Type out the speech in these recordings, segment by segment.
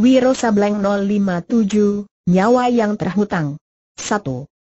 Wiro Sableng 057, nyawa yang terhutang. 1.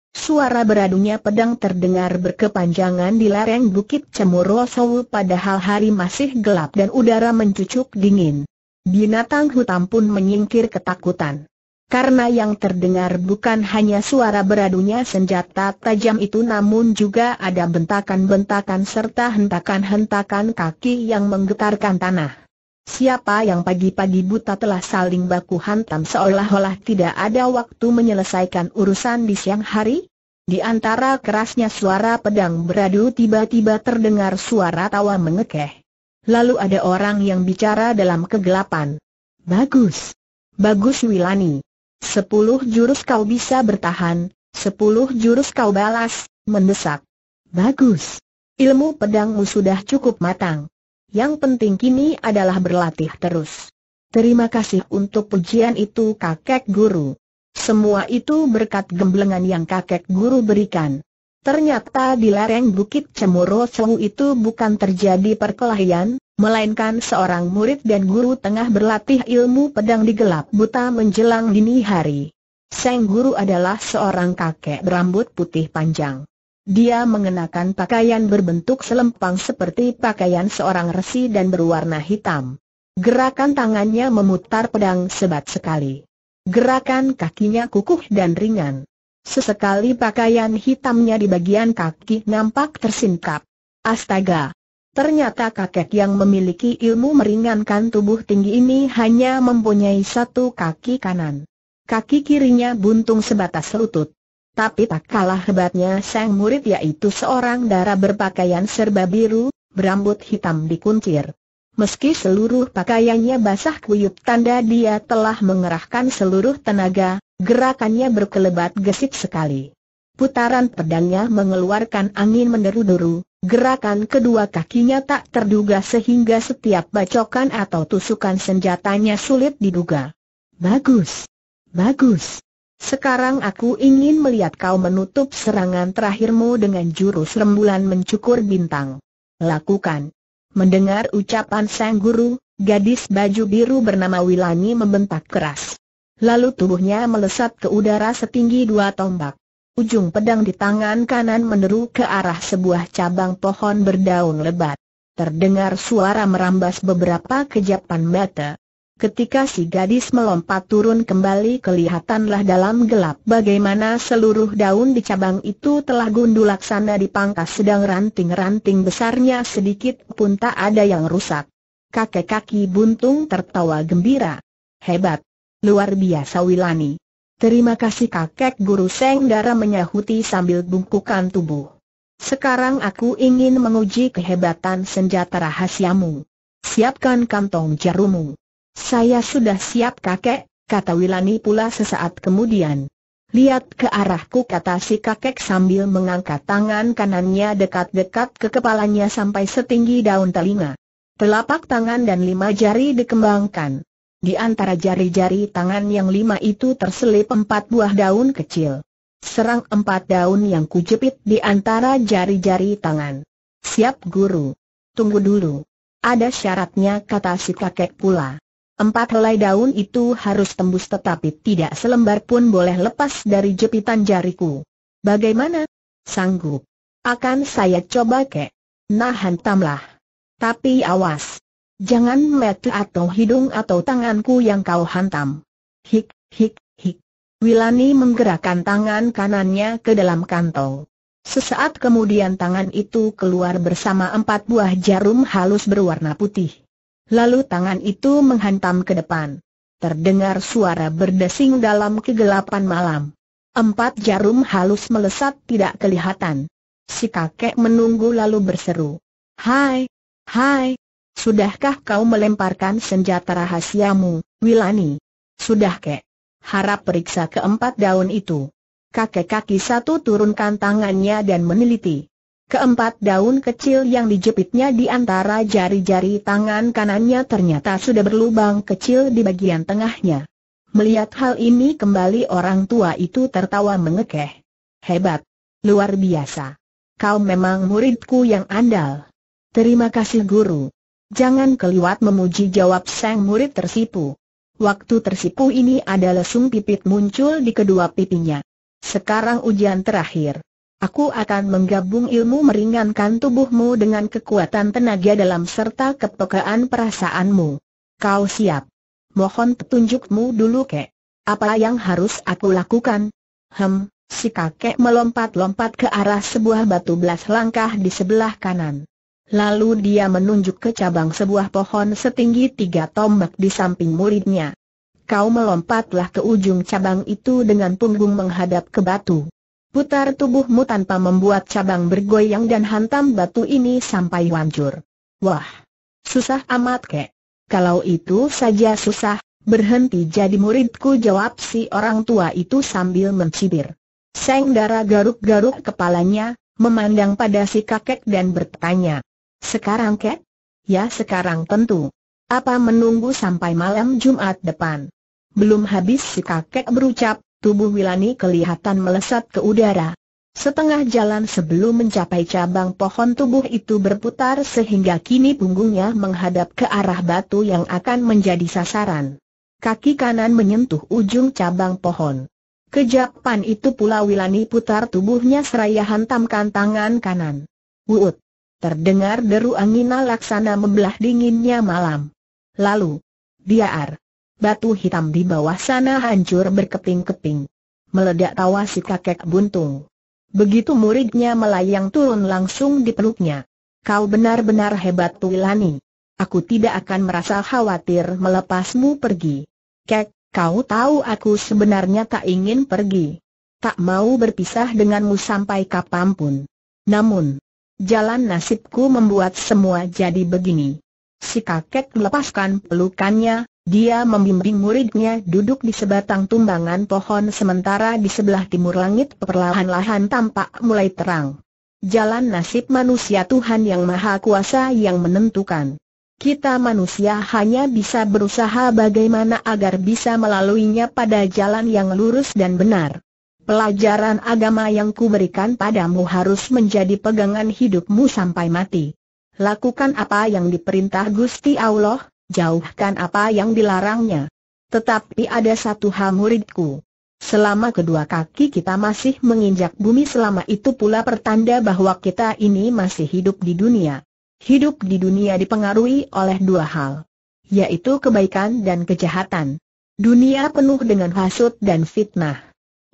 Suara beradunya pedang terdengar berkepanjangan di lereng Bukit Sowu padahal hari masih gelap dan udara mencucuk dingin. Binatang hutan pun menyingkir ketakutan. Karena yang terdengar bukan hanya suara beradunya senjata tajam itu namun juga ada bentakan-bentakan serta hentakan-hentakan kaki yang menggetarkan tanah. Siapa yang pagi-pagi buta telah saling baku hantam seolah-olah tidak ada waktu menyelesaikan urusan di siang hari? Di antara kerasnya suara pedang beradu tiba-tiba terdengar suara tawa mengekeh. Lalu ada orang yang bicara dalam kegelapan. Bagus. Bagus Wilani. Sepuluh jurus kau bisa bertahan, sepuluh jurus kau balas, mendesak. Bagus. Ilmu pedangmu sudah cukup matang yang penting kini adalah berlatih terus. Terima kasih untuk pujian itu kakek guru. Semua itu berkat gemblengan yang kakek guru berikan. Ternyata di lereng Bukit Cemuro Sewu itu bukan terjadi perkelahian, melainkan seorang murid dan guru tengah berlatih ilmu pedang di gelap buta menjelang dini hari. Sang guru adalah seorang kakek berambut putih panjang. Dia mengenakan pakaian berbentuk selempang seperti pakaian seorang resi dan berwarna hitam. Gerakan tangannya memutar pedang sebat sekali. Gerakan kakinya kukuh dan ringan. Sesekali pakaian hitamnya di bagian kaki nampak tersingkap. Astaga! Ternyata kakek yang memiliki ilmu meringankan tubuh tinggi ini hanya mempunyai satu kaki kanan. Kaki kirinya buntung sebatas lutut. Tapi tak kalah hebatnya sang murid yaitu seorang darah berpakaian serba biru, berambut hitam dikuncir. Meski seluruh pakaiannya basah kuyup tanda dia telah mengerahkan seluruh tenaga, gerakannya berkelebat gesit sekali. Putaran pedangnya mengeluarkan angin menderu-deru, gerakan kedua kakinya tak terduga sehingga setiap bacokan atau tusukan senjatanya sulit diduga. Bagus! Bagus! Sekarang aku ingin melihat kau menutup serangan terakhirmu dengan jurus rembulan mencukur bintang. Lakukan. Mendengar ucapan sang guru, gadis baju biru bernama Wilani membentak keras. Lalu tubuhnya melesat ke udara setinggi dua tombak. Ujung pedang di tangan kanan meneru ke arah sebuah cabang pohon berdaun lebat. Terdengar suara merambas beberapa kejapan mata. Ketika si gadis melompat turun kembali kelihatanlah dalam gelap bagaimana seluruh daun di cabang itu telah gundul gundulaksana dipangkas sedang ranting-ranting besarnya sedikit pun tak ada yang rusak. Kakek kaki buntung tertawa gembira. Hebat! Luar biasa Wilani. Terima kasih kakek guru Seng Dara menyahuti sambil bungkukan tubuh. Sekarang aku ingin menguji kehebatan senjata rahasiamu. Siapkan kantong jarumu. Saya sudah siap kakek, kata Wilani pula sesaat kemudian. Lihat ke arahku kata si kakek sambil mengangkat tangan kanannya dekat-dekat ke kepalanya sampai setinggi daun telinga. Telapak tangan dan lima jari dikembangkan. Di antara jari-jari tangan yang lima itu terselip empat buah daun kecil. Serang empat daun yang kujepit di antara jari-jari tangan. Siap guru. Tunggu dulu. Ada syaratnya kata si kakek pula. Empat helai daun itu harus tembus tetapi tidak selembar pun boleh lepas dari jepitan jariku. Bagaimana? Sanggup. Akan saya coba kek. Nah hantamlah. Tapi awas. Jangan mata atau hidung atau tanganku yang kau hantam. Hik, hik, hik. Wilani menggerakkan tangan kanannya ke dalam kantong. Sesaat kemudian tangan itu keluar bersama empat buah jarum halus berwarna putih. Lalu tangan itu menghantam ke depan. Terdengar suara berdesing dalam kegelapan malam. Empat jarum halus melesat tidak kelihatan. Si kakek menunggu lalu berseru. Hai, hai, sudahkah kau melemparkan senjata rahasiamu, Wilani? Sudah kek. Harap periksa keempat daun itu. Kakek kaki satu turunkan tangannya dan meneliti. Keempat daun kecil yang dijepitnya di antara jari-jari tangan kanannya ternyata sudah berlubang kecil di bagian tengahnya. Melihat hal ini kembali orang tua itu tertawa mengekeh. Hebat. Luar biasa. Kau memang muridku yang andal. Terima kasih guru. Jangan keliwat memuji jawab sang murid tersipu. Waktu tersipu ini ada lesung pipit muncul di kedua pipinya. Sekarang ujian terakhir. Aku akan menggabung ilmu meringankan tubuhmu dengan kekuatan tenaga dalam serta kepekaan perasaanmu. Kau siap? Mohon petunjukmu dulu kek. Apa yang harus aku lakukan? Hem, si kakek melompat-lompat ke arah sebuah batu belas langkah di sebelah kanan. Lalu dia menunjuk ke cabang sebuah pohon setinggi tiga tombak di samping muridnya. Kau melompatlah ke ujung cabang itu dengan punggung menghadap ke batu putar tubuhmu tanpa membuat cabang bergoyang dan hantam batu ini sampai hancur. Wah, susah amat kek. Kalau itu saja susah, berhenti jadi muridku jawab si orang tua itu sambil mencibir. Seng Dara garuk-garuk kepalanya, memandang pada si kakek dan bertanya. Sekarang kek? Ya sekarang tentu. Apa menunggu sampai malam Jumat depan? Belum habis si kakek berucap, tubuh Wilani kelihatan melesat ke udara. Setengah jalan sebelum mencapai cabang pohon tubuh itu berputar sehingga kini punggungnya menghadap ke arah batu yang akan menjadi sasaran. Kaki kanan menyentuh ujung cabang pohon. Kejapan itu pula Wilani putar tubuhnya seraya hantamkan tangan kanan. Wuut! Terdengar deru angin laksana membelah dinginnya malam. Lalu, diaar batu hitam di bawah sana hancur berkeping-keping. Meledak tawa si kakek buntung. Begitu muridnya melayang turun langsung di peluknya. Kau benar-benar hebat Tuilani. Aku tidak akan merasa khawatir melepasmu pergi. Kek, kau tahu aku sebenarnya tak ingin pergi. Tak mau berpisah denganmu sampai kapanpun. Namun, jalan nasibku membuat semua jadi begini. Si kakek melepaskan pelukannya, dia membimbing muridnya duduk di sebatang tumbangan pohon sementara di sebelah timur langit perlahan-lahan tampak mulai terang. Jalan nasib manusia Tuhan yang Maha Kuasa yang menentukan. Kita manusia hanya bisa berusaha bagaimana agar bisa melaluinya pada jalan yang lurus dan benar. Pelajaran agama yang kuberikan padamu harus menjadi pegangan hidupmu sampai mati. Lakukan apa yang diperintah Gusti Allah, jauhkan apa yang dilarangnya. Tetapi ada satu hal muridku. Selama kedua kaki kita masih menginjak bumi selama itu pula pertanda bahwa kita ini masih hidup di dunia. Hidup di dunia dipengaruhi oleh dua hal, yaitu kebaikan dan kejahatan. Dunia penuh dengan hasut dan fitnah.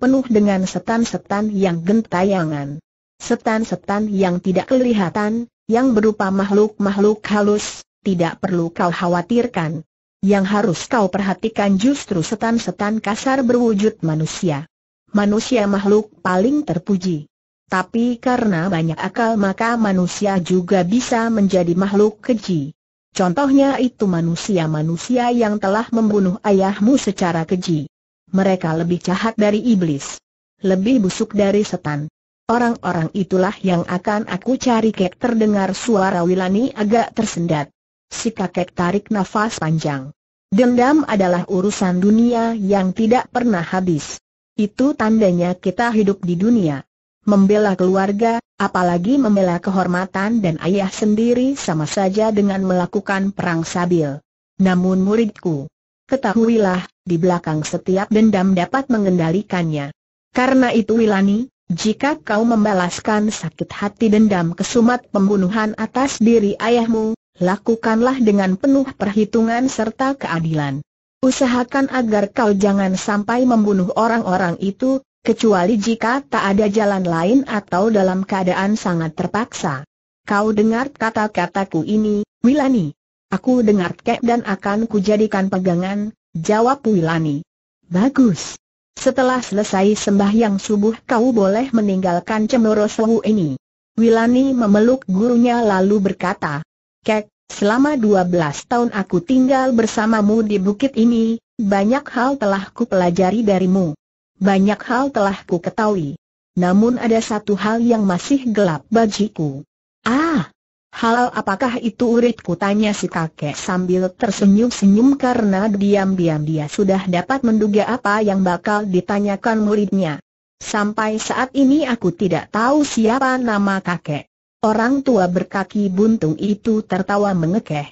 Penuh dengan setan-setan yang gentayangan. Setan-setan yang tidak kelihatan, yang berupa makhluk-makhluk halus, tidak perlu kau khawatirkan. Yang harus kau perhatikan justru setan-setan kasar berwujud manusia. Manusia makhluk paling terpuji. Tapi karena banyak akal maka manusia juga bisa menjadi makhluk keji. Contohnya itu manusia-manusia yang telah membunuh ayahmu secara keji. Mereka lebih jahat dari iblis. Lebih busuk dari setan. Orang-orang itulah yang akan aku cari kek terdengar suara Wilani agak tersendat. Si kakek tarik nafas panjang. Dendam adalah urusan dunia yang tidak pernah habis. Itu tandanya kita hidup di dunia. Membela keluarga, apalagi membela kehormatan dan ayah sendiri sama saja dengan melakukan perang sabil. Namun muridku, ketahuilah, di belakang setiap dendam dapat mengendalikannya. Karena itu Wilani, jika kau membalaskan sakit hati dendam kesumat pembunuhan atas diri ayahmu, Lakukanlah dengan penuh perhitungan serta keadilan. Usahakan agar kau jangan sampai membunuh orang-orang itu, kecuali jika tak ada jalan lain atau dalam keadaan sangat terpaksa. Kau dengar kata-kataku ini, Wilani. Aku dengar kek dan akan kujadikan pegangan, jawab Wilani. Bagus. Setelah selesai sembahyang subuh kau boleh meninggalkan Cemoro suhu ini. Wilani memeluk gurunya lalu berkata, Kek, selama 12 tahun aku tinggal bersamamu di bukit ini, banyak hal telah ku pelajari darimu. Banyak hal telah ku ketahui. Namun ada satu hal yang masih gelap bagiku. Ah, hal apakah itu uritku tanya si kakek sambil tersenyum-senyum karena diam-diam dia sudah dapat menduga apa yang bakal ditanyakan muridnya. Sampai saat ini aku tidak tahu siapa nama kakek. Orang tua berkaki buntung itu tertawa mengekeh.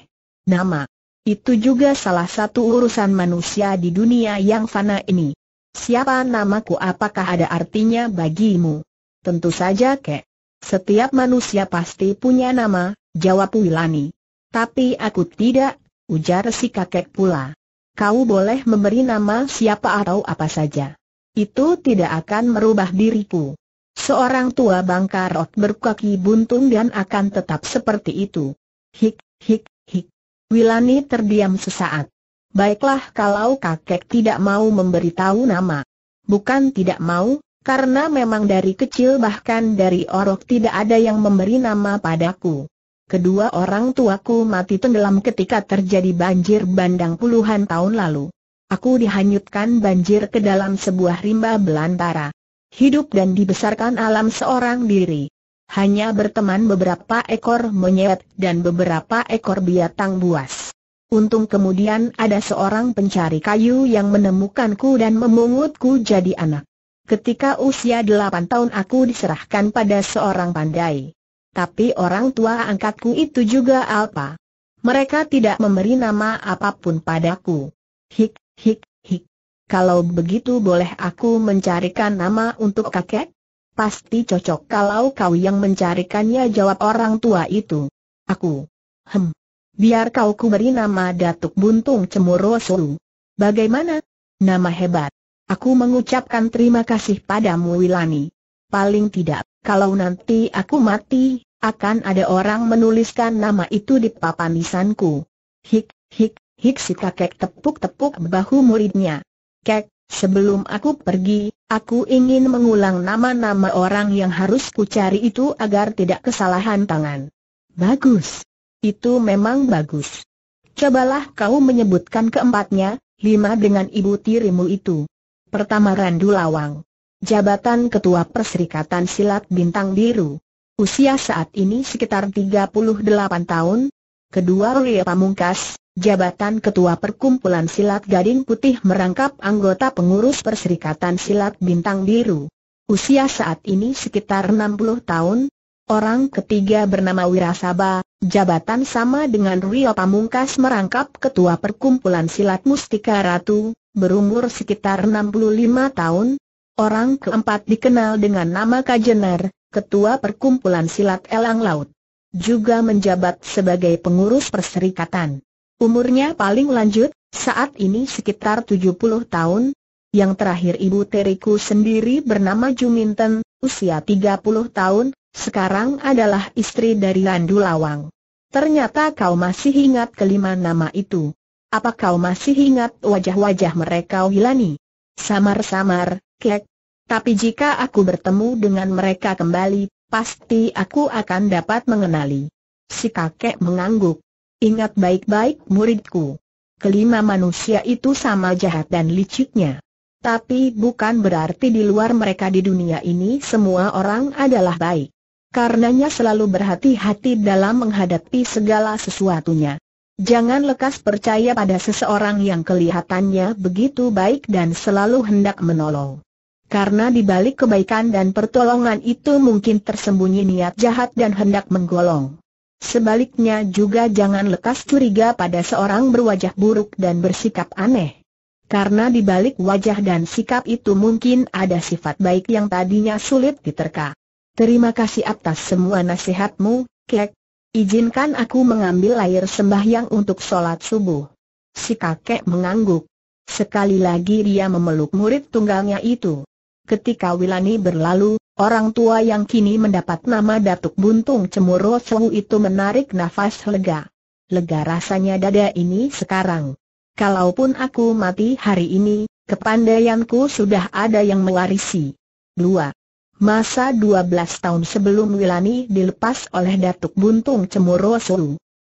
Nama. Itu juga salah satu urusan manusia di dunia yang fana ini. Siapa namaku apakah ada artinya bagimu? Tentu saja kek. Setiap manusia pasti punya nama, jawab Wilani. Tapi aku tidak, ujar si kakek pula. Kau boleh memberi nama siapa atau apa saja. Itu tidak akan merubah diriku. Seorang tua bangkarot berkaki buntung dan akan tetap seperti itu. Hik, hik, hik. Wilani terdiam sesaat. Baiklah kalau kakek tidak mau memberitahu nama. Bukan tidak mau, karena memang dari kecil bahkan dari orok tidak ada yang memberi nama padaku. Kedua orang tuaku mati tenggelam ketika terjadi banjir bandang puluhan tahun lalu. Aku dihanyutkan banjir ke dalam sebuah rimba belantara hidup dan dibesarkan alam seorang diri. Hanya berteman beberapa ekor monyet dan beberapa ekor biatang buas. Untung kemudian ada seorang pencari kayu yang menemukanku dan memungutku jadi anak. Ketika usia delapan tahun aku diserahkan pada seorang pandai. Tapi orang tua angkatku itu juga alpa. Mereka tidak memberi nama apapun padaku. Hik, hik, kalau begitu boleh aku mencarikan nama untuk kakek? Pasti cocok kalau kau yang mencarikannya jawab orang tua itu. Aku. Hem. Biar kau ku beri nama Datuk Buntung Cemoro Bagaimana? Nama hebat. Aku mengucapkan terima kasih padamu Wilani. Paling tidak, kalau nanti aku mati, akan ada orang menuliskan nama itu di papan nisanku. Hik, hik, hik si kakek tepuk-tepuk bahu muridnya. Kek, sebelum aku pergi, aku ingin mengulang nama-nama orang yang harus ku cari itu agar tidak kesalahan tangan. Bagus. Itu memang bagus. Cobalah kau menyebutkan keempatnya, lima dengan ibu tirimu itu. Pertama Randu Lawang. Jabatan Ketua Perserikatan Silat Bintang Biru. Usia saat ini sekitar 38 tahun. Kedua Ria Pamungkas, jabatan Ketua Perkumpulan Silat Gading Putih merangkap anggota pengurus Perserikatan Silat Bintang Biru. Usia saat ini sekitar 60 tahun, Orang ketiga bernama Wirasaba, jabatan sama dengan Rio Pamungkas merangkap Ketua Perkumpulan Silat Mustika Ratu, berumur sekitar 65 tahun. Orang keempat dikenal dengan nama Kajener, Ketua Perkumpulan Silat Elang Laut. Juga menjabat sebagai pengurus perserikatan. Umurnya paling lanjut, saat ini sekitar 70 tahun. Yang terakhir ibu teriku sendiri bernama Juminten, usia 30 tahun, sekarang adalah istri dari Landu Lawang. Ternyata kau masih ingat kelima nama itu. Apa kau masih ingat wajah-wajah mereka Wilani? Samar-samar, kek. Tapi jika aku bertemu dengan mereka kembali, pasti aku akan dapat mengenali. Si kakek mengangguk. Ingat baik-baik muridku. Kelima manusia itu sama jahat dan liciknya. Tapi bukan berarti di luar mereka di dunia ini semua orang adalah baik. Karenanya selalu berhati-hati dalam menghadapi segala sesuatunya. Jangan lekas percaya pada seseorang yang kelihatannya begitu baik dan selalu hendak menolong. Karena di balik kebaikan dan pertolongan itu mungkin tersembunyi niat jahat dan hendak menggolong. Sebaliknya juga jangan lekas curiga pada seorang berwajah buruk dan bersikap aneh. Karena di balik wajah dan sikap itu mungkin ada sifat baik yang tadinya sulit diterka. Terima kasih atas semua nasihatmu, Kek. Izinkan aku mengambil air sembahyang untuk sholat subuh. Si kakek mengangguk. Sekali lagi dia memeluk murid tunggalnya itu ketika Wilani berlalu, orang tua yang kini mendapat nama Datuk Buntung Cemuro itu menarik nafas lega. Lega rasanya dada ini sekarang. Kalaupun aku mati hari ini, kepandaianku sudah ada yang mewarisi. 2. Masa 12 tahun sebelum Wilani dilepas oleh Datuk Buntung Cemuro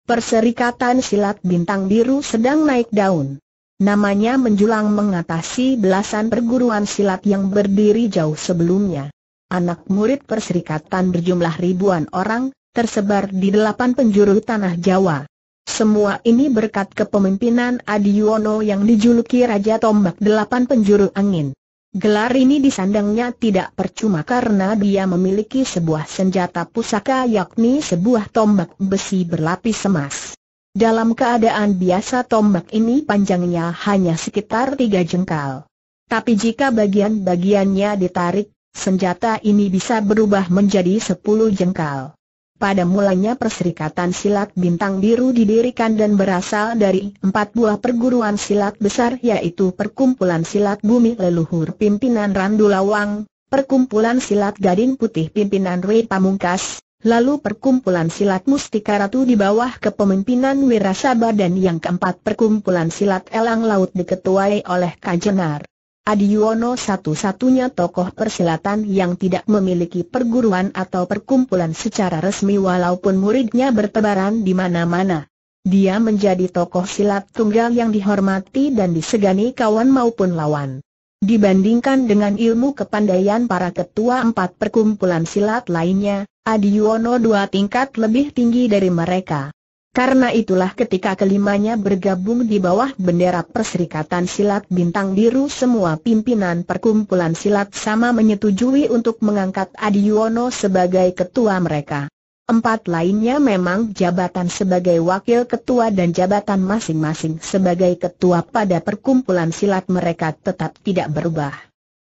Perserikatan Silat Bintang Biru sedang naik daun. Namanya menjulang mengatasi belasan perguruan silat yang berdiri jauh sebelumnya. Anak murid perserikatan berjumlah ribuan orang, tersebar di delapan penjuru tanah Jawa. Semua ini berkat kepemimpinan Adi Adiono yang dijuluki Raja Tombak Delapan Penjuru Angin. Gelar ini disandangnya tidak percuma karena dia memiliki sebuah senjata pusaka yakni sebuah tombak besi berlapis emas. Dalam keadaan biasa tombak ini panjangnya hanya sekitar tiga jengkal. Tapi jika bagian-bagiannya ditarik, senjata ini bisa berubah menjadi sepuluh jengkal. Pada mulanya perserikatan silat bintang biru didirikan dan berasal dari empat buah perguruan silat besar yaitu perkumpulan silat bumi leluhur pimpinan Lawang, perkumpulan silat gading putih pimpinan Rui Pamungkas, Lalu perkumpulan silat Mustika Ratu di bawah kepemimpinan Wirasaba dan yang keempat perkumpulan silat Elang Laut diketuai oleh Kajenar. Adiono satu-satunya tokoh persilatan yang tidak memiliki perguruan atau perkumpulan secara resmi walaupun muridnya bertebaran di mana-mana. Dia menjadi tokoh silat tunggal yang dihormati dan disegani kawan maupun lawan. Dibandingkan dengan ilmu kepandaian para ketua empat perkumpulan silat lainnya, Yono dua tingkat lebih tinggi dari mereka. Karena itulah ketika kelimanya bergabung di bawah bendera Perserikatan Silat Bintang Biru semua pimpinan perkumpulan silat sama menyetujui untuk mengangkat Yono sebagai ketua mereka. Empat lainnya memang jabatan sebagai wakil ketua dan jabatan masing-masing sebagai ketua pada perkumpulan silat mereka tetap tidak berubah.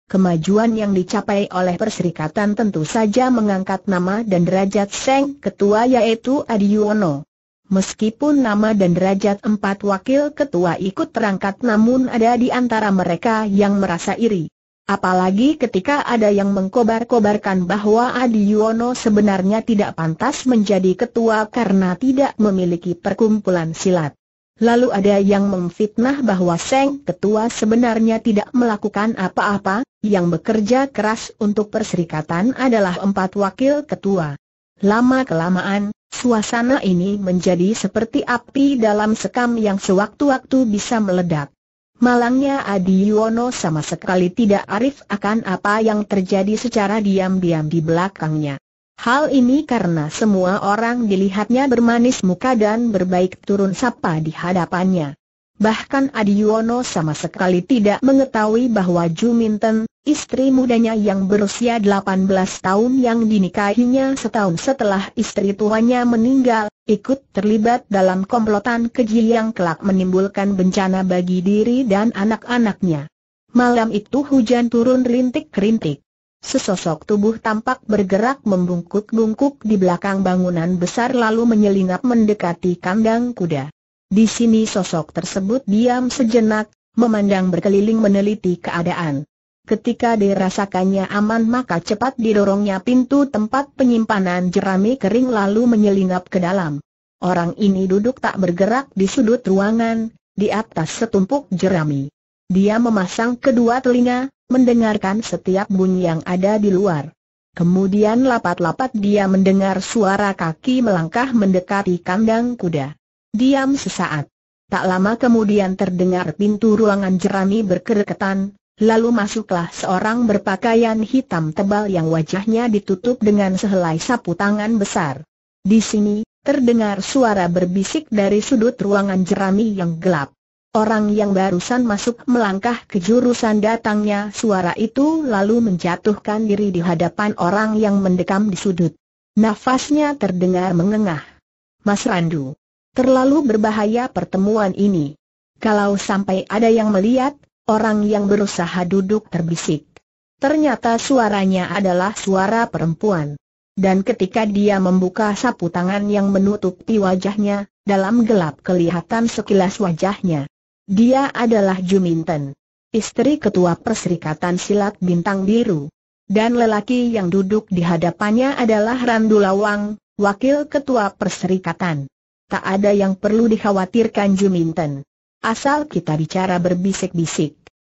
Kemajuan yang dicapai oleh perserikatan tentu saja mengangkat nama dan derajat Seng Ketua yaitu Adi Yono. Meskipun nama dan derajat empat wakil ketua ikut terangkat namun ada di antara mereka yang merasa iri. Apalagi ketika ada yang mengkobar-kobarkan bahwa Adi Yuwono sebenarnya tidak pantas menjadi ketua karena tidak memiliki perkumpulan silat. Lalu ada yang memfitnah bahwa Seng ketua sebenarnya tidak melakukan apa-apa, yang bekerja keras untuk perserikatan adalah empat wakil ketua. Lama-kelamaan, suasana ini menjadi seperti api dalam sekam yang sewaktu-waktu bisa meledak. Malangnya Adi Yuwono sama sekali tidak arif akan apa yang terjadi secara diam-diam di belakangnya. Hal ini karena semua orang dilihatnya bermanis muka dan berbaik turun sapa di hadapannya. Bahkan Adi Yono sama sekali tidak mengetahui bahwa Juminten, istri mudanya yang berusia 18 tahun yang dinikahinya setahun setelah istri tuanya meninggal, ikut terlibat dalam komplotan keji yang kelak menimbulkan bencana bagi diri dan anak-anaknya. Malam itu hujan turun rintik-rintik. Sesosok tubuh tampak bergerak membungkuk-bungkuk di belakang bangunan besar lalu menyelinap mendekati kandang kuda. Di sini sosok tersebut diam sejenak, memandang berkeliling meneliti keadaan. Ketika dirasakannya aman maka cepat didorongnya pintu tempat penyimpanan jerami kering lalu menyelinap ke dalam. Orang ini duduk tak bergerak di sudut ruangan, di atas setumpuk jerami. Dia memasang kedua telinga, mendengarkan setiap bunyi yang ada di luar. Kemudian lapat-lapat dia mendengar suara kaki melangkah mendekati kandang kuda. Diam sesaat. Tak lama kemudian terdengar pintu ruangan jerami berkereketan, lalu masuklah seorang berpakaian hitam tebal yang wajahnya ditutup dengan sehelai sapu tangan besar. Di sini, terdengar suara berbisik dari sudut ruangan jerami yang gelap. Orang yang barusan masuk melangkah ke jurusan datangnya suara itu lalu menjatuhkan diri di hadapan orang yang mendekam di sudut. Nafasnya terdengar mengengah. Mas Randu, Terlalu berbahaya pertemuan ini. Kalau sampai ada yang melihat, orang yang berusaha duduk terbisik. Ternyata suaranya adalah suara perempuan. Dan ketika dia membuka sapu tangan yang menutupi wajahnya, dalam gelap kelihatan sekilas wajahnya. Dia adalah Juminten, istri ketua perserikatan silat bintang biru. Dan lelaki yang duduk di hadapannya adalah Randulawang, wakil ketua perserikatan tak ada yang perlu dikhawatirkan Juminten. Asal kita bicara berbisik-bisik.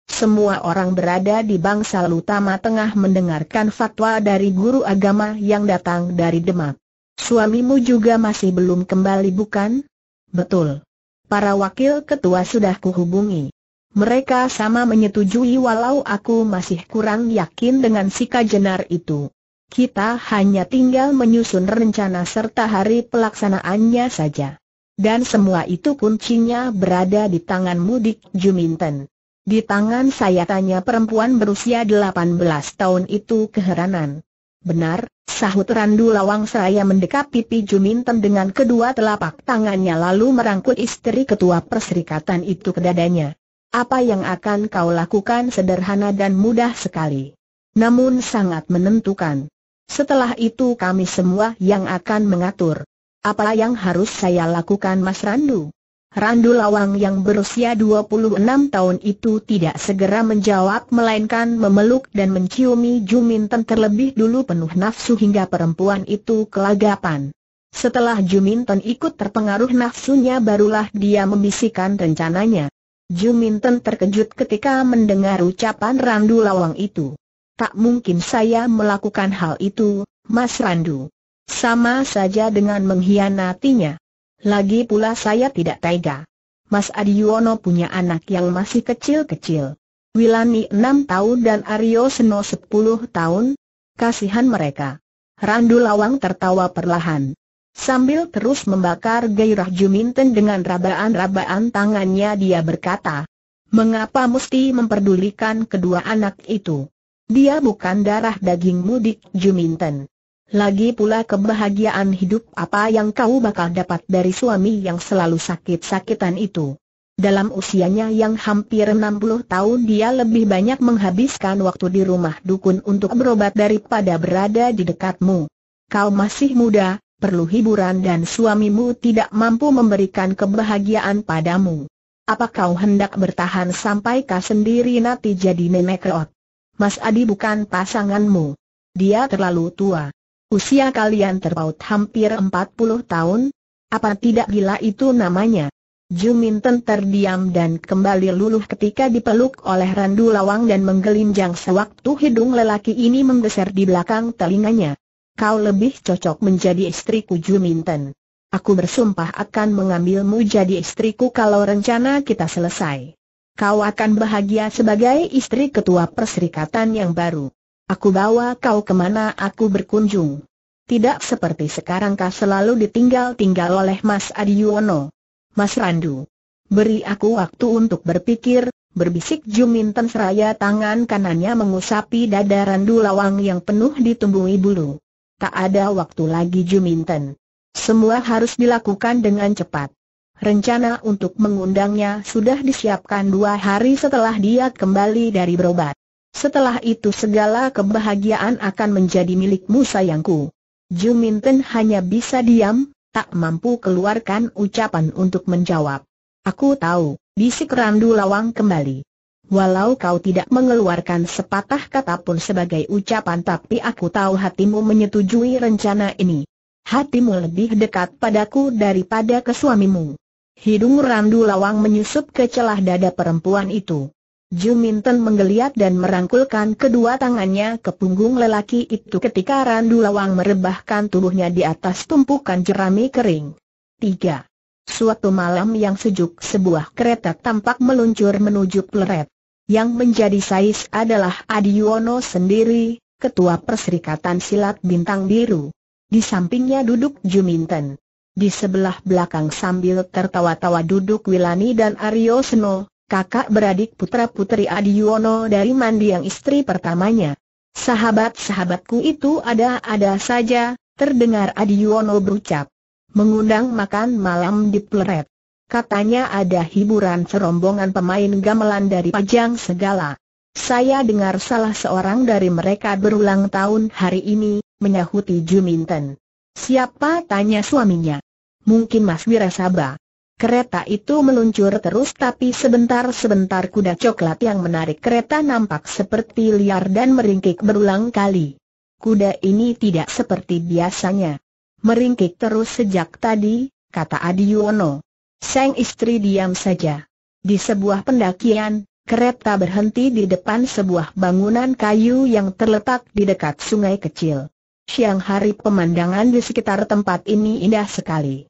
Semua orang berada di bangsal utama tengah mendengarkan fatwa dari guru agama yang datang dari Demak. Suamimu juga masih belum kembali bukan? Betul. Para wakil ketua sudah kuhubungi. Mereka sama menyetujui walau aku masih kurang yakin dengan si kajenar itu. Kita hanya tinggal menyusun rencana serta hari pelaksanaannya saja. Dan semua itu kuncinya berada di tangan Mudik Juminten. Di tangan saya tanya perempuan berusia 18 tahun itu keheranan. Benar, sahut Randu Lawang Seraya mendekap pipi Juminten dengan kedua telapak tangannya lalu merangkul istri ketua perserikatan itu ke dadanya. Apa yang akan kau lakukan sederhana dan mudah sekali. Namun sangat menentukan. Setelah itu kami semua yang akan mengatur. Apa yang harus saya lakukan Mas Randu? Randu Lawang yang berusia 26 tahun itu tidak segera menjawab melainkan memeluk dan menciumi Juminten terlebih dulu penuh nafsu hingga perempuan itu kelagapan. Setelah Juminten ikut terpengaruh nafsunya barulah dia membisikkan rencananya. Juminten terkejut ketika mendengar ucapan Randu Lawang itu. Tak mungkin saya melakukan hal itu, Mas Randu. Sama saja dengan mengkhianatinya. Lagi pula saya tidak tega. Mas Adiwono punya anak yang masih kecil-kecil. Wilani 6 tahun dan Aryo Seno 10 tahun. Kasihan mereka. Randu Lawang tertawa perlahan. Sambil terus membakar gairah Juminten dengan rabaan-rabaan tangannya dia berkata, Mengapa mesti memperdulikan kedua anak itu? Dia bukan darah daging mudik Juminten. Lagi pula kebahagiaan hidup apa yang kau bakal dapat dari suami yang selalu sakit-sakitan itu. Dalam usianya yang hampir 60 tahun dia lebih banyak menghabiskan waktu di rumah dukun untuk berobat daripada berada di dekatmu. Kau masih muda, perlu hiburan dan suamimu tidak mampu memberikan kebahagiaan padamu. Apa kau hendak bertahan sampai kau sendiri nanti jadi nenek reot? Mas Adi bukan pasanganmu. Dia terlalu tua. Usia kalian terpaut hampir 40 tahun. Apa tidak gila itu namanya? Juminten terdiam dan kembali luluh ketika dipeluk oleh Randu Lawang dan menggelinjang sewaktu hidung lelaki ini menggeser di belakang telinganya. Kau lebih cocok menjadi istriku Juminten. Aku bersumpah akan mengambilmu jadi istriku kalau rencana kita selesai. Kau akan bahagia sebagai istri ketua perserikatan yang baru. Aku bawa kau kemana aku berkunjung. Tidak seperti sekarang kau selalu ditinggal-tinggal oleh Mas Yono. Mas Randu. Beri aku waktu untuk berpikir, berbisik Juminten seraya tangan kanannya mengusapi dada Randu Lawang yang penuh ditumbuhi bulu. Tak ada waktu lagi Juminten. Semua harus dilakukan dengan cepat. Rencana untuk mengundangnya sudah disiapkan dua hari setelah dia kembali dari berobat. Setelah itu segala kebahagiaan akan menjadi milikmu sayangku. Juminten hanya bisa diam, tak mampu keluarkan ucapan untuk menjawab. Aku tahu, bisik Randu Lawang kembali. Walau kau tidak mengeluarkan sepatah kata pun sebagai ucapan tapi aku tahu hatimu menyetujui rencana ini. Hatimu lebih dekat padaku daripada ke suamimu. Hidung Randu Lawang menyusup ke celah dada perempuan itu. Juminten menggeliat dan merangkulkan kedua tangannya ke punggung lelaki itu ketika Randu Lawang merebahkan tubuhnya di atas tumpukan jerami kering. 3. Suatu malam yang sejuk sebuah kereta tampak meluncur menuju Pleret. Yang menjadi sais adalah Adiono sendiri, ketua perserikatan silat bintang biru. Di sampingnya duduk Juminten. Di sebelah belakang sambil tertawa-tawa duduk Wilani dan Aryo Seno, kakak beradik putra-putri Adi Adiono dari Mandi yang istri pertamanya. Sahabat-sahabatku itu ada-ada saja, terdengar Adi Adiono berucap. Mengundang makan malam di pleret. Katanya ada hiburan serombongan pemain gamelan dari Pajang Segala. Saya dengar salah seorang dari mereka berulang tahun hari ini, menyahuti Juminten. Siapa? tanya suaminya mungkin Mas Wirasaba. Kereta itu meluncur terus tapi sebentar-sebentar kuda coklat yang menarik kereta nampak seperti liar dan meringkik berulang kali. Kuda ini tidak seperti biasanya. Meringkik terus sejak tadi, kata Adi Adiono. Sang istri diam saja. Di sebuah pendakian, kereta berhenti di depan sebuah bangunan kayu yang terletak di dekat sungai kecil. Siang hari pemandangan di sekitar tempat ini indah sekali.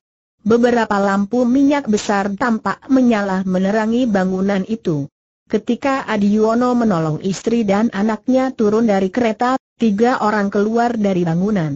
Beberapa lampu minyak besar tampak menyala menerangi bangunan itu. Ketika Yono menolong istri dan anaknya turun dari kereta, tiga orang keluar dari bangunan.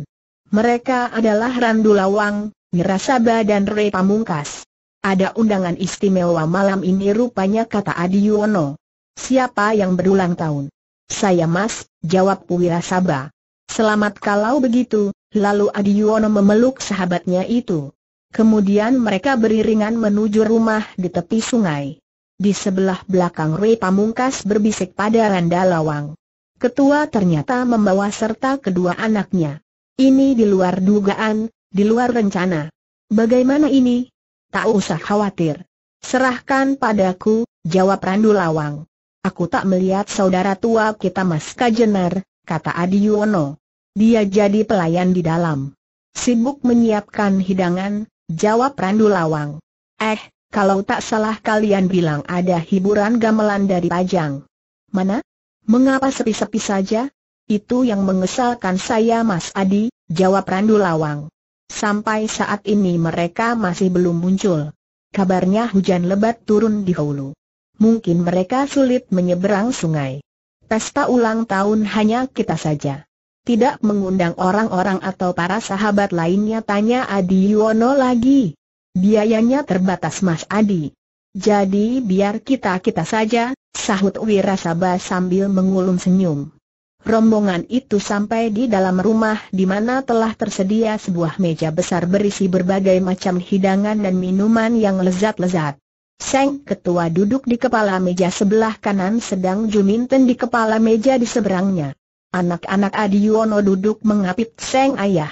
Mereka adalah Randu Lawang, Mirasaba dan Re Pamungkas. Ada undangan istimewa malam ini rupanya kata Yono. Siapa yang berulang tahun? Saya mas, jawab Wirasaba. Selamat kalau begitu, lalu Yono memeluk sahabatnya itu. Kemudian mereka beriringan menuju rumah di tepi sungai. Di sebelah belakang Rui Pamungkas berbisik pada Randa Lawang. Ketua ternyata membawa serta kedua anaknya. Ini di luar dugaan, di luar rencana. Bagaimana ini? Tak usah khawatir. Serahkan padaku, jawab Randu Lawang. Aku tak melihat saudara tua kita Mas Kajenar, kata Adi Yuwono. Dia jadi pelayan di dalam. Sibuk menyiapkan hidangan, jawab Randu Lawang. Eh, kalau tak salah kalian bilang ada hiburan gamelan dari Pajang. Mana? Mengapa sepi-sepi saja? Itu yang mengesalkan saya Mas Adi, jawab Randu Lawang. Sampai saat ini mereka masih belum muncul. Kabarnya hujan lebat turun di Hulu. Mungkin mereka sulit menyeberang sungai. Pesta ulang tahun hanya kita saja tidak mengundang orang-orang atau para sahabat lainnya tanya Adi Yuwono lagi. Biayanya terbatas Mas Adi. Jadi biar kita-kita saja, sahut Wirasaba sambil mengulum senyum. Rombongan itu sampai di dalam rumah di mana telah tersedia sebuah meja besar berisi berbagai macam hidangan dan minuman yang lezat-lezat. Seng ketua duduk di kepala meja sebelah kanan sedang Juminten di kepala meja di seberangnya. Anak-anak Adiono duduk mengapit seng ayah.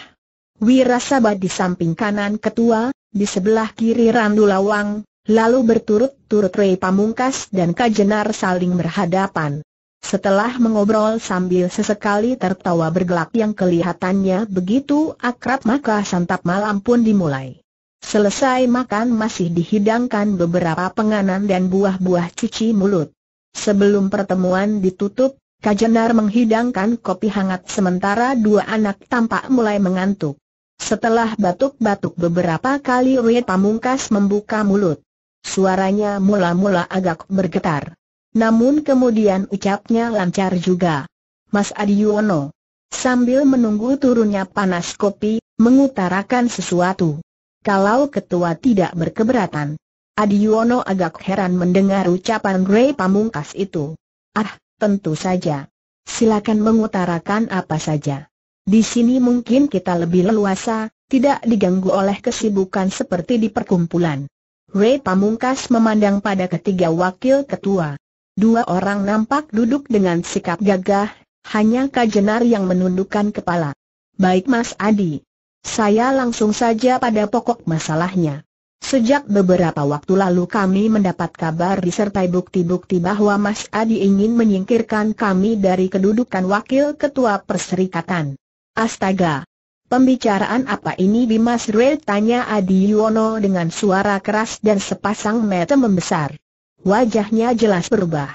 Wirasaba di samping kanan ketua, di sebelah kiri Randu Lawang, lalu berturut-turut Rei Pamungkas dan Kajenar saling berhadapan. Setelah mengobrol sambil sesekali tertawa bergelak yang kelihatannya begitu akrab maka santap malam pun dimulai. Selesai makan masih dihidangkan beberapa penganan dan buah-buah cuci mulut. Sebelum pertemuan ditutup, Kajenar menghidangkan kopi hangat sementara dua anak tampak mulai mengantuk. Setelah batuk-batuk beberapa kali Wei Pamungkas membuka mulut. Suaranya mula-mula agak bergetar. Namun kemudian ucapnya lancar juga. Mas Yono, Sambil menunggu turunnya panas kopi, mengutarakan sesuatu. Kalau ketua tidak berkeberatan. Yono agak heran mendengar ucapan Ray Pamungkas itu. Ah, Tentu saja. Silakan mengutarakan apa saja. Di sini mungkin kita lebih leluasa, tidak diganggu oleh kesibukan seperti di perkumpulan. Ray Pamungkas memandang pada ketiga wakil ketua. Dua orang nampak duduk dengan sikap gagah, hanya Kajenar yang menundukkan kepala. Baik Mas Adi. Saya langsung saja pada pokok masalahnya. Sejak beberapa waktu lalu kami mendapat kabar disertai bukti-bukti bahwa Mas Adi ingin menyingkirkan kami dari kedudukan Wakil Ketua Perserikatan. Astaga! Pembicaraan apa ini Bimas Rel tanya Adi Yuwono dengan suara keras dan sepasang mata membesar. Wajahnya jelas berubah.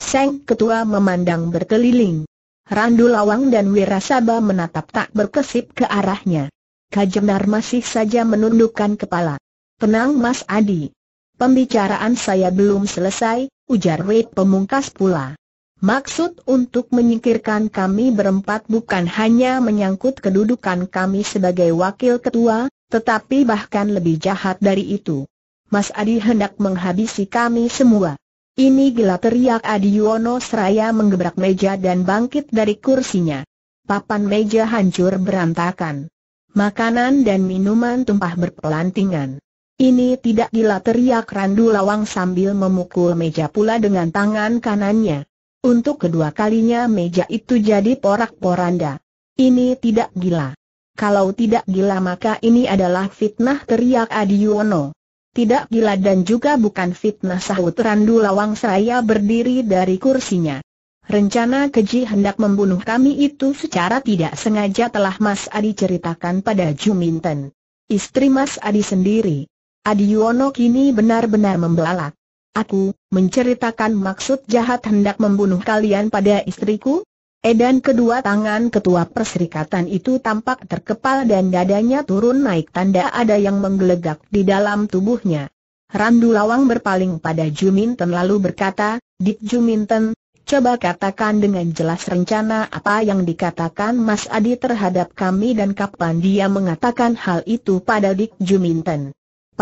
Seng Ketua memandang berkeliling. Randu Lawang dan Wirasaba menatap tak berkesip ke arahnya. Kajemnar masih saja menundukkan kepala. Tenang Mas Adi. Pembicaraan saya belum selesai, ujar Wei pemungkas pula. Maksud untuk menyingkirkan kami berempat bukan hanya menyangkut kedudukan kami sebagai wakil ketua, tetapi bahkan lebih jahat dari itu. Mas Adi hendak menghabisi kami semua. Ini gila teriak Adi Yono seraya menggebrak meja dan bangkit dari kursinya. Papan meja hancur berantakan. Makanan dan minuman tumpah berpelantingan. Ini tidak gila teriak Randu Lawang sambil memukul meja pula dengan tangan kanannya. Untuk kedua kalinya meja itu jadi porak-poranda. Ini tidak gila. Kalau tidak gila maka ini adalah fitnah teriak Adiono. Tidak gila dan juga bukan fitnah sahut Randu Lawang Seraya berdiri dari kursinya. Rencana keji hendak membunuh kami itu secara tidak sengaja telah Mas Adi ceritakan pada Juminten. Istri Mas Adi sendiri. Adi Yono kini benar-benar membelalak. Aku, menceritakan maksud jahat hendak membunuh kalian pada istriku? Edan kedua tangan ketua perserikatan itu tampak terkepal dan dadanya turun naik tanda ada yang menggelegak di dalam tubuhnya. Randu Lawang berpaling pada Juminten lalu berkata, Dik Juminten, coba katakan dengan jelas rencana apa yang dikatakan Mas Adi terhadap kami dan kapan dia mengatakan hal itu pada Dik Juminten.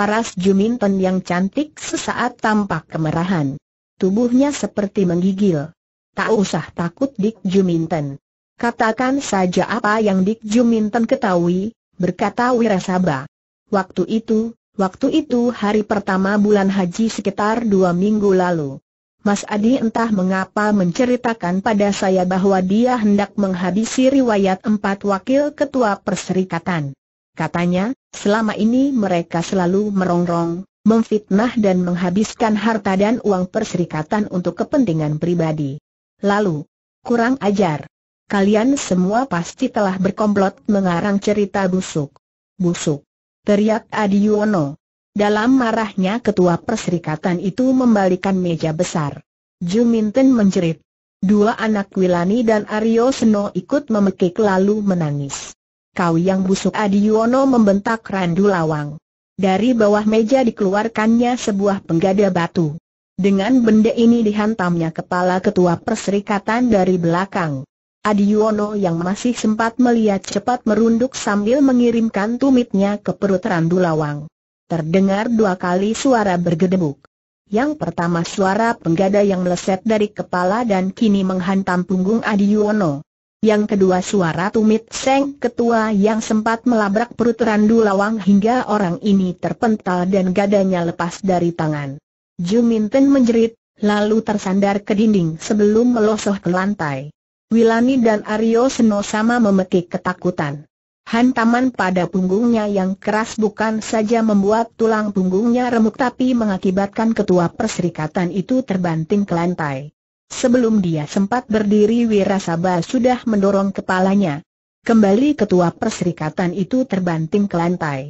Paras Juminten yang cantik sesaat tampak kemerahan. Tubuhnya seperti menggigil. Tak usah takut Dik Juminten. Katakan saja apa yang Dik Juminten ketahui, berkata Wirasaba. Waktu itu, waktu itu hari pertama bulan haji sekitar dua minggu lalu. Mas Adi entah mengapa menceritakan pada saya bahwa dia hendak menghabisi riwayat empat wakil ketua perserikatan. Katanya, selama ini mereka selalu merongrong, memfitnah dan menghabiskan harta dan uang perserikatan untuk kepentingan pribadi. Lalu, kurang ajar. Kalian semua pasti telah berkomplot mengarang cerita busuk. Busuk. Teriak Adi Yono Dalam marahnya ketua perserikatan itu membalikan meja besar. Juminten menjerit. Dua anak Wilani dan Aryo Seno ikut memekik lalu menangis kau yang busuk Yono membentak Randu Lawang. Dari bawah meja dikeluarkannya sebuah penggada batu. Dengan benda ini dihantamnya kepala ketua perserikatan dari belakang. Yono yang masih sempat melihat cepat merunduk sambil mengirimkan tumitnya ke perut Randu Lawang. Terdengar dua kali suara bergedebuk. Yang pertama suara penggada yang meleset dari kepala dan kini menghantam punggung Yono. Yang kedua suara tumit Seng Ketua yang sempat melabrak perut Randu Lawang hingga orang ini terpental dan gadanya lepas dari tangan. Juminten menjerit, lalu tersandar ke dinding sebelum melosoh ke lantai. Wilani dan Aryo Seno sama memekik ketakutan. Hantaman pada punggungnya yang keras bukan saja membuat tulang punggungnya remuk tapi mengakibatkan ketua perserikatan itu terbanting ke lantai. Sebelum dia sempat berdiri Wirasaba sudah mendorong kepalanya. Kembali ketua perserikatan itu terbanting ke lantai.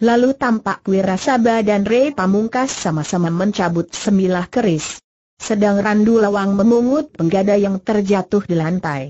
Lalu tampak Wirasaba dan Rei Pamungkas sama-sama mencabut semilah keris. Sedang Randu Lawang memungut penggada yang terjatuh di lantai.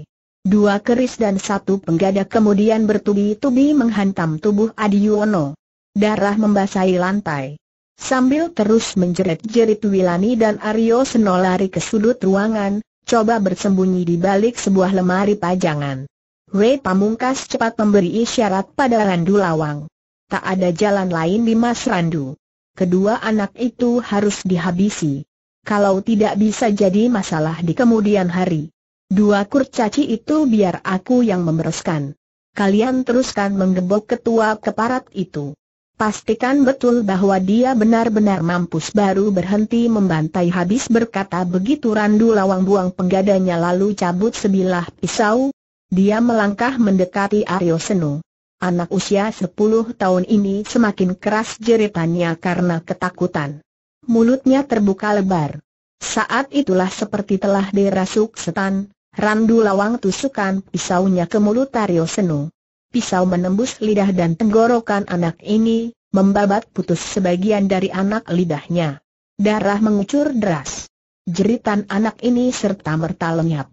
Dua keris dan satu penggada kemudian bertubi-tubi menghantam tubuh Adi Yuwono. Darah membasahi lantai. Sambil terus menjerit-jerit Wilani dan Aryo Seno lari ke sudut ruangan, coba bersembunyi di balik sebuah lemari pajangan. Wei Pamungkas cepat memberi isyarat pada Randu Lawang. Tak ada jalan lain di Mas Randu. Kedua anak itu harus dihabisi. Kalau tidak bisa jadi masalah di kemudian hari. Dua kurcaci itu biar aku yang membereskan. Kalian teruskan menggebok ketua keparat itu. Pastikan betul bahwa dia benar-benar mampus baru berhenti membantai habis berkata begitu Randu Lawang buang penggadanya lalu cabut sebilah pisau. Dia melangkah mendekati Aryo Seno. Anak usia 10 tahun ini semakin keras jeritannya karena ketakutan. Mulutnya terbuka lebar. Saat itulah seperti telah dirasuk setan, Randu Lawang tusukan pisaunya ke mulut Aryo Seno pisau menembus lidah dan tenggorokan anak ini, membabat putus sebagian dari anak lidahnya. Darah mengucur deras. Jeritan anak ini serta merta lenyap.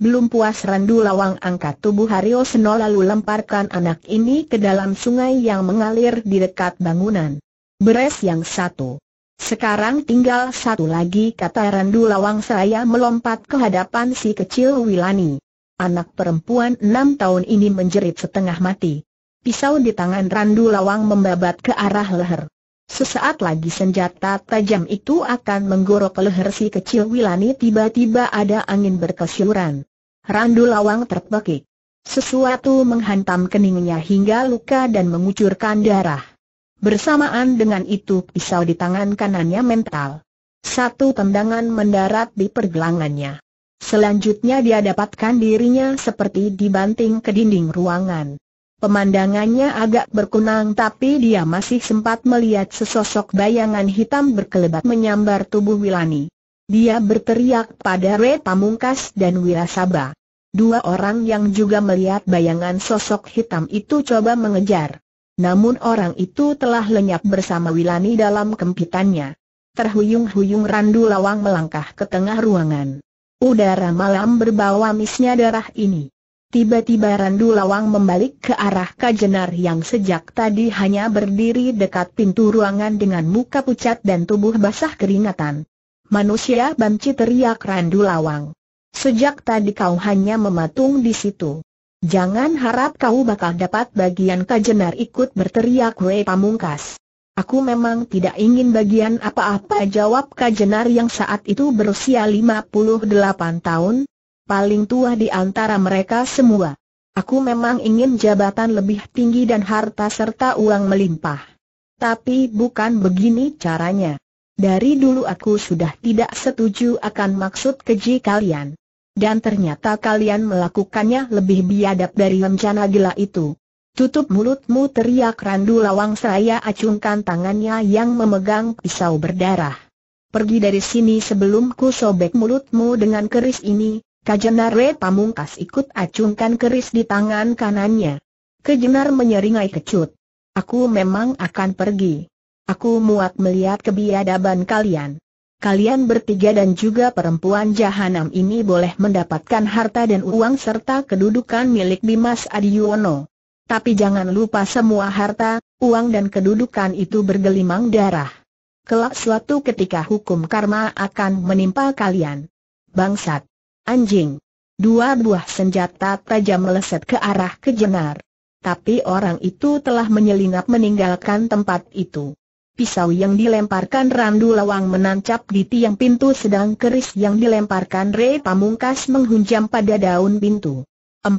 Belum puas Randu Lawang angkat tubuh Hario Seno lalu lemparkan anak ini ke dalam sungai yang mengalir di dekat bangunan. Beres yang satu. Sekarang tinggal satu lagi kata Randu Lawang saya melompat ke hadapan si kecil Wilani anak perempuan enam tahun ini menjerit setengah mati. Pisau di tangan Randu Lawang membabat ke arah leher. Sesaat lagi senjata tajam itu akan menggorok leher si kecil Wilani tiba-tiba ada angin berkesiluran. Randu Lawang terpekik. Sesuatu menghantam keningnya hingga luka dan mengucurkan darah. Bersamaan dengan itu pisau di tangan kanannya mental. Satu tendangan mendarat di pergelangannya. Selanjutnya dia dapatkan dirinya seperti dibanting ke dinding ruangan. Pemandangannya agak berkunang tapi dia masih sempat melihat sesosok bayangan hitam berkelebat menyambar tubuh Wilani. Dia berteriak pada Red Pamungkas dan Wirasaba. Dua orang yang juga melihat bayangan sosok hitam itu coba mengejar. Namun orang itu telah lenyap bersama Wilani dalam kempitannya. Terhuyung-huyung Randu Lawang melangkah ke tengah ruangan. Udara malam berbau amisnya darah ini. Tiba-tiba Randu Lawang membalik ke arah Kajenar yang sejak tadi hanya berdiri dekat pintu ruangan dengan muka pucat dan tubuh basah keringatan. Manusia banci teriak Randu Lawang. Sejak tadi kau hanya mematung di situ. Jangan harap kau bakal dapat bagian Kajenar ikut berteriak Wei Pamungkas. Aku memang tidak ingin bagian apa-apa jawab Kajenar yang saat itu berusia 58 tahun, paling tua di antara mereka semua. Aku memang ingin jabatan lebih tinggi dan harta serta uang melimpah. Tapi bukan begini caranya. Dari dulu aku sudah tidak setuju akan maksud keji kalian. Dan ternyata kalian melakukannya lebih biadab dari rencana gila itu. Tutup mulutmu teriak Randu Lawang Seraya acungkan tangannya yang memegang pisau berdarah. Pergi dari sini sebelum ku sobek mulutmu dengan keris ini, Kajenare Pamungkas ikut acungkan keris di tangan kanannya. Kejenar menyeringai kecut. Aku memang akan pergi. Aku muak melihat kebiadaban kalian. Kalian bertiga dan juga perempuan jahanam ini boleh mendapatkan harta dan uang serta kedudukan milik Dimas Adiwono. Tapi jangan lupa semua harta, uang dan kedudukan itu bergelimang darah. Kelak suatu ketika hukum karma akan menimpa kalian. Bangsat. Anjing. Dua buah senjata tajam meleset ke arah kejenar. Tapi orang itu telah menyelinap meninggalkan tempat itu. Pisau yang dilemparkan Randu Lawang menancap di tiang pintu sedang keris yang dilemparkan Rei Pamungkas menghunjam pada daun pintu. 4.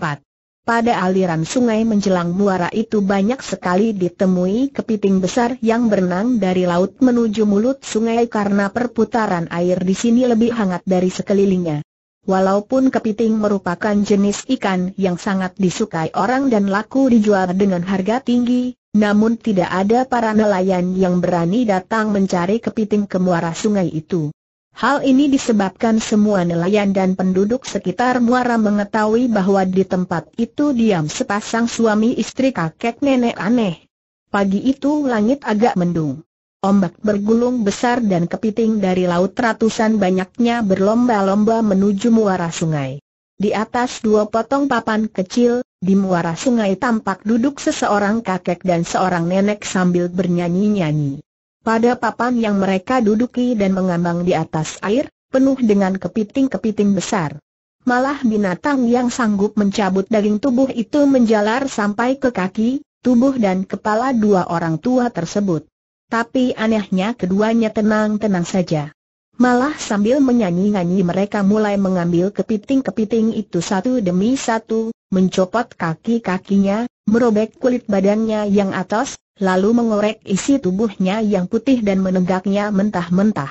Pada aliran sungai menjelang muara itu banyak sekali ditemui kepiting besar yang berenang dari laut menuju mulut sungai karena perputaran air di sini lebih hangat dari sekelilingnya. Walaupun kepiting merupakan jenis ikan yang sangat disukai orang dan laku dijual dengan harga tinggi, namun tidak ada para nelayan yang berani datang mencari kepiting ke muara sungai itu. Hal ini disebabkan semua nelayan dan penduduk sekitar muara mengetahui bahwa di tempat itu diam sepasang suami istri kakek nenek aneh. Pagi itu langit agak mendung. Ombak bergulung besar dan kepiting dari laut ratusan banyaknya berlomba-lomba menuju muara sungai. Di atas dua potong papan kecil, di muara sungai tampak duduk seseorang kakek dan seorang nenek sambil bernyanyi-nyanyi. Pada papan yang mereka duduki dan mengambang di atas air, penuh dengan kepiting-kepiting besar. Malah binatang yang sanggup mencabut daging tubuh itu menjalar sampai ke kaki, tubuh dan kepala dua orang tua tersebut. Tapi anehnya keduanya tenang-tenang saja. Malah sambil menyanyi-nyanyi mereka mulai mengambil kepiting-kepiting itu satu demi satu, mencopot kaki-kakinya, merobek kulit badannya yang atas, lalu mengorek isi tubuhnya yang putih dan menegaknya mentah-mentah.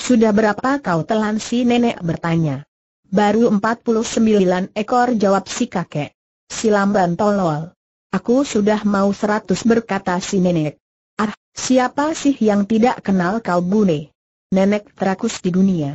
Sudah berapa kau telan si nenek bertanya. Baru 49 ekor jawab si kakek. Si lamban tolol. Aku sudah mau seratus berkata si nenek. Ah, siapa sih yang tidak kenal kau bune? Nenek terakus di dunia.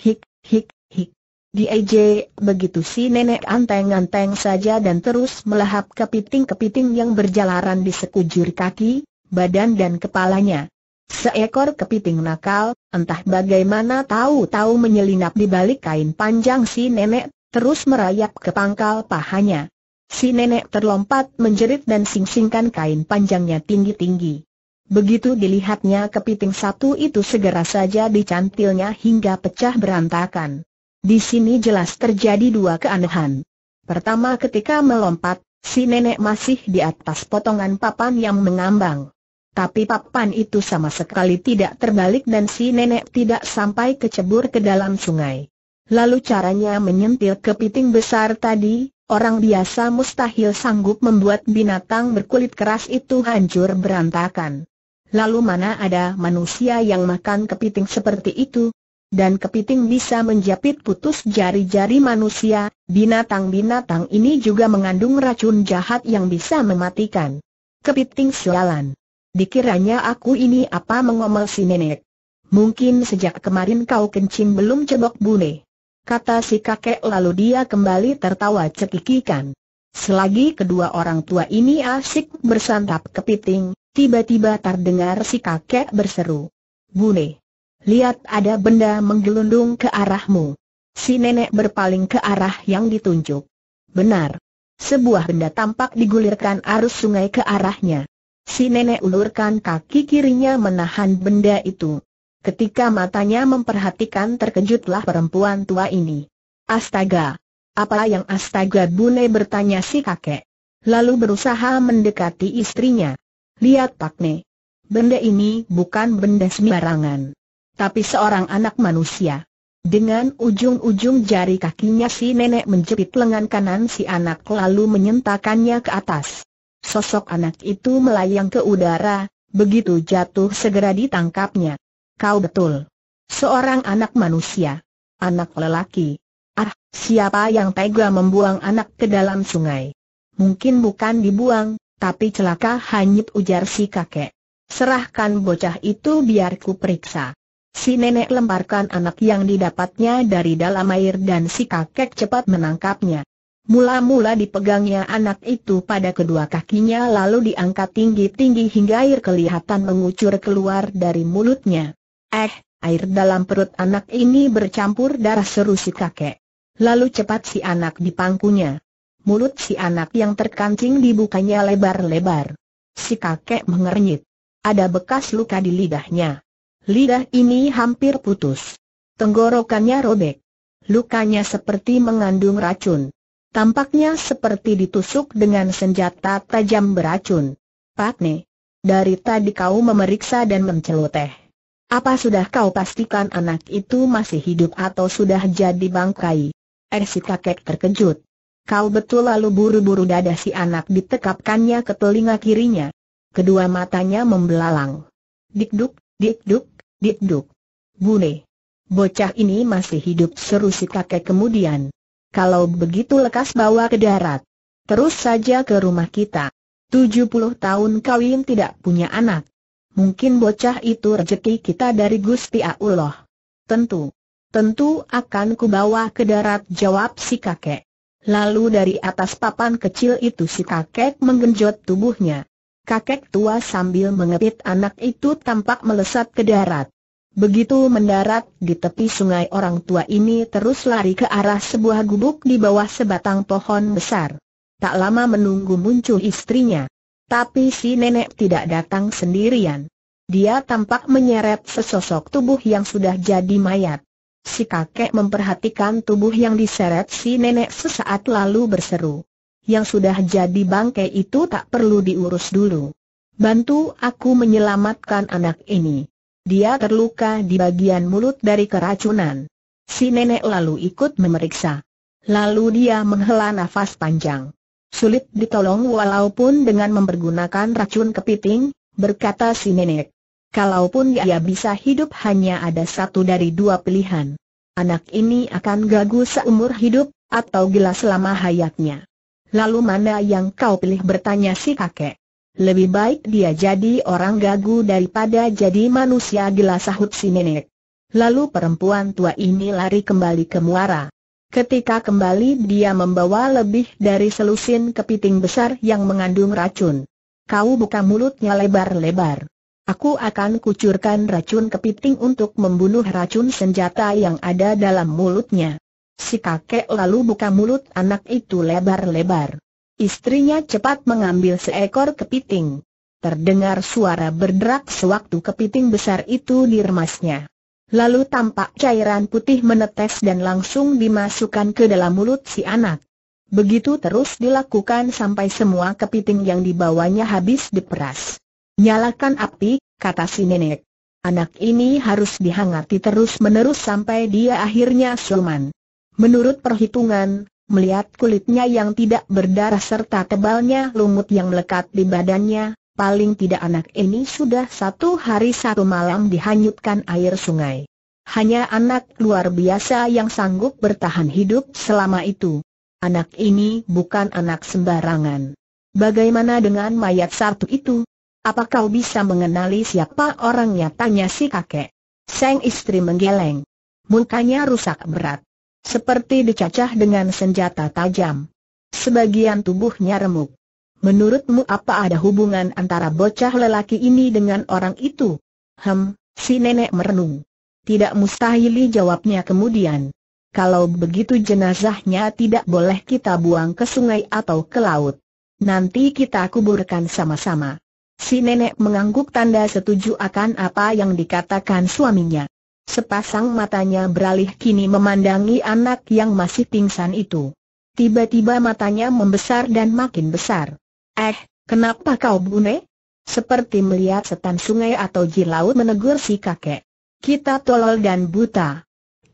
Hik, hik, hik. Di EJ, begitu si nenek anteng-anteng saja dan terus melahap kepiting-kepiting yang berjalaran di sekujur kaki, badan dan kepalanya. Seekor kepiting nakal, entah bagaimana tahu-tahu menyelinap di balik kain panjang si nenek, terus merayap ke pangkal pahanya. Si nenek terlompat menjerit dan sing-singkan kain panjangnya tinggi-tinggi. Begitu dilihatnya kepiting satu itu segera saja dicantilnya hingga pecah berantakan. Di sini jelas terjadi dua keanehan. Pertama ketika melompat, si nenek masih di atas potongan papan yang mengambang. Tapi papan itu sama sekali tidak terbalik dan si nenek tidak sampai kecebur ke dalam sungai. Lalu caranya menyentil kepiting besar tadi, orang biasa mustahil sanggup membuat binatang berkulit keras itu hancur berantakan. Lalu mana ada manusia yang makan kepiting seperti itu? dan kepiting bisa menjepit putus jari-jari manusia, binatang-binatang ini juga mengandung racun jahat yang bisa mematikan. Kepiting sialan. Dikiranya aku ini apa mengomel si nenek. Mungkin sejak kemarin kau kencing belum cebok bune. Kata si kakek lalu dia kembali tertawa cekikikan. Selagi kedua orang tua ini asik bersantap kepiting, tiba-tiba terdengar si kakek berseru. Bune. Lihat ada benda menggelundung ke arahmu. Si nenek berpaling ke arah yang ditunjuk. Benar. Sebuah benda tampak digulirkan arus sungai ke arahnya. Si nenek ulurkan kaki kirinya menahan benda itu. Ketika matanya memperhatikan terkejutlah perempuan tua ini. Astaga! Apa yang astaga Bune bertanya si kakek. Lalu berusaha mendekati istrinya. Lihat Pakne. Benda ini bukan benda sembarangan tapi seorang anak manusia. Dengan ujung-ujung jari kakinya si nenek menjepit lengan kanan si anak lalu menyentakannya ke atas. Sosok anak itu melayang ke udara, begitu jatuh segera ditangkapnya. Kau betul. Seorang anak manusia. Anak lelaki. Ah, siapa yang tega membuang anak ke dalam sungai? Mungkin bukan dibuang, tapi celaka hanyut ujar si kakek. Serahkan bocah itu biar ku periksa. Si nenek lemparkan anak yang didapatnya dari dalam air dan si kakek cepat menangkapnya. Mula-mula dipegangnya anak itu pada kedua kakinya lalu diangkat tinggi-tinggi hingga air kelihatan mengucur keluar dari mulutnya. Eh, air dalam perut anak ini bercampur darah seru si kakek. Lalu cepat si anak dipangkunya. Mulut si anak yang terkancing dibukanya lebar-lebar. Si kakek mengernyit. Ada bekas luka di lidahnya. Lidah ini hampir putus. Tenggorokannya robek. Lukanya seperti mengandung racun. Tampaknya seperti ditusuk dengan senjata tajam beracun. Patne, dari tadi kau memeriksa dan menceloteh. Apa sudah kau pastikan anak itu masih hidup atau sudah jadi bangkai? Eh si kakek terkejut. Kau betul lalu buru-buru dada si anak ditekapkannya ke telinga kirinya. Kedua matanya membelalang. Dikduk, dikduk, Dipduk. Bune. Bocah ini masih hidup seru si kakek kemudian. Kalau begitu lekas bawa ke darat. Terus saja ke rumah kita. 70 tahun kawin tidak punya anak. Mungkin bocah itu rezeki kita dari Gusti Allah. Tentu. Tentu akan kubawa ke darat jawab si kakek. Lalu dari atas papan kecil itu si kakek menggenjot tubuhnya kakek tua sambil mengepit anak itu tampak melesat ke darat. Begitu mendarat di tepi sungai orang tua ini terus lari ke arah sebuah gubuk di bawah sebatang pohon besar. Tak lama menunggu muncul istrinya. Tapi si nenek tidak datang sendirian. Dia tampak menyeret sesosok tubuh yang sudah jadi mayat. Si kakek memperhatikan tubuh yang diseret si nenek sesaat lalu berseru yang sudah jadi bangkai itu tak perlu diurus dulu. Bantu aku menyelamatkan anak ini. Dia terluka di bagian mulut dari keracunan. Si nenek lalu ikut memeriksa. Lalu dia menghela nafas panjang. Sulit ditolong walaupun dengan mempergunakan racun kepiting, berkata si nenek. Kalaupun dia bisa hidup hanya ada satu dari dua pilihan. Anak ini akan gagu seumur hidup, atau gila selama hayatnya. Lalu mana yang kau pilih bertanya si kakek. Lebih baik dia jadi orang gagu daripada jadi manusia gila sahut si nenek. Lalu perempuan tua ini lari kembali ke muara. Ketika kembali dia membawa lebih dari selusin kepiting besar yang mengandung racun. Kau buka mulutnya lebar-lebar. Aku akan kucurkan racun kepiting untuk membunuh racun senjata yang ada dalam mulutnya. Si kakek lalu buka mulut anak itu lebar-lebar. Istrinya cepat mengambil seekor kepiting. Terdengar suara berderak sewaktu kepiting besar itu diremasnya. Lalu tampak cairan putih menetes dan langsung dimasukkan ke dalam mulut si anak. Begitu terus dilakukan sampai semua kepiting yang dibawanya habis diperas. Nyalakan api, kata si nenek. Anak ini harus dihangati terus-menerus sampai dia akhirnya suman. Menurut perhitungan, melihat kulitnya yang tidak berdarah serta tebalnya lumut yang melekat di badannya, paling tidak anak ini sudah satu hari satu malam dihanyutkan air sungai. Hanya anak luar biasa yang sanggup bertahan hidup selama itu. Anak ini bukan anak sembarangan. Bagaimana dengan mayat satu itu? Apa kau bisa mengenali siapa orangnya? Tanya si kakek. Sang istri menggeleng. Mukanya rusak berat. Seperti dicacah dengan senjata tajam. Sebagian tubuhnya remuk. Menurutmu apa ada hubungan antara bocah lelaki ini dengan orang itu? Hem, si nenek merenung. Tidak mustahili jawabnya kemudian. Kalau begitu jenazahnya tidak boleh kita buang ke sungai atau ke laut. Nanti kita kuburkan sama-sama. Si nenek mengangguk tanda setuju akan apa yang dikatakan suaminya. Sepasang matanya beralih kini memandangi anak yang masih pingsan itu. Tiba-tiba matanya membesar dan makin besar. Eh, kenapa kau bune? Seperti melihat setan sungai atau laut menegur si kakek. Kita tolol dan buta.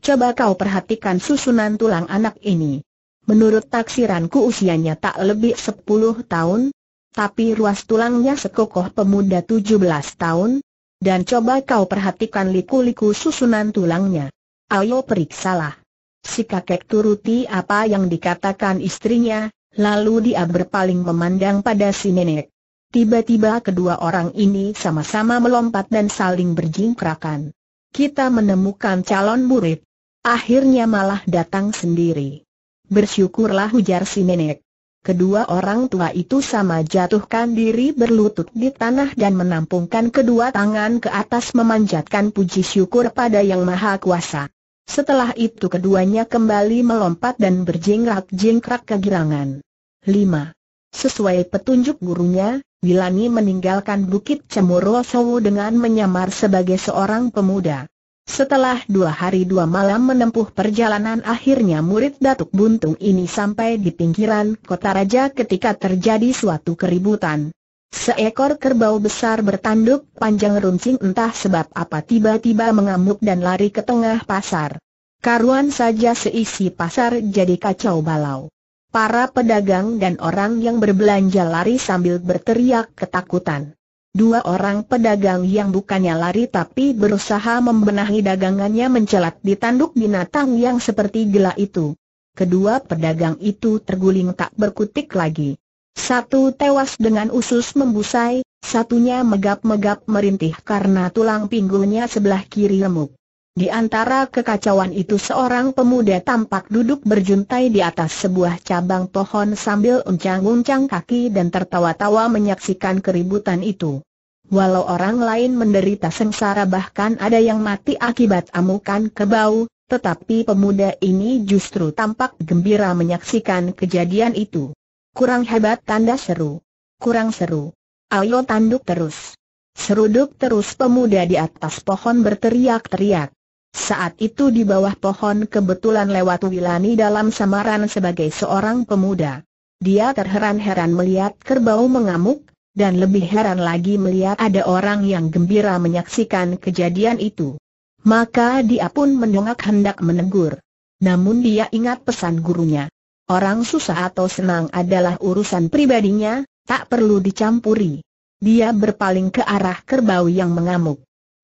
Coba kau perhatikan susunan tulang anak ini. Menurut taksiranku usianya tak lebih 10 tahun, tapi ruas tulangnya sekokoh pemuda 17 tahun, dan coba kau perhatikan liku-liku susunan tulangnya. Ayo periksalah. Si kakek turuti apa yang dikatakan istrinya, lalu dia berpaling memandang pada si nenek. Tiba-tiba kedua orang ini sama-sama melompat dan saling berjingkrakan. Kita menemukan calon murid. Akhirnya malah datang sendiri. Bersyukurlah ujar si nenek kedua orang tua itu sama jatuhkan diri berlutut di tanah dan menampungkan kedua tangan ke atas memanjatkan puji syukur pada Yang Maha Kuasa. Setelah itu keduanya kembali melompat dan berjingkrak-jingkrak kegirangan. 5. Sesuai petunjuk gurunya, Wilani meninggalkan Bukit Cemoro Sowo dengan menyamar sebagai seorang pemuda. Setelah dua hari dua malam menempuh perjalanan akhirnya murid Datuk Buntung ini sampai di pinggiran kota raja ketika terjadi suatu keributan. Seekor kerbau besar bertanduk panjang runcing entah sebab apa tiba-tiba mengamuk dan lari ke tengah pasar. Karuan saja seisi pasar jadi kacau balau. Para pedagang dan orang yang berbelanja lari sambil berteriak ketakutan. Dua orang pedagang yang bukannya lari tapi berusaha membenahi dagangannya mencelat di tanduk binatang yang seperti gila itu. Kedua pedagang itu terguling tak berkutik lagi. Satu tewas dengan usus membusai, satunya megap-megap merintih karena tulang pinggulnya sebelah kiri remuk. Di antara kekacauan itu seorang pemuda tampak duduk berjuntai di atas sebuah cabang pohon sambil uncang-uncang kaki dan tertawa-tawa menyaksikan keributan itu. Walau orang lain menderita sengsara bahkan ada yang mati akibat amukan kebau, tetapi pemuda ini justru tampak gembira menyaksikan kejadian itu. Kurang hebat tanda seru. Kurang seru. Ayo tanduk terus. Seruduk terus pemuda di atas pohon berteriak-teriak. Saat itu di bawah pohon kebetulan lewat Wilani dalam samaran sebagai seorang pemuda. Dia terheran-heran melihat kerbau mengamuk, dan lebih heran lagi melihat ada orang yang gembira menyaksikan kejadian itu. Maka dia pun mendongak hendak menegur. Namun dia ingat pesan gurunya. Orang susah atau senang adalah urusan pribadinya, tak perlu dicampuri. Dia berpaling ke arah kerbau yang mengamuk.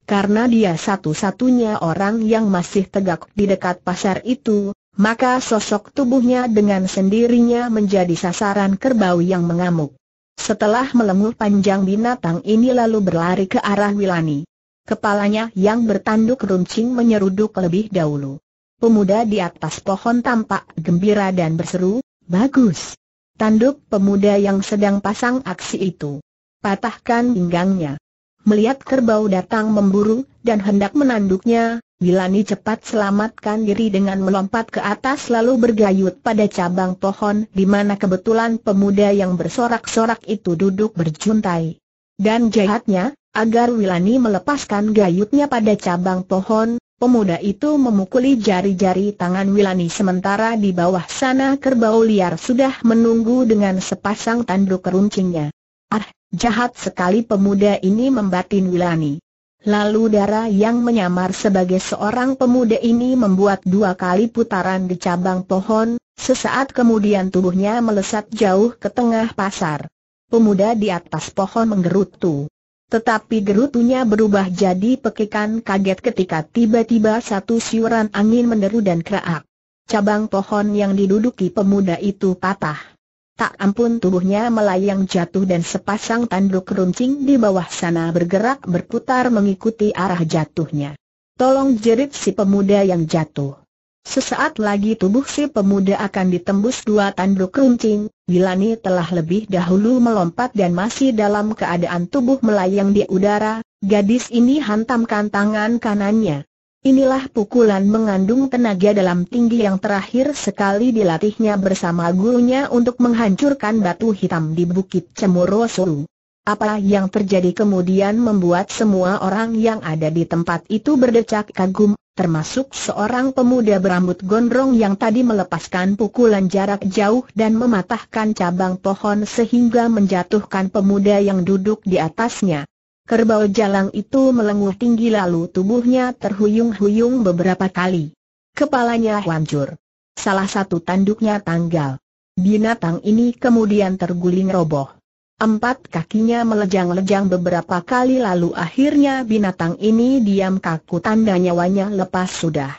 Karena dia satu-satunya orang yang masih tegak di dekat pasar itu, maka sosok tubuhnya dengan sendirinya menjadi sasaran kerbau yang mengamuk. Setelah melenguh panjang binatang ini lalu berlari ke arah Wilani. Kepalanya yang bertanduk runcing menyeruduk lebih dahulu. Pemuda di atas pohon tampak gembira dan berseru, Bagus! Tanduk pemuda yang sedang pasang aksi itu. Patahkan pinggangnya. Melihat kerbau datang memburu, dan hendak menanduknya, Wilani cepat selamatkan diri dengan melompat ke atas lalu bergayut pada cabang pohon di mana kebetulan pemuda yang bersorak-sorak itu duduk berjuntai. Dan jahatnya, agar Wilani melepaskan gayutnya pada cabang pohon, pemuda itu memukuli jari-jari tangan Wilani sementara di bawah sana kerbau liar sudah menunggu dengan sepasang tanduk keruncingnya. Ah, Jahat sekali pemuda ini membatin Wilani. Lalu darah yang menyamar sebagai seorang pemuda ini membuat dua kali putaran di cabang pohon, sesaat kemudian tubuhnya melesat jauh ke tengah pasar. Pemuda di atas pohon menggerutu. Tetapi gerutunya berubah jadi pekikan kaget ketika tiba-tiba satu siuran angin menderu dan kerak. Cabang pohon yang diduduki pemuda itu patah. Tak ampun tubuhnya melayang jatuh dan sepasang tanduk runcing di bawah sana bergerak berputar mengikuti arah jatuhnya. Tolong jerit si pemuda yang jatuh. Sesaat lagi tubuh si pemuda akan ditembus dua tanduk runcing, Wilani telah lebih dahulu melompat dan masih dalam keadaan tubuh melayang di udara, gadis ini hantamkan tangan kanannya. Inilah pukulan mengandung tenaga dalam tinggi yang terakhir sekali dilatihnya bersama gurunya untuk menghancurkan batu hitam di Bukit Solo. Apa yang terjadi kemudian membuat semua orang yang ada di tempat itu berdecak kagum, termasuk seorang pemuda berambut gondrong yang tadi melepaskan pukulan jarak jauh dan mematahkan cabang pohon sehingga menjatuhkan pemuda yang duduk di atasnya. Kerbau jalang itu melenguh tinggi lalu tubuhnya terhuyung-huyung beberapa kali. Kepalanya hancur. Salah satu tanduknya tanggal. Binatang ini kemudian terguling roboh. Empat kakinya melejang-lejang beberapa kali lalu akhirnya binatang ini diam kaku tanda nyawanya lepas sudah.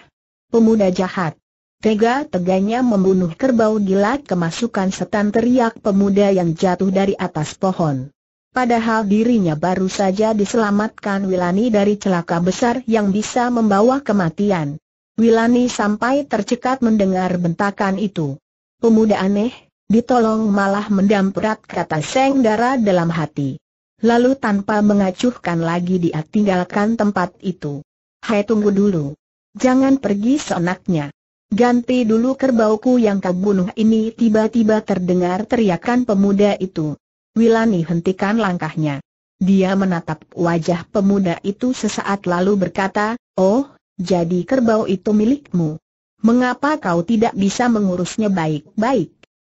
Pemuda jahat. Tega-teganya membunuh kerbau gila kemasukan setan teriak pemuda yang jatuh dari atas pohon. Padahal dirinya baru saja diselamatkan Wilani dari celaka besar yang bisa membawa kematian. Wilani sampai tercekat mendengar bentakan itu. Pemuda aneh, ditolong malah mendamprat kata Seng Dara dalam hati. Lalu tanpa mengacuhkan lagi dia tinggalkan tempat itu. Hai tunggu dulu. Jangan pergi seenaknya. Ganti dulu kerbauku yang kau bunuh ini tiba-tiba terdengar teriakan pemuda itu. Wilani hentikan langkahnya. Dia menatap wajah pemuda itu sesaat lalu berkata, Oh, jadi kerbau itu milikmu. Mengapa kau tidak bisa mengurusnya baik-baik?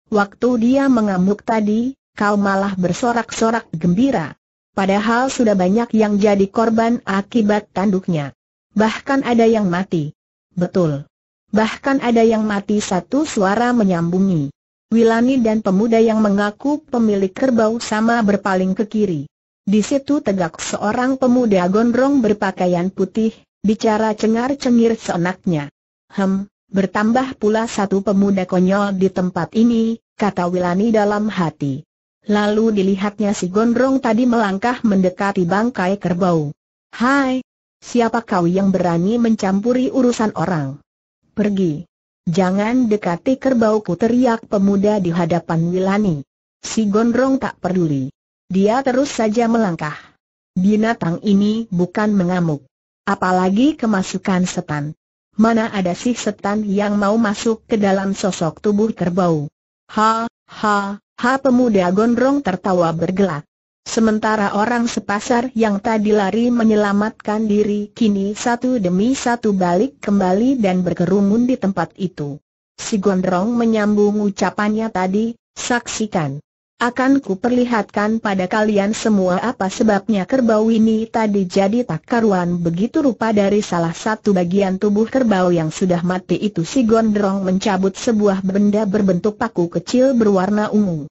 Waktu dia mengamuk tadi, kau malah bersorak-sorak gembira. Padahal sudah banyak yang jadi korban akibat tanduknya. Bahkan ada yang mati. Betul. Bahkan ada yang mati satu suara menyambungi. Wilani dan pemuda yang mengaku pemilik kerbau sama berpaling ke kiri. Di situ tegak seorang pemuda gondrong berpakaian putih, bicara cengar-cengir seenaknya. Hem, bertambah pula satu pemuda konyol di tempat ini, kata Wilani dalam hati. Lalu dilihatnya si gondrong tadi melangkah mendekati bangkai kerbau. Hai, siapa kau yang berani mencampuri urusan orang? Pergi. Jangan dekati kerbauku teriak pemuda di hadapan Wilani. Si Gondrong tak peduli. Dia terus saja melangkah. Binatang ini bukan mengamuk. Apalagi kemasukan setan. Mana ada sih setan yang mau masuk ke dalam sosok tubuh kerbau? Ha, ha, ha pemuda gondrong tertawa bergelak. Sementara orang sepasar yang tadi lari menyelamatkan diri kini satu demi satu balik kembali dan berkerumun di tempat itu. Si Gondrong menyambung ucapannya tadi, saksikan. Akan kuperlihatkan pada kalian semua apa sebabnya kerbau ini tadi jadi tak karuan begitu rupa dari salah satu bagian tubuh kerbau yang sudah mati itu si Gondrong mencabut sebuah benda berbentuk paku kecil berwarna ungu.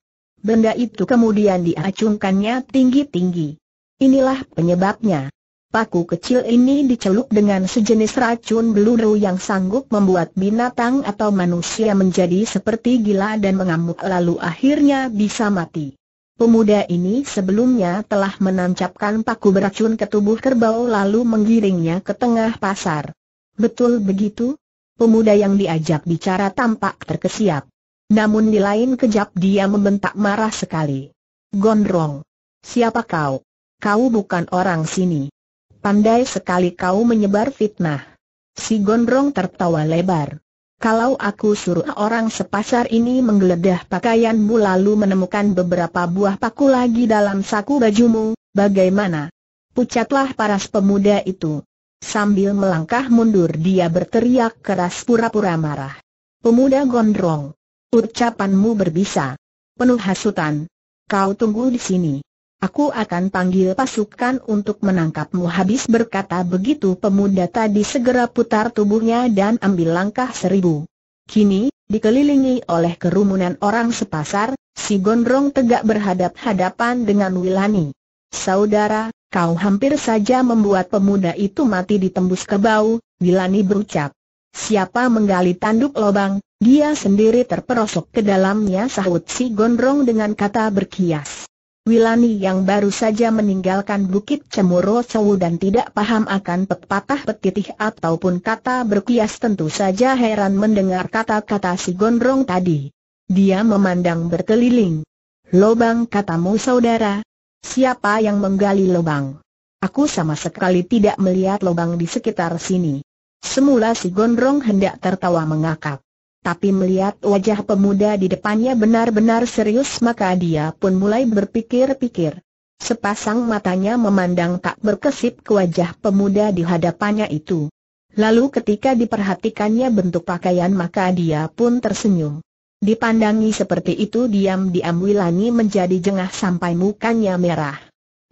Benda itu kemudian diacungkannya tinggi-tinggi. Inilah penyebabnya. Paku kecil ini dicelup dengan sejenis racun beluru yang sanggup membuat binatang atau manusia menjadi seperti gila dan mengamuk lalu akhirnya bisa mati. Pemuda ini sebelumnya telah menancapkan paku beracun ke tubuh kerbau lalu menggiringnya ke tengah pasar. Betul begitu? Pemuda yang diajak bicara tampak terkesiap. Namun di lain kejap dia membentak marah sekali. Gondrong! Siapa kau? Kau bukan orang sini. Pandai sekali kau menyebar fitnah. Si Gondrong tertawa lebar. Kalau aku suruh orang sepasar ini menggeledah pakaianmu lalu menemukan beberapa buah paku lagi dalam saku bajumu, bagaimana? Pucatlah paras pemuda itu. Sambil melangkah mundur dia berteriak keras pura-pura marah. Pemuda gondrong, Ucapanmu berbisa. Penuh hasutan. Kau tunggu di sini. Aku akan panggil pasukan untuk menangkapmu habis berkata begitu pemuda tadi segera putar tubuhnya dan ambil langkah seribu. Kini, dikelilingi oleh kerumunan orang sepasar, si gondrong tegak berhadap-hadapan dengan Wilani. Saudara, kau hampir saja membuat pemuda itu mati ditembus ke bau, Wilani berucap. Siapa menggali tanduk lobang, dia sendiri terperosok ke dalamnya sahut si gondrong dengan kata berkias. Wilani yang baru saja meninggalkan Bukit Cemuro Cowu dan tidak paham akan pepatah petitih ataupun kata berkias tentu saja heran mendengar kata-kata si gondrong tadi. Dia memandang berkeliling. Lobang katamu saudara? Siapa yang menggali lobang? Aku sama sekali tidak melihat lobang di sekitar sini. Semula si gondrong hendak tertawa mengakap tapi melihat wajah pemuda di depannya benar-benar serius maka dia pun mulai berpikir-pikir. Sepasang matanya memandang tak berkesip ke wajah pemuda di hadapannya itu. Lalu ketika diperhatikannya bentuk pakaian maka dia pun tersenyum. Dipandangi seperti itu diam-diam Wilani menjadi jengah sampai mukanya merah.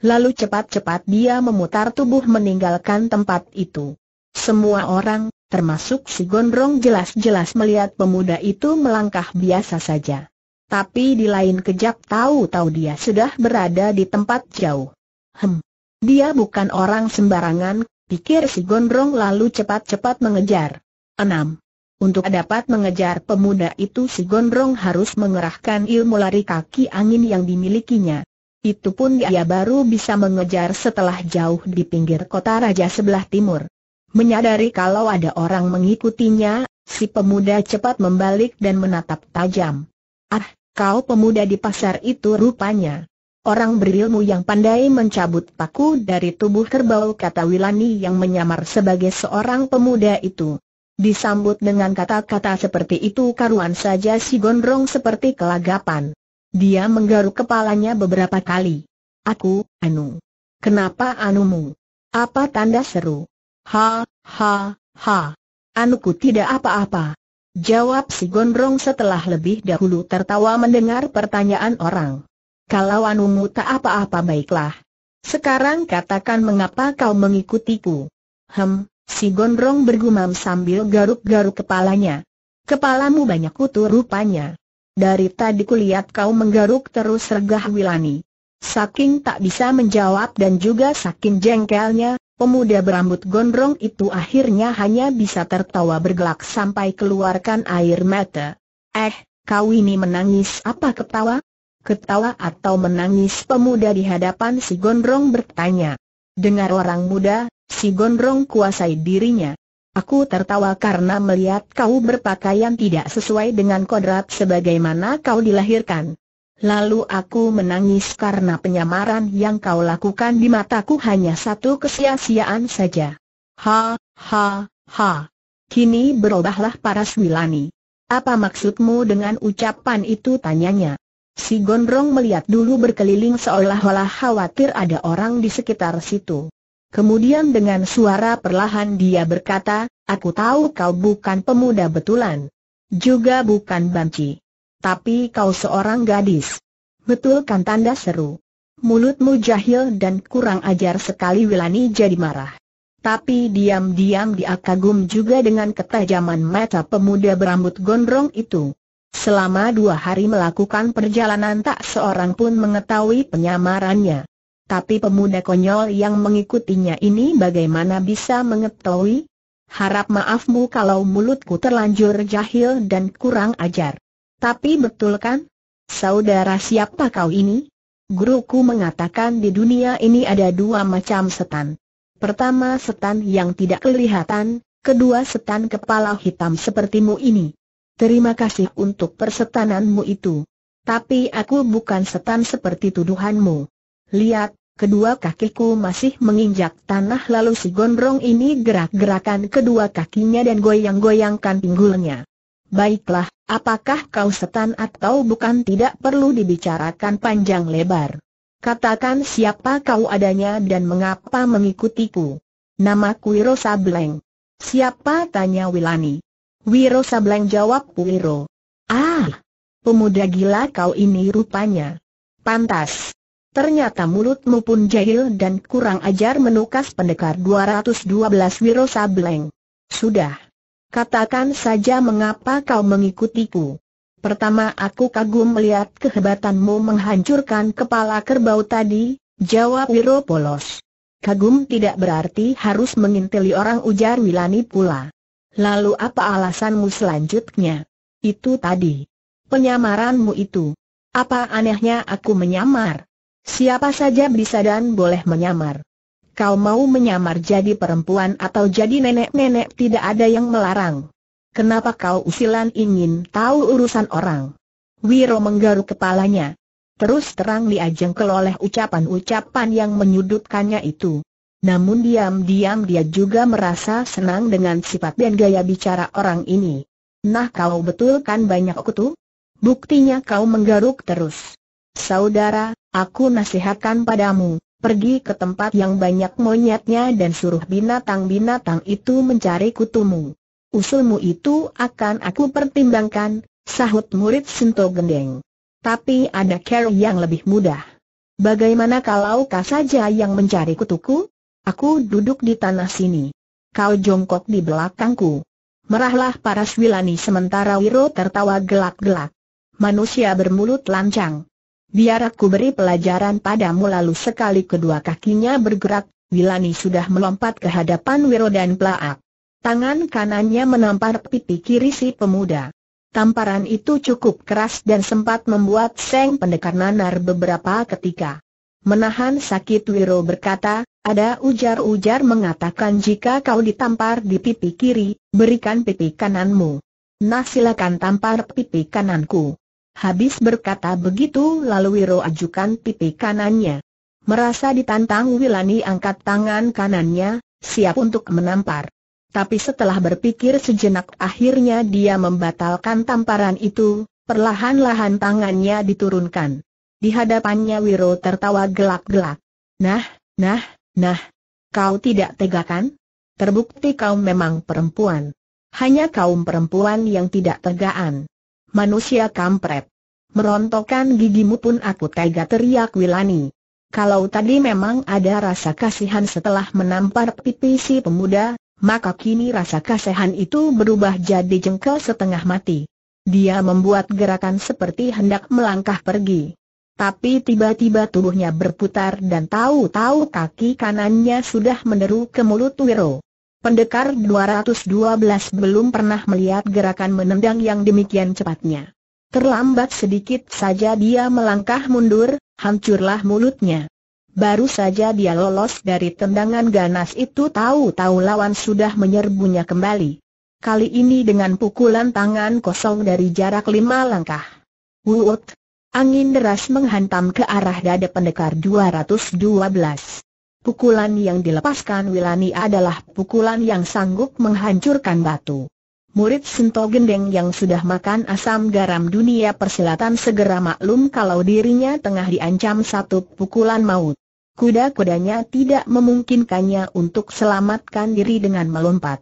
Lalu cepat-cepat dia memutar tubuh meninggalkan tempat itu. Semua orang, termasuk si Gondrong jelas-jelas melihat pemuda itu melangkah biasa saja. Tapi di lain kejap tahu-tahu dia sudah berada di tempat jauh. Hem, dia bukan orang sembarangan, pikir si Gondrong lalu cepat-cepat mengejar. Enam. Untuk dapat mengejar pemuda itu si Gondrong harus mengerahkan ilmu lari kaki angin yang dimilikinya. Itu pun dia baru bisa mengejar setelah jauh di pinggir kota raja sebelah timur. Menyadari kalau ada orang mengikutinya, si pemuda cepat membalik dan menatap tajam. Ah, kau pemuda di pasar itu rupanya. Orang berilmu yang pandai mencabut paku dari tubuh kerbau kata Wilani yang menyamar sebagai seorang pemuda itu. Disambut dengan kata-kata seperti itu karuan saja si gondrong seperti kelagapan. Dia menggaruk kepalanya beberapa kali. Aku, Anu. Kenapa Anumu? Apa tanda seru? Ha, ha, ha. Anuku tidak apa-apa. Jawab si Gondrong setelah lebih dahulu tertawa mendengar pertanyaan orang. Kalau anumu tak apa-apa baiklah. Sekarang katakan mengapa kau mengikutiku. Hem, si Gondrong bergumam sambil garuk-garuk kepalanya. Kepalamu banyak kutu rupanya. Dari tadi kulihat kau menggaruk terus regah Wilani. Saking tak bisa menjawab dan juga saking jengkelnya, Pemuda berambut gondrong itu akhirnya hanya bisa tertawa bergelak sampai keluarkan air mata. Eh, kau ini menangis apa ketawa? Ketawa atau menangis pemuda di hadapan si gondrong bertanya. Dengar orang muda, si gondrong kuasai dirinya. Aku tertawa karena melihat kau berpakaian tidak sesuai dengan kodrat sebagaimana kau dilahirkan. Lalu aku menangis karena penyamaran yang kau lakukan di mataku hanya satu kesia-siaan saja. Ha, ha, ha. Kini berubahlah paras Swilani. Apa maksudmu dengan ucapan itu tanyanya? Si Gondrong melihat dulu berkeliling seolah-olah khawatir ada orang di sekitar situ. Kemudian dengan suara perlahan dia berkata, aku tahu kau bukan pemuda betulan. Juga bukan banci tapi kau seorang gadis. Betul kan tanda seru? Mulutmu jahil dan kurang ajar sekali Wilani jadi marah. Tapi diam-diam dia kagum juga dengan ketajaman mata pemuda berambut gondrong itu. Selama dua hari melakukan perjalanan tak seorang pun mengetahui penyamarannya. Tapi pemuda konyol yang mengikutinya ini bagaimana bisa mengetahui? Harap maafmu kalau mulutku terlanjur jahil dan kurang ajar. Tapi betul kan? Saudara siapa kau ini? Guruku mengatakan di dunia ini ada dua macam setan. Pertama setan yang tidak kelihatan, kedua setan kepala hitam sepertimu ini. Terima kasih untuk persetananmu itu. Tapi aku bukan setan seperti tuduhanmu. Lihat, kedua kakiku masih menginjak tanah lalu si gondrong ini gerak-gerakan kedua kakinya dan goyang-goyangkan pinggulnya. Baiklah, Apakah kau setan atau bukan tidak perlu dibicarakan panjang lebar. Katakan siapa kau adanya dan mengapa mengikutiku. Namaku Wiro Sableng. Siapa tanya Wilani. Wiro Sableng jawab Wiro. Ah, pemuda gila kau ini rupanya. Pantas. Ternyata mulutmu pun jahil dan kurang ajar menukas pendekar 212 Wiro Sableng. Sudah. Katakan saja mengapa kau mengikutiku. Pertama aku kagum melihat kehebatanmu menghancurkan kepala kerbau tadi, jawab Wiro polos. Kagum tidak berarti harus mengintili orang ujar Wilani pula. Lalu apa alasanmu selanjutnya? Itu tadi. Penyamaranmu itu. Apa anehnya aku menyamar? Siapa saja bisa dan boleh menyamar kau mau menyamar jadi perempuan atau jadi nenek-nenek tidak ada yang melarang. Kenapa kau usilan ingin tahu urusan orang? Wiro menggaruk kepalanya. Terus terang diajengkel oleh ucapan-ucapan yang menyudutkannya itu. Namun diam-diam dia juga merasa senang dengan sifat dan gaya bicara orang ini. Nah kau betul kan banyak kutu? Buktinya kau menggaruk terus. Saudara, aku nasihatkan padamu, pergi ke tempat yang banyak monyetnya dan suruh binatang-binatang itu mencari kutumu. Usulmu itu akan aku pertimbangkan, sahut murid Sinto Gendeng. Tapi ada cara yang lebih mudah. Bagaimana kalau kau saja yang mencari kutuku? Aku duduk di tanah sini. Kau jongkok di belakangku. Merahlah para Swilani sementara Wiro tertawa gelak-gelak. Manusia bermulut lancang. Biar aku beri pelajaran padamu lalu sekali kedua kakinya bergerak, Wilani sudah melompat ke hadapan Wiro dan Plaak. Tangan kanannya menampar pipi kiri si pemuda. Tamparan itu cukup keras dan sempat membuat Seng Pendekar Nanar beberapa ketika. Menahan sakit Wiro berkata, ada ujar-ujar mengatakan jika kau ditampar di pipi kiri, berikan pipi kananmu. Nah silakan tampar pipi kananku. Habis berkata begitu lalu Wiro ajukan pipi kanannya. Merasa ditantang Wilani angkat tangan kanannya, siap untuk menampar. Tapi setelah berpikir sejenak akhirnya dia membatalkan tamparan itu, perlahan-lahan tangannya diturunkan. Di hadapannya Wiro tertawa gelak-gelak. Nah, nah, nah, kau tidak tegakan? Terbukti kau memang perempuan. Hanya kaum perempuan yang tidak tegaan. Manusia kampret. Merontokkan gigimu pun aku tega teriak Wilani. Kalau tadi memang ada rasa kasihan setelah menampar pipi si pemuda, maka kini rasa kasihan itu berubah jadi jengkel setengah mati. Dia membuat gerakan seperti hendak melangkah pergi. Tapi tiba-tiba tubuhnya berputar dan tahu-tahu kaki kanannya sudah meneru ke mulut Wiro. Pendekar 212 belum pernah melihat gerakan menendang yang demikian cepatnya. Terlambat sedikit saja dia melangkah mundur, hancurlah mulutnya. Baru saja dia lolos dari tendangan ganas itu tahu-tahu lawan sudah menyerbunya kembali. Kali ini dengan pukulan tangan kosong dari jarak lima langkah. Wut! Angin deras menghantam ke arah dada pendekar 212. Pukulan yang dilepaskan Wilani adalah pukulan yang sanggup menghancurkan batu. Murid Sinto Gendeng yang sudah makan asam garam dunia persilatan segera maklum kalau dirinya tengah diancam satu pukulan maut. Kuda-kudanya tidak memungkinkannya untuk selamatkan diri dengan melompat.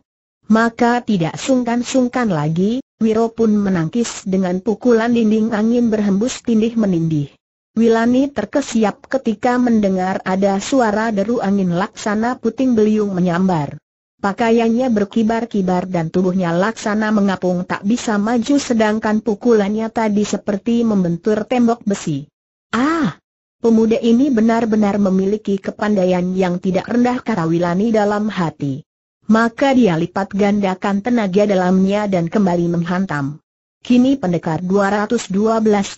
Maka tidak sungkan-sungkan lagi, Wiro pun menangkis dengan pukulan dinding angin berhembus tindih menindih. Wilani terkesiap ketika mendengar ada suara deru angin laksana puting beliung menyambar. Pakaiannya berkibar-kibar dan tubuhnya laksana mengapung tak bisa maju sedangkan pukulannya tadi seperti membentur tembok besi. Ah! Pemuda ini benar-benar memiliki kepandaian yang tidak rendah kata Wilani dalam hati. Maka dia lipat gandakan tenaga dalamnya dan kembali menghantam. Kini pendekar 212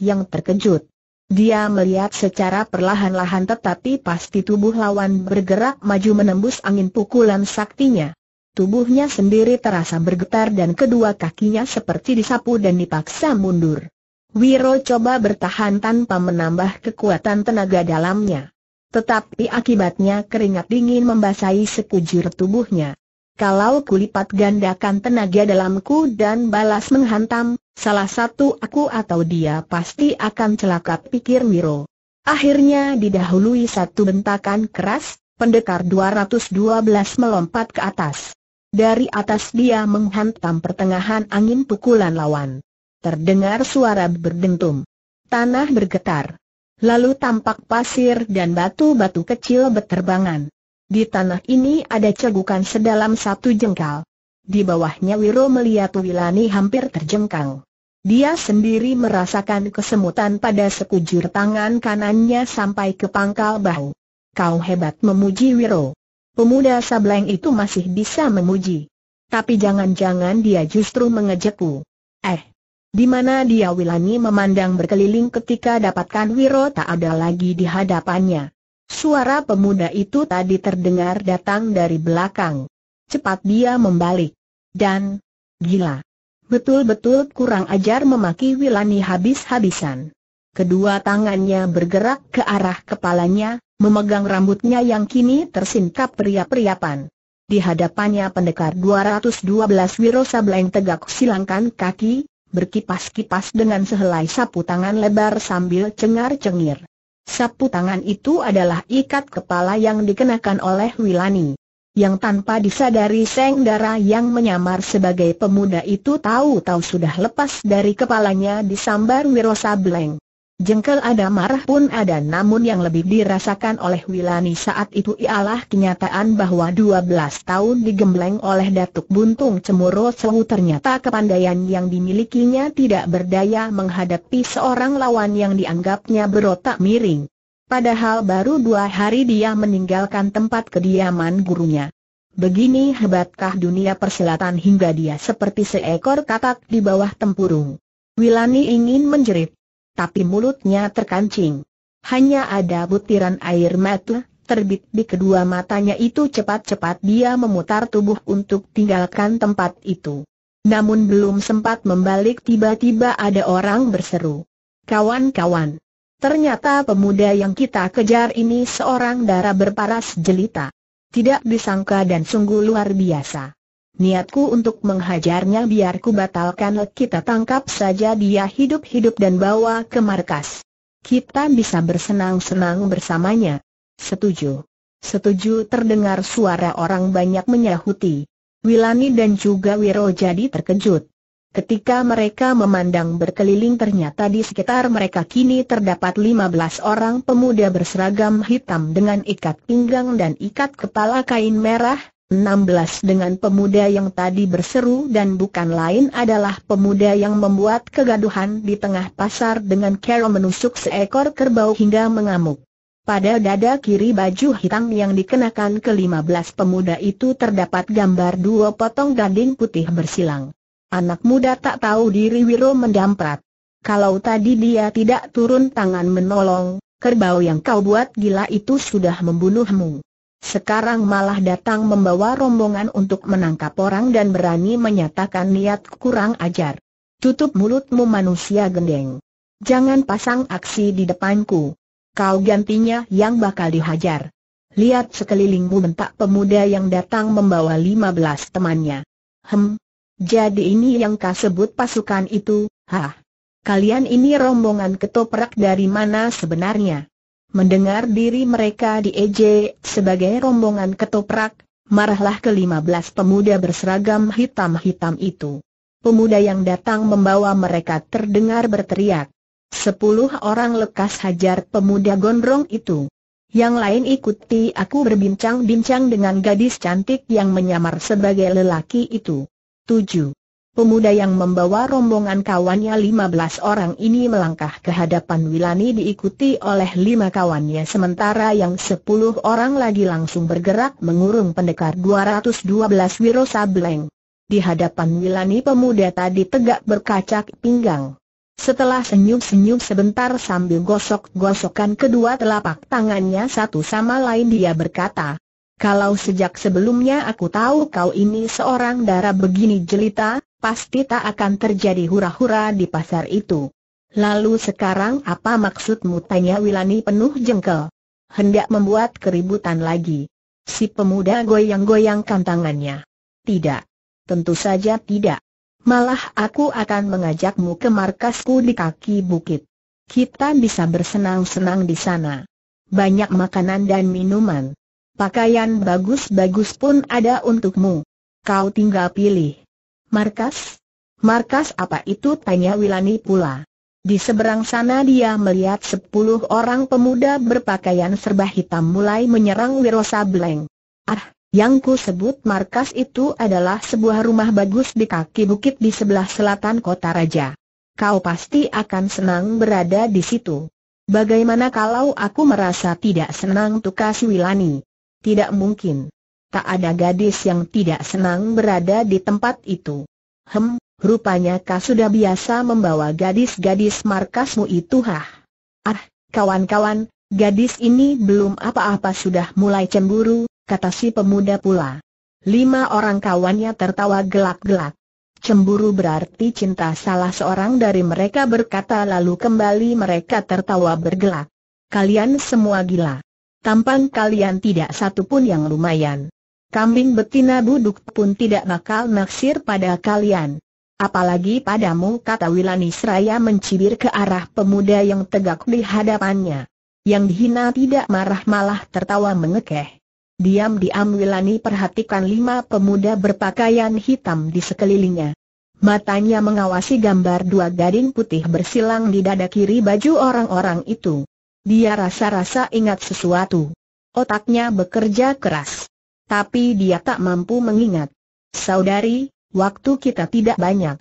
yang terkejut dia melihat secara perlahan-lahan tetapi pasti tubuh lawan bergerak maju menembus angin pukulan saktinya. Tubuhnya sendiri terasa bergetar dan kedua kakinya seperti disapu dan dipaksa mundur. Wiro coba bertahan tanpa menambah kekuatan tenaga dalamnya. Tetapi akibatnya keringat dingin membasahi sekujur tubuhnya kalau kulipat gandakan tenaga dalamku dan balas menghantam, salah satu aku atau dia pasti akan celaka pikir Wiro. Akhirnya didahului satu bentakan keras, pendekar 212 melompat ke atas. Dari atas dia menghantam pertengahan angin pukulan lawan. Terdengar suara berdentum. Tanah bergetar. Lalu tampak pasir dan batu-batu kecil berterbangan. Di tanah ini ada cegukan sedalam satu jengkal. Di bawahnya Wiro melihat Wilani hampir terjengkang. Dia sendiri merasakan kesemutan pada sekujur tangan kanannya sampai ke pangkal bahu. Kau hebat memuji Wiro. Pemuda sableng itu masih bisa memuji. Tapi jangan-jangan dia justru mengejekku. Eh, di mana dia Wilani memandang berkeliling ketika dapatkan Wiro tak ada lagi di hadapannya. Suara pemuda itu tadi terdengar datang dari belakang. Cepat dia membalik. Dan, gila. Betul-betul kurang ajar memaki Wilani habis-habisan. Kedua tangannya bergerak ke arah kepalanya, memegang rambutnya yang kini tersingkap pria priapan Di hadapannya pendekar 212 Wiro Sableng tegak silangkan kaki, berkipas-kipas dengan sehelai sapu tangan lebar sambil cengar-cengir. Sapu tangan itu adalah ikat kepala yang dikenakan oleh Wilani. Yang tanpa disadari Seng Dara yang menyamar sebagai pemuda itu tahu-tahu sudah lepas dari kepalanya disambar Wiro Sableng. Jengkel ada marah pun ada namun yang lebih dirasakan oleh Wilani saat itu ialah kenyataan bahwa 12 tahun digembleng oleh Datuk Buntung Cemuro Sohu ternyata kepandaian yang dimilikinya tidak berdaya menghadapi seorang lawan yang dianggapnya berotak miring. Padahal baru dua hari dia meninggalkan tempat kediaman gurunya. Begini hebatkah dunia Perselatan hingga dia seperti seekor katak di bawah tempurung. Wilani ingin menjerit tapi mulutnya terkancing. Hanya ada butiran air mata, terbit di kedua matanya itu cepat-cepat dia memutar tubuh untuk tinggalkan tempat itu. Namun belum sempat membalik tiba-tiba ada orang berseru. Kawan-kawan, ternyata pemuda yang kita kejar ini seorang darah berparas jelita. Tidak disangka dan sungguh luar biasa. Niatku untuk menghajarnya biar ku batalkan kita tangkap saja dia hidup-hidup dan bawa ke markas. Kita bisa bersenang-senang bersamanya. Setuju. Setuju terdengar suara orang banyak menyahuti. Wilani dan juga Wiro jadi terkejut. Ketika mereka memandang berkeliling ternyata di sekitar mereka kini terdapat 15 orang pemuda berseragam hitam dengan ikat pinggang dan ikat kepala kain merah, 16 dengan pemuda yang tadi berseru dan bukan lain adalah pemuda yang membuat kegaduhan di tengah pasar dengan kera menusuk seekor kerbau hingga mengamuk. Pada dada kiri baju hitam yang dikenakan ke-15 pemuda itu terdapat gambar dua potong gading putih bersilang. Anak muda tak tahu diri Wiro mendamprat. Kalau tadi dia tidak turun tangan menolong, kerbau yang kau buat gila itu sudah membunuhmu. Sekarang malah datang membawa rombongan untuk menangkap orang dan berani menyatakan niat kurang ajar. Tutup mulutmu manusia gendeng. Jangan pasang aksi di depanku. Kau gantinya yang bakal dihajar. Lihat sekelilingmu bentak pemuda yang datang membawa 15 temannya. Hem, jadi ini yang kau sebut pasukan itu, hah? Kalian ini rombongan ketoprak dari mana sebenarnya? Mendengar diri mereka diejek sebagai rombongan ketoprak, marahlah kelima belas pemuda berseragam hitam-hitam itu. Pemuda yang datang membawa mereka terdengar berteriak. Sepuluh orang lekas hajar pemuda gondrong itu. Yang lain ikuti aku berbincang-bincang dengan gadis cantik yang menyamar sebagai lelaki itu. 7. Pemuda yang membawa rombongan kawannya 15 orang ini melangkah ke hadapan Wilani diikuti oleh lima kawannya sementara yang 10 orang lagi langsung bergerak mengurung pendekar 212 Wiro Sableng. Di hadapan Wilani pemuda tadi tegak berkacak pinggang. Setelah senyum-senyum sebentar sambil gosok-gosokkan kedua telapak tangannya satu sama lain dia berkata, kalau sejak sebelumnya aku tahu kau ini seorang darah begini jelita, pasti tak akan terjadi hura-hura di pasar itu. Lalu sekarang apa maksudmu tanya Wilani penuh jengkel. Hendak membuat keributan lagi. Si pemuda goyang-goyangkan tangannya. Tidak. Tentu saja tidak. Malah aku akan mengajakmu ke markasku di kaki bukit. Kita bisa bersenang-senang di sana. Banyak makanan dan minuman. Pakaian bagus-bagus pun ada untukmu. Kau tinggal pilih. Markas? Markas apa itu? Tanya Wilani pula. Di seberang sana dia melihat sepuluh orang pemuda berpakaian serba hitam mulai menyerang Bleng. Ah, yang ku sebut markas itu adalah sebuah rumah bagus di kaki bukit di sebelah selatan kota raja. Kau pasti akan senang berada di situ. Bagaimana kalau aku merasa tidak senang tukas Wilani? Tidak mungkin. Tak ada gadis yang tidak senang berada di tempat itu. Hem, rupanya kau sudah biasa membawa gadis-gadis markasmu itu hah. Ah, kawan-kawan, gadis ini belum apa-apa sudah mulai cemburu, kata si pemuda pula. Lima orang kawannya tertawa gelak-gelak. Cemburu berarti cinta salah seorang dari mereka berkata lalu kembali mereka tertawa bergelak. Kalian semua gila. Tampang kalian tidak satu pun yang lumayan. Kambing betina buduk pun tidak nakal naksir pada kalian. Apalagi padamu kata Wilani Seraya mencibir ke arah pemuda yang tegak di hadapannya. Yang dihina tidak marah malah tertawa mengekeh. Diam-diam Wilani perhatikan lima pemuda berpakaian hitam di sekelilingnya. Matanya mengawasi gambar dua gading putih bersilang di dada kiri baju orang-orang itu. Dia rasa-rasa ingat sesuatu. Otaknya bekerja keras tapi dia tak mampu mengingat. Saudari, waktu kita tidak banyak.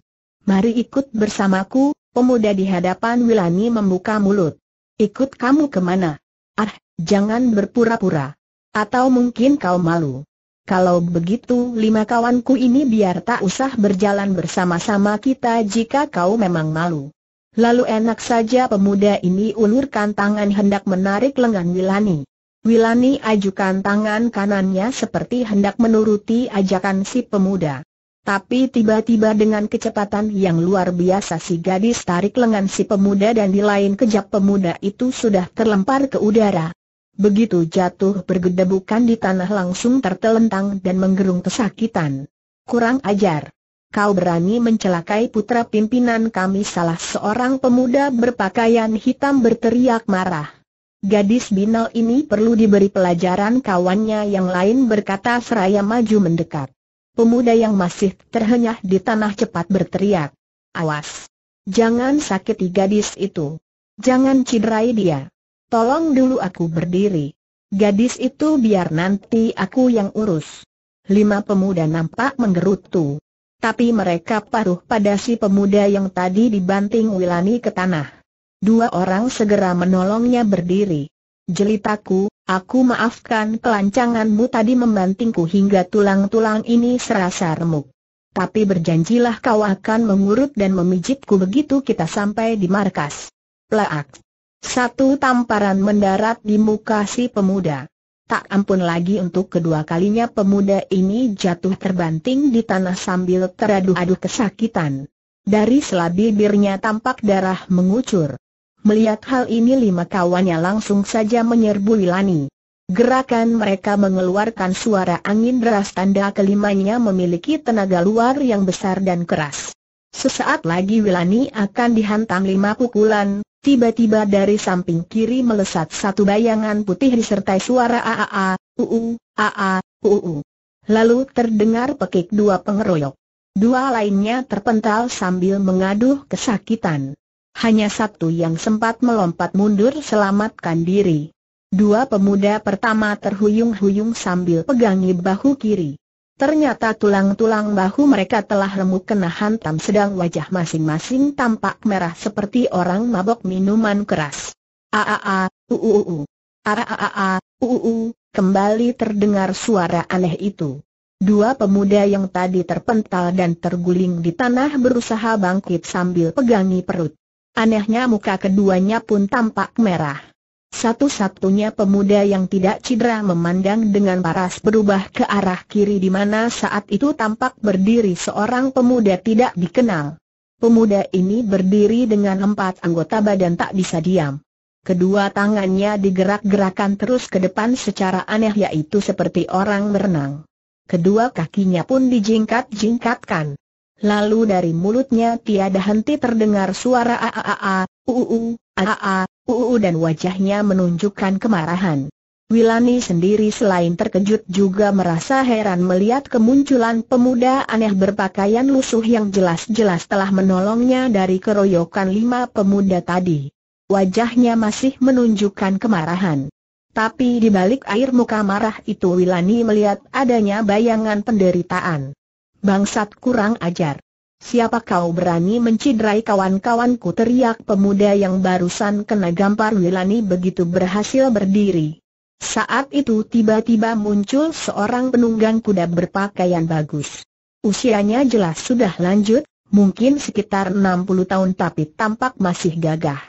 Mari ikut bersamaku, pemuda di hadapan Wilani membuka mulut. Ikut kamu kemana? Ah, jangan berpura-pura. Atau mungkin kau malu. Kalau begitu lima kawanku ini biar tak usah berjalan bersama-sama kita jika kau memang malu. Lalu enak saja pemuda ini ulurkan tangan hendak menarik lengan Wilani. Wilani ajukan tangan kanannya seperti hendak menuruti ajakan si pemuda. Tapi tiba-tiba dengan kecepatan yang luar biasa si gadis tarik lengan si pemuda dan di lain kejap pemuda itu sudah terlempar ke udara. Begitu jatuh bergedebukan di tanah langsung tertelentang dan menggerung kesakitan. Kurang ajar. Kau berani mencelakai putra pimpinan kami salah seorang pemuda berpakaian hitam berteriak marah. Gadis binal ini perlu diberi pelajaran kawannya yang lain berkata seraya maju mendekat. Pemuda yang masih terhenyah di tanah cepat berteriak. Awas! Jangan sakiti gadis itu. Jangan cederai dia. Tolong dulu aku berdiri. Gadis itu biar nanti aku yang urus. Lima pemuda nampak menggerutu. Tapi mereka paruh pada si pemuda yang tadi dibanting Wilani ke tanah. Dua orang segera menolongnya berdiri. Jelitaku, aku maafkan kelancanganmu tadi membantingku hingga tulang-tulang ini serasa remuk. Tapi berjanjilah kau akan mengurut dan memijitku begitu kita sampai di markas. Laak. Satu tamparan mendarat di muka si pemuda. Tak ampun lagi untuk kedua kalinya pemuda ini jatuh terbanting di tanah sambil teraduh-aduh kesakitan. Dari selabi birnya tampak darah mengucur. Melihat hal ini lima kawannya langsung saja menyerbu Wilani. Gerakan mereka mengeluarkan suara angin deras tanda kelimanya memiliki tenaga luar yang besar dan keras. Sesaat lagi Wilani akan dihantam lima pukulan, tiba-tiba dari samping kiri melesat satu bayangan putih disertai suara aaa, uu, aa, uu. Lalu terdengar pekik dua pengeroyok. Dua lainnya terpental sambil mengaduh kesakitan. Hanya satu yang sempat melompat mundur selamatkan diri. Dua pemuda pertama terhuyung-huyung sambil pegangi bahu kiri. Ternyata tulang-tulang bahu mereka telah remuk kena hantam sedang wajah masing-masing tampak merah seperti orang mabok minuman keras. Aaa, uuu, aaa, uuu, kembali terdengar suara aneh itu. Dua pemuda yang tadi terpental dan terguling di tanah berusaha bangkit sambil pegangi perut. Anehnya muka keduanya pun tampak merah. Satu-satunya pemuda yang tidak cedera memandang dengan paras berubah ke arah kiri di mana saat itu tampak berdiri seorang pemuda tidak dikenal. Pemuda ini berdiri dengan empat anggota badan tak bisa diam. Kedua tangannya digerak-gerakan terus ke depan secara aneh yaitu seperti orang berenang. Kedua kakinya pun dijingkat-jingkatkan. Lalu dari mulutnya tiada henti terdengar suara aaa, uu, aa, uu dan wajahnya menunjukkan kemarahan. Wilani sendiri selain terkejut juga merasa heran melihat kemunculan pemuda aneh berpakaian lusuh yang jelas-jelas telah menolongnya dari keroyokan lima pemuda tadi. Wajahnya masih menunjukkan kemarahan. Tapi di balik air muka marah itu Wilani melihat adanya bayangan penderitaan. Bangsat kurang ajar. Siapa kau berani mencidrai kawan-kawanku teriak pemuda yang barusan kena gampar Wilani begitu berhasil berdiri. Saat itu tiba-tiba muncul seorang penunggang kuda berpakaian bagus. Usianya jelas sudah lanjut, mungkin sekitar 60 tahun tapi tampak masih gagah.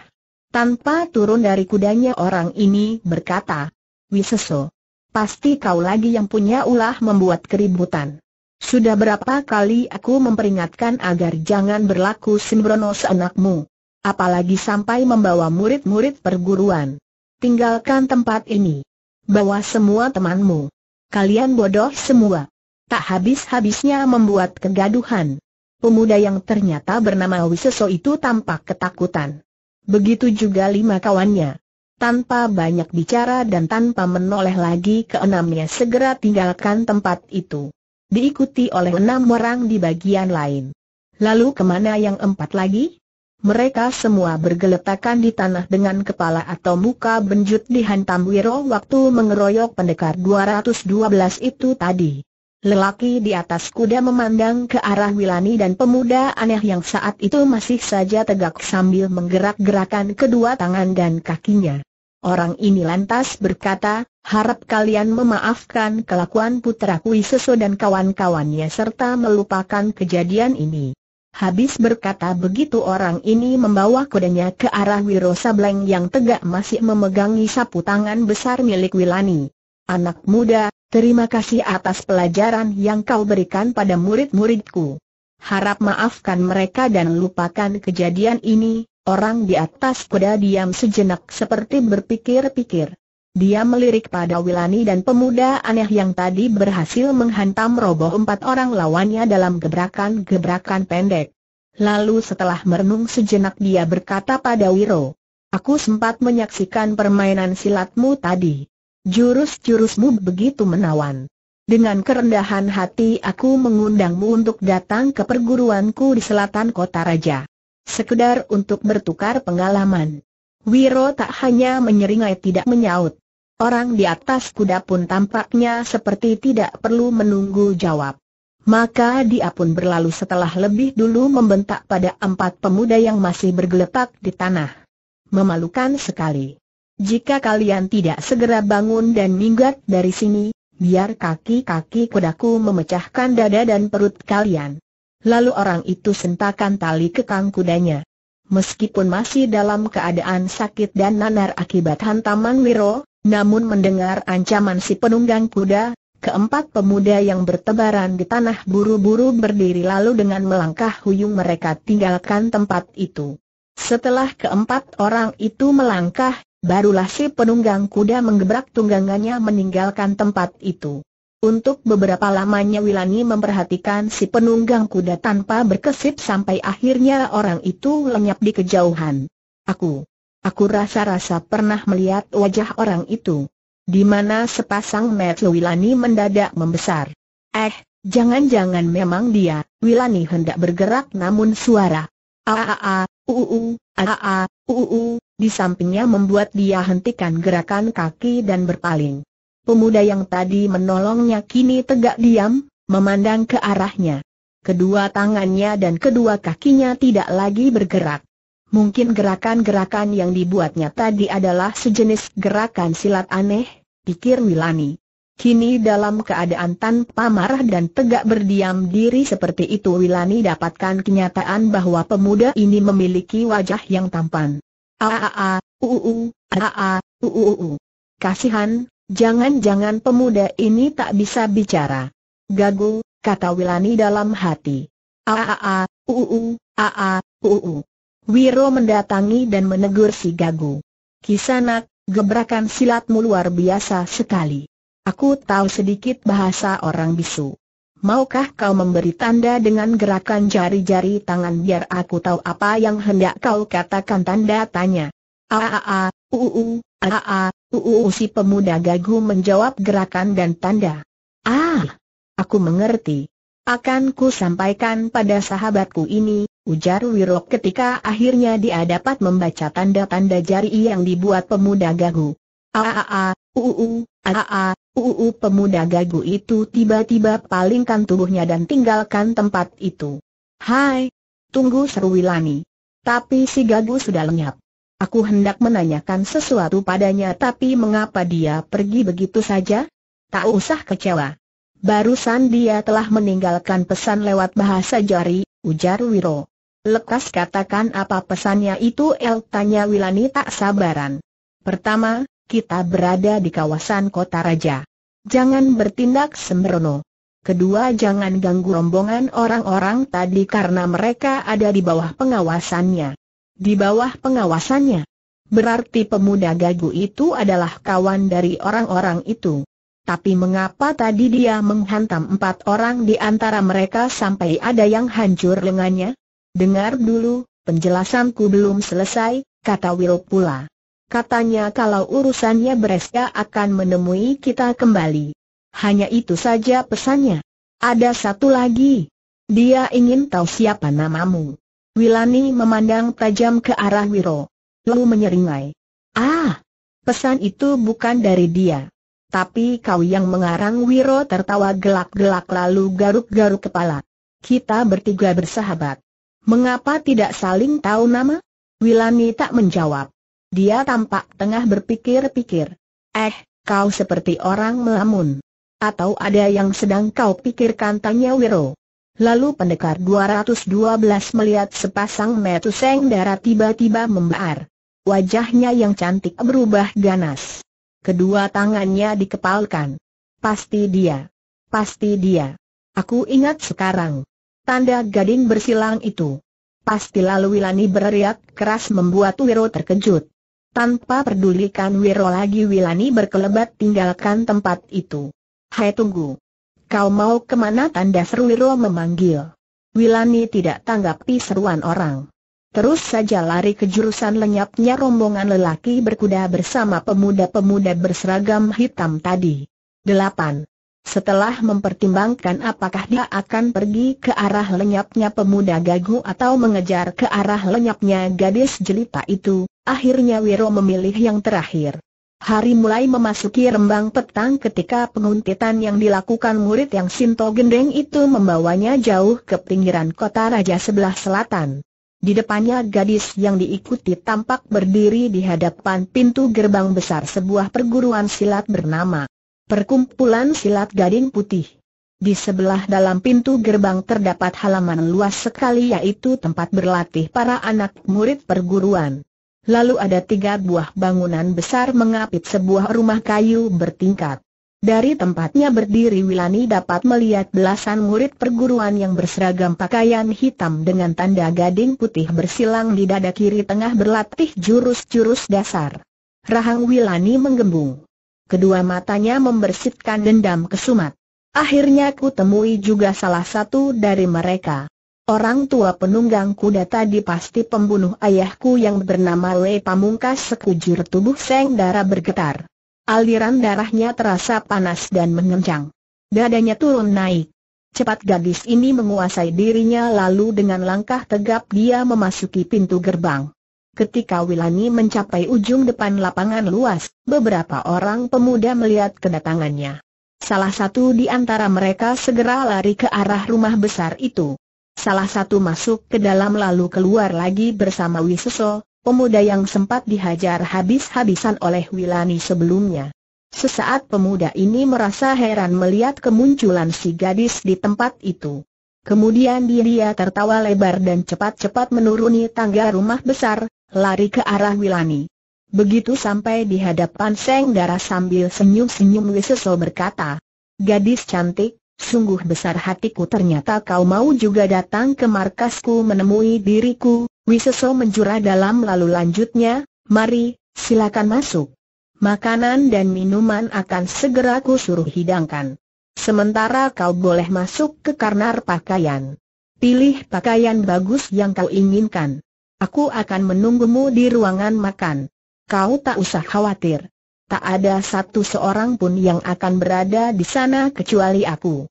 Tanpa turun dari kudanya orang ini berkata, Wiseso, pasti kau lagi yang punya ulah membuat keributan. Sudah berapa kali aku memperingatkan agar jangan berlaku sembrono seenakmu. Apalagi sampai membawa murid-murid perguruan. Tinggalkan tempat ini. Bawa semua temanmu. Kalian bodoh semua. Tak habis-habisnya membuat kegaduhan. Pemuda yang ternyata bernama Wiseso itu tampak ketakutan. Begitu juga lima kawannya. Tanpa banyak bicara dan tanpa menoleh lagi keenamnya segera tinggalkan tempat itu diikuti oleh enam orang di bagian lain. Lalu kemana yang empat lagi? Mereka semua bergeletakan di tanah dengan kepala atau muka benjut dihantam Wiro waktu mengeroyok pendekar 212 itu tadi. Lelaki di atas kuda memandang ke arah Wilani dan pemuda aneh yang saat itu masih saja tegak sambil menggerak-gerakan kedua tangan dan kakinya. Orang ini lantas berkata, harap kalian memaafkan kelakuan putraku Iseso dan kawan-kawannya serta melupakan kejadian ini. Habis berkata begitu orang ini membawa kudanya ke arah Wiro Sableng yang tegak masih memegangi sapu tangan besar milik Wilani. Anak muda, terima kasih atas pelajaran yang kau berikan pada murid-muridku. Harap maafkan mereka dan lupakan kejadian ini, Orang di atas kuda diam sejenak seperti berpikir-pikir. Dia melirik pada Wilani dan pemuda aneh yang tadi berhasil menghantam roboh empat orang lawannya dalam gebrakan-gebrakan pendek. Lalu setelah merenung sejenak dia berkata pada Wiro, Aku sempat menyaksikan permainan silatmu tadi. Jurus-jurusmu begitu menawan. Dengan kerendahan hati aku mengundangmu untuk datang ke perguruanku di selatan kota raja sekedar untuk bertukar pengalaman. Wiro tak hanya menyeringai tidak menyaut. Orang di atas kuda pun tampaknya seperti tidak perlu menunggu jawab. Maka dia pun berlalu setelah lebih dulu membentak pada empat pemuda yang masih bergeletak di tanah. Memalukan sekali. Jika kalian tidak segera bangun dan minggat dari sini, biar kaki-kaki kudaku memecahkan dada dan perut kalian. Lalu orang itu sentakan tali kekang kudanya. Meskipun masih dalam keadaan sakit dan nanar akibat hantaman Wiro, namun mendengar ancaman si penunggang kuda, keempat pemuda yang bertebaran di tanah buru-buru berdiri lalu dengan melangkah huyung mereka tinggalkan tempat itu. Setelah keempat orang itu melangkah, barulah si penunggang kuda menggebrak tunggangannya meninggalkan tempat itu. Untuk beberapa lamanya Wilani memperhatikan si penunggang kuda tanpa berkesip sampai akhirnya orang itu lenyap di kejauhan. Aku, aku rasa-rasa pernah melihat wajah orang itu. Di mana sepasang mata Wilani mendadak membesar. Eh, jangan-jangan memang dia, Wilani hendak bergerak namun suara. aaa, uu, aa, uu, di sampingnya membuat dia hentikan gerakan kaki dan berpaling. Pemuda yang tadi menolongnya kini tegak diam, memandang ke arahnya. Kedua tangannya dan kedua kakinya tidak lagi bergerak. Mungkin gerakan-gerakan yang dibuatnya tadi adalah sejenis gerakan silat aneh, pikir Wilani. Kini dalam keadaan tanpa marah dan tegak berdiam diri seperti itu Wilani dapatkan kenyataan bahwa pemuda ini memiliki wajah yang tampan. a uu, u-u-u. Kasihan, Jangan-jangan pemuda ini tak bisa bicara. Gagu, kata Wilani dalam hati. Aa, uu, aa, uu. Wiro mendatangi dan menegur si Gagu. Kisanak, gebrakan silatmu luar biasa sekali. Aku tahu sedikit bahasa orang bisu. Maukah kau memberi tanda dengan gerakan jari-jari tangan biar aku tahu apa yang hendak kau katakan tanda tanya? Aa, uu, Aa, uu si pemuda gagu menjawab gerakan dan tanda. Ah, aku mengerti. Akan ku sampaikan pada sahabatku ini, ujar Wirok ketika akhirnya dia dapat membaca tanda-tanda jari yang dibuat pemuda gagu. Aa, uu, aa, uu pemuda gagu itu tiba-tiba palingkan tubuhnya dan tinggalkan tempat itu. Hai, tunggu seru Wilani. Tapi si gagu sudah lenyap. Aku hendak menanyakan sesuatu padanya tapi mengapa dia pergi begitu saja? Tak usah kecewa. Barusan dia telah meninggalkan pesan lewat bahasa jari, ujar Wiro. Lekas katakan apa pesannya itu El tanya Wilani tak sabaran. Pertama, kita berada di kawasan kota raja. Jangan bertindak sembrono. Kedua jangan ganggu rombongan orang-orang tadi karena mereka ada di bawah pengawasannya di bawah pengawasannya. Berarti pemuda gagu itu adalah kawan dari orang-orang itu. Tapi mengapa tadi dia menghantam empat orang di antara mereka sampai ada yang hancur lengannya? Dengar dulu, penjelasanku belum selesai, kata Will pula. Katanya kalau urusannya beres dia akan menemui kita kembali. Hanya itu saja pesannya. Ada satu lagi. Dia ingin tahu siapa namamu. Wilani memandang tajam ke arah Wiro. Lalu menyeringai. Ah! Pesan itu bukan dari dia. Tapi kau yang mengarang Wiro tertawa gelak-gelak lalu garuk-garuk kepala. Kita bertiga bersahabat. Mengapa tidak saling tahu nama? Wilani tak menjawab. Dia tampak tengah berpikir-pikir. Eh, kau seperti orang melamun. Atau ada yang sedang kau pikirkan tanya Wiro. Lalu pendekar 212 melihat sepasang metuseng darah tiba-tiba membaar. Wajahnya yang cantik berubah ganas. Kedua tangannya dikepalkan. Pasti dia. Pasti dia. Aku ingat sekarang. Tanda gading bersilang itu. Pasti lalu Wilani berteriak keras membuat Wiro terkejut. Tanpa pedulikan Wiro lagi Wilani berkelebat tinggalkan tempat itu. Hai tunggu. Kau mau kemana tanda seru Serwiro memanggil. Wilani tidak tanggapi seruan orang. Terus saja lari ke jurusan lenyapnya rombongan lelaki berkuda bersama pemuda-pemuda berseragam hitam tadi. 8. Setelah mempertimbangkan apakah dia akan pergi ke arah lenyapnya pemuda gagu atau mengejar ke arah lenyapnya gadis jelita itu, akhirnya Wiro memilih yang terakhir. Hari mulai memasuki rembang petang ketika penguntitan yang dilakukan murid yang Sinto Gendeng itu membawanya jauh ke pinggiran kota Raja sebelah selatan. Di depannya gadis yang diikuti tampak berdiri di hadapan pintu gerbang besar sebuah perguruan silat bernama Perkumpulan Silat Gading Putih. Di sebelah dalam pintu gerbang terdapat halaman luas sekali yaitu tempat berlatih para anak murid perguruan lalu ada tiga buah bangunan besar mengapit sebuah rumah kayu bertingkat. Dari tempatnya berdiri Wilani dapat melihat belasan murid perguruan yang berseragam pakaian hitam dengan tanda gading putih bersilang di dada kiri tengah berlatih jurus-jurus dasar. Rahang Wilani menggembung. Kedua matanya membersitkan dendam kesumat. Akhirnya ku temui juga salah satu dari mereka. Orang tua penunggang kuda tadi pasti pembunuh ayahku yang bernama Wei Pamungkas sekujur tubuh Seng darah bergetar. Aliran darahnya terasa panas dan mengencang. Dadanya turun naik. Cepat gadis ini menguasai dirinya lalu dengan langkah tegap dia memasuki pintu gerbang. Ketika Wilani mencapai ujung depan lapangan luas, beberapa orang pemuda melihat kedatangannya. Salah satu di antara mereka segera lari ke arah rumah besar itu. Salah satu masuk ke dalam lalu keluar lagi bersama Wiseso, pemuda yang sempat dihajar habis-habisan oleh Wilani sebelumnya. Sesaat pemuda ini merasa heran melihat kemunculan si gadis di tempat itu. Kemudian dia tertawa lebar dan cepat-cepat menuruni tangga rumah besar, lari ke arah Wilani. Begitu sampai di hadapan Seng Dara sambil senyum-senyum Wiseso berkata, Gadis cantik, sungguh besar hatiku ternyata kau mau juga datang ke markasku menemui diriku, Wiseso menjura dalam lalu lanjutnya, mari, silakan masuk. Makanan dan minuman akan segera ku suruh hidangkan. Sementara kau boleh masuk ke karnar pakaian. Pilih pakaian bagus yang kau inginkan. Aku akan menunggumu di ruangan makan. Kau tak usah khawatir tak ada satu seorang pun yang akan berada di sana kecuali aku.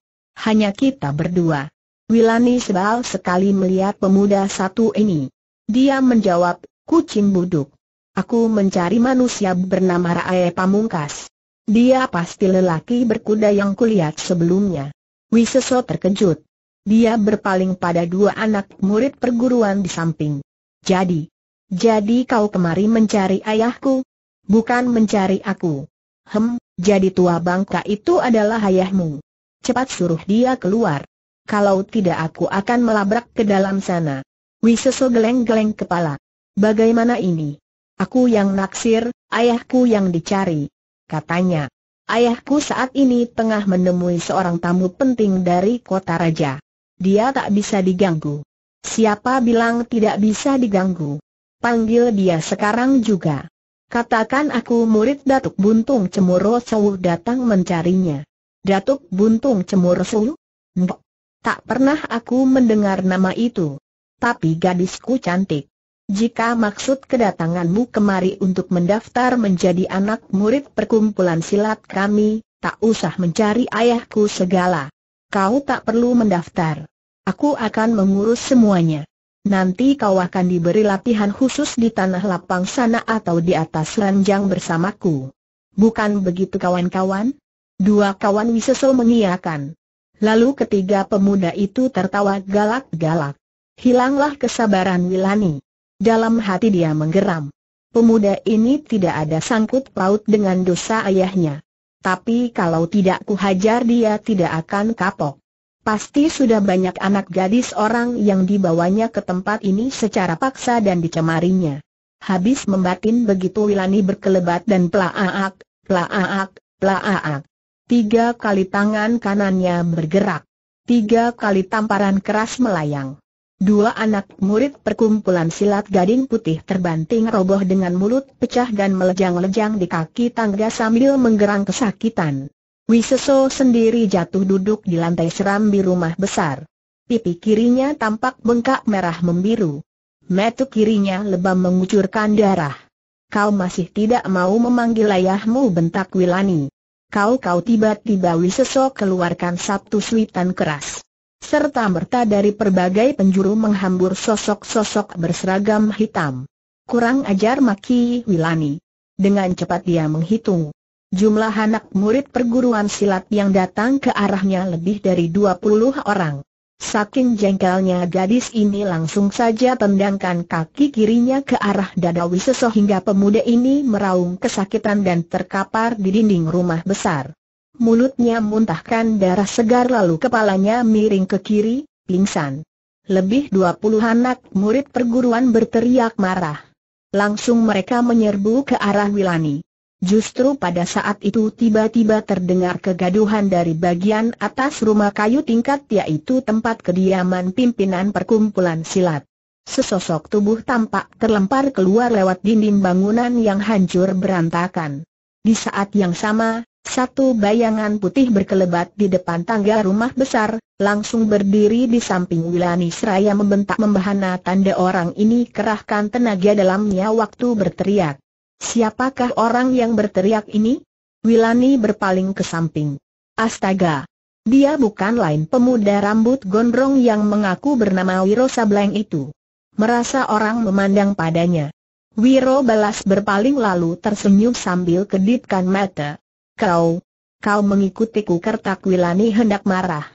Hanya kita berdua. Wilani sebal sekali melihat pemuda satu ini. Dia menjawab, kucing buduk. Aku mencari manusia bernama Rae Pamungkas. Dia pasti lelaki berkuda yang kulihat sebelumnya. Wiseso terkejut. Dia berpaling pada dua anak murid perguruan di samping. Jadi, jadi kau kemari mencari ayahku? bukan mencari aku. Hem, jadi tua bangka itu adalah ayahmu. Cepat suruh dia keluar. Kalau tidak aku akan melabrak ke dalam sana. Wiseso geleng-geleng kepala. Bagaimana ini? Aku yang naksir, ayahku yang dicari. Katanya, ayahku saat ini tengah menemui seorang tamu penting dari kota raja. Dia tak bisa diganggu. Siapa bilang tidak bisa diganggu? Panggil dia sekarang juga. Katakan aku murid Datuk Buntung Cemuro Sewu datang mencarinya. Datuk Buntung Cemuro Sewu? Nggak. Tak pernah aku mendengar nama itu. Tapi gadisku cantik. Jika maksud kedatanganmu kemari untuk mendaftar menjadi anak murid perkumpulan silat kami, tak usah mencari ayahku segala. Kau tak perlu mendaftar. Aku akan mengurus semuanya. Nanti kau akan diberi latihan khusus di tanah lapang sana atau di atas ranjang bersamaku. Bukan begitu kawan-kawan? Dua kawan Wiseso mengiakan. Lalu ketiga pemuda itu tertawa galak-galak. Hilanglah kesabaran Wilani. Dalam hati dia menggeram. Pemuda ini tidak ada sangkut paut dengan dosa ayahnya. Tapi kalau tidak kuhajar dia tidak akan kapok. Pasti sudah banyak anak gadis orang yang dibawanya ke tempat ini secara paksa dan dicemarinya. Habis membatin begitu Wilani berkelebat dan pelaaak, pelaaak, pelaaak. Tiga kali tangan kanannya bergerak. Tiga kali tamparan keras melayang. Dua anak murid perkumpulan silat gading putih terbanting roboh dengan mulut pecah dan melejang-lejang di kaki tangga sambil menggerang kesakitan. Wiseso sendiri jatuh duduk di lantai seram di rumah besar. Pipi kirinya tampak bengkak merah membiru. Metu kirinya lebam mengucurkan darah. Kau masih tidak mau memanggil ayahmu bentak Wilani. Kau-kau tiba-tiba Wiseso keluarkan satu suitan keras serta merta dari berbagai penjuru menghambur sosok-sosok berseragam hitam. Kurang ajar maki Wilani. Dengan cepat dia menghitung. Jumlah anak murid perguruan silat yang datang ke arahnya lebih dari 20 orang. Saking jengkelnya gadis ini langsung saja tendangkan kaki kirinya ke arah dada Wiseso hingga pemuda ini meraung kesakitan dan terkapar di dinding rumah besar. Mulutnya muntahkan darah segar lalu kepalanya miring ke kiri, pingsan. Lebih dua puluh anak murid perguruan berteriak marah. Langsung mereka menyerbu ke arah Wilani. Justru pada saat itu tiba-tiba terdengar kegaduhan dari bagian atas rumah kayu tingkat yaitu tempat kediaman pimpinan perkumpulan silat. Sesosok tubuh tampak terlempar keluar lewat dinding bangunan yang hancur berantakan. Di saat yang sama, satu bayangan putih berkelebat di depan tangga rumah besar, langsung berdiri di samping Wilani seraya membentak membahana tanda orang ini kerahkan tenaga dalamnya waktu berteriak. Siapakah orang yang berteriak ini? Wilani berpaling ke samping. Astaga! Dia bukan lain pemuda rambut gondrong yang mengaku bernama Wiro Sableng itu. Merasa orang memandang padanya. Wiro balas berpaling lalu tersenyum sambil kedipkan mata. Kau, kau mengikutiku kertak Wilani hendak marah.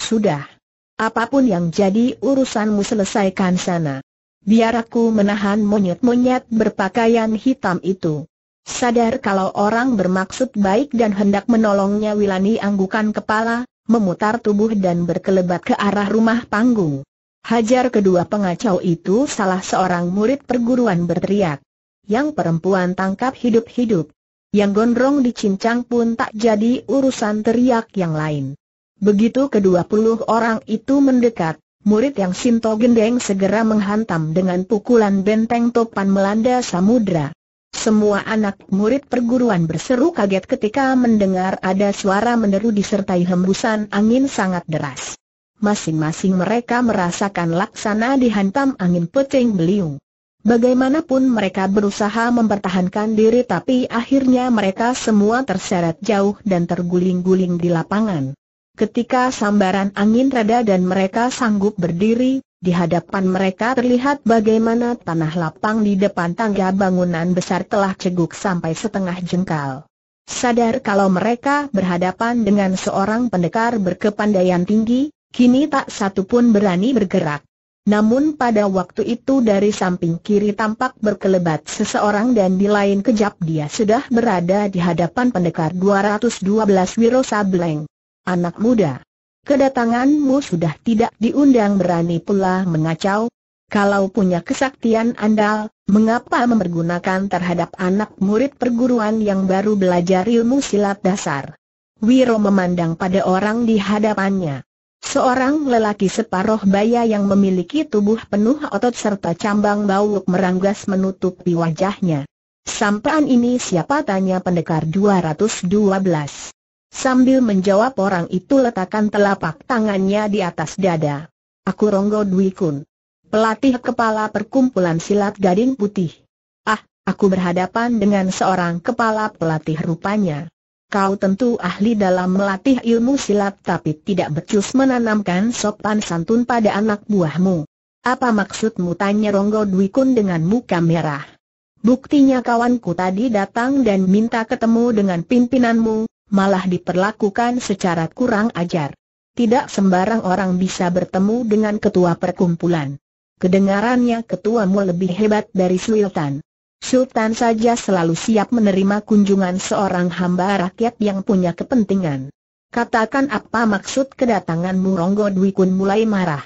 Sudah. Apapun yang jadi urusanmu selesaikan sana biar aku menahan monyet-monyet berpakaian hitam itu. Sadar kalau orang bermaksud baik dan hendak menolongnya Wilani anggukan kepala, memutar tubuh dan berkelebat ke arah rumah panggung. Hajar kedua pengacau itu salah seorang murid perguruan berteriak. Yang perempuan tangkap hidup-hidup. Yang gondrong dicincang pun tak jadi urusan teriak yang lain. Begitu kedua puluh orang itu mendekat, Murid yang Sinto Gendeng segera menghantam dengan pukulan benteng topan melanda samudra. Semua anak murid perguruan berseru kaget ketika mendengar ada suara meneru disertai hembusan angin sangat deras. Masing-masing mereka merasakan laksana dihantam angin peting beliung. Bagaimanapun mereka berusaha mempertahankan diri tapi akhirnya mereka semua terseret jauh dan terguling-guling di lapangan. Ketika sambaran angin reda dan mereka sanggup berdiri, di hadapan mereka terlihat bagaimana tanah lapang di depan tangga bangunan besar telah ceguk sampai setengah jengkal. Sadar kalau mereka berhadapan dengan seorang pendekar berkepandaian tinggi, kini tak satu pun berani bergerak. Namun pada waktu itu dari samping kiri tampak berkelebat seseorang dan di lain kejap dia sudah berada di hadapan pendekar 212 Wiro Sableng anak muda. Kedatanganmu sudah tidak diundang berani pula mengacau. Kalau punya kesaktian andal, mengapa mempergunakan terhadap anak murid perguruan yang baru belajar ilmu silat dasar? Wiro memandang pada orang di hadapannya. Seorang lelaki separoh baya yang memiliki tubuh penuh otot serta cambang bauk meranggas menutupi wajahnya. Sampaan ini siapa tanya pendekar 212. Sambil menjawab orang itu letakkan telapak tangannya di atas dada. Aku Ronggo Dwi Kun. Pelatih kepala perkumpulan silat gading putih. Ah, aku berhadapan dengan seorang kepala pelatih rupanya. Kau tentu ahli dalam melatih ilmu silat tapi tidak becus menanamkan sopan santun pada anak buahmu. Apa maksudmu tanya Ronggo Kun dengan muka merah? Buktinya kawanku tadi datang dan minta ketemu dengan pimpinanmu, malah diperlakukan secara kurang ajar. Tidak sembarang orang bisa bertemu dengan ketua perkumpulan. Kedengarannya ketuamu lebih hebat dari Sultan. Sultan saja selalu siap menerima kunjungan seorang hamba rakyat yang punya kepentingan. Katakan apa maksud kedatanganmu Ronggo Dwi Kun mulai marah.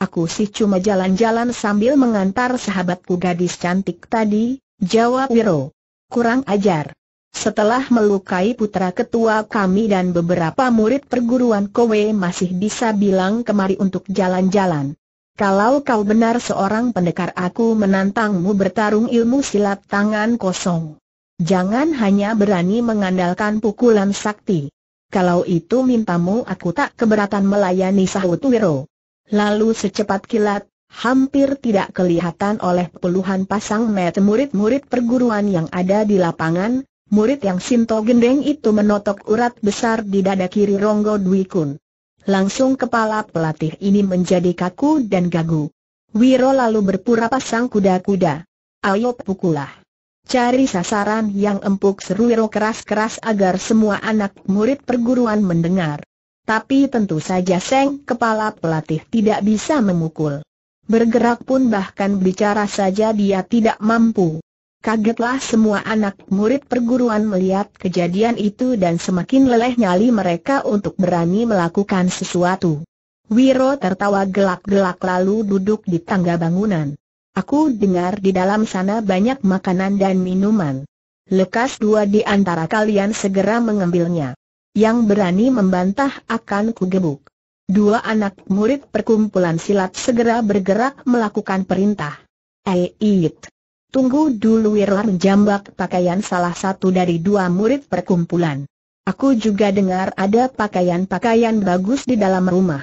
Aku sih cuma jalan-jalan sambil mengantar sahabatku gadis cantik tadi, jawab Wiro. Kurang ajar. Setelah melukai putra ketua kami dan beberapa murid perguruan kowe masih bisa bilang kemari untuk jalan-jalan. Kalau kau benar seorang pendekar aku menantangmu bertarung ilmu silat tangan kosong. Jangan hanya berani mengandalkan pukulan sakti. Kalau itu mintamu aku tak keberatan melayani sahut Wiro. Lalu secepat kilat, hampir tidak kelihatan oleh puluhan pasang met murid-murid perguruan yang ada di lapangan, Murid yang Sinto Gendeng itu menotok urat besar di dada kiri Ronggo Dwi Kun. Langsung kepala pelatih ini menjadi kaku dan gagu. Wiro lalu berpura pasang kuda-kuda. Ayo pukulah. Cari sasaran yang empuk seru Wiro keras-keras agar semua anak murid perguruan mendengar. Tapi tentu saja Seng kepala pelatih tidak bisa memukul. Bergerak pun bahkan bicara saja dia tidak mampu. Kagetlah semua anak murid perguruan melihat kejadian itu dan semakin leleh nyali mereka untuk berani melakukan sesuatu. Wiro tertawa gelak-gelak lalu duduk di tangga bangunan. Aku dengar di dalam sana banyak makanan dan minuman. Lekas dua di antara kalian segera mengambilnya. Yang berani membantah akan kugebuk. Dua anak murid perkumpulan silat segera bergerak melakukan perintah. Eit. Tunggu dulu Wirlar menjambak pakaian salah satu dari dua murid perkumpulan. Aku juga dengar ada pakaian-pakaian bagus di dalam rumah.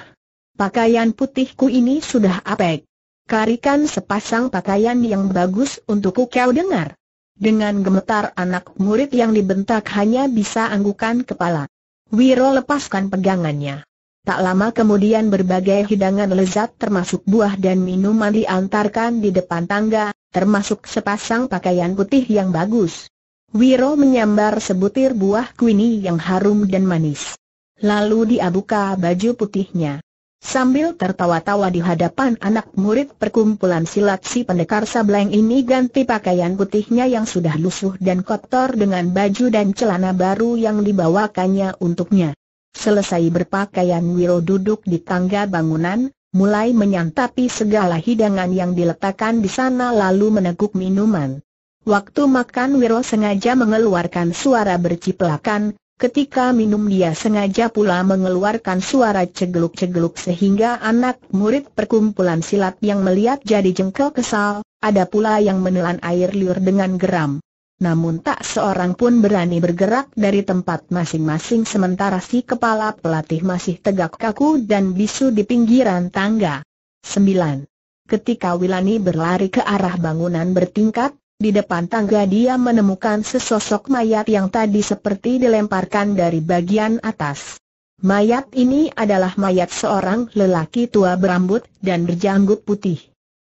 Pakaian putihku ini sudah apek. Karikan sepasang pakaian yang bagus untukku kau dengar. Dengan gemetar anak murid yang dibentak hanya bisa anggukan kepala. Wiro lepaskan pegangannya. Tak lama kemudian berbagai hidangan lezat termasuk buah dan minuman diantarkan di depan tangga, termasuk sepasang pakaian putih yang bagus. Wiro menyambar sebutir buah kuini yang harum dan manis. Lalu dia buka baju putihnya. Sambil tertawa-tawa di hadapan anak murid perkumpulan silat si pendekar sableng ini ganti pakaian putihnya yang sudah lusuh dan kotor dengan baju dan celana baru yang dibawakannya untuknya. Selesai berpakaian Wiro duduk di tangga bangunan, mulai menyantapi segala hidangan yang diletakkan di sana lalu meneguk minuman. Waktu makan Wiro sengaja mengeluarkan suara berciplakan, ketika minum dia sengaja pula mengeluarkan suara cegeluk-cegeluk sehingga anak murid perkumpulan silat yang melihat jadi jengkel kesal, ada pula yang menelan air liur dengan geram namun tak seorang pun berani bergerak dari tempat masing-masing sementara si kepala pelatih masih tegak kaku dan bisu di pinggiran tangga. 9. Ketika Wilani berlari ke arah bangunan bertingkat, di depan tangga dia menemukan sesosok mayat yang tadi seperti dilemparkan dari bagian atas. Mayat ini adalah mayat seorang lelaki tua berambut dan berjanggut putih.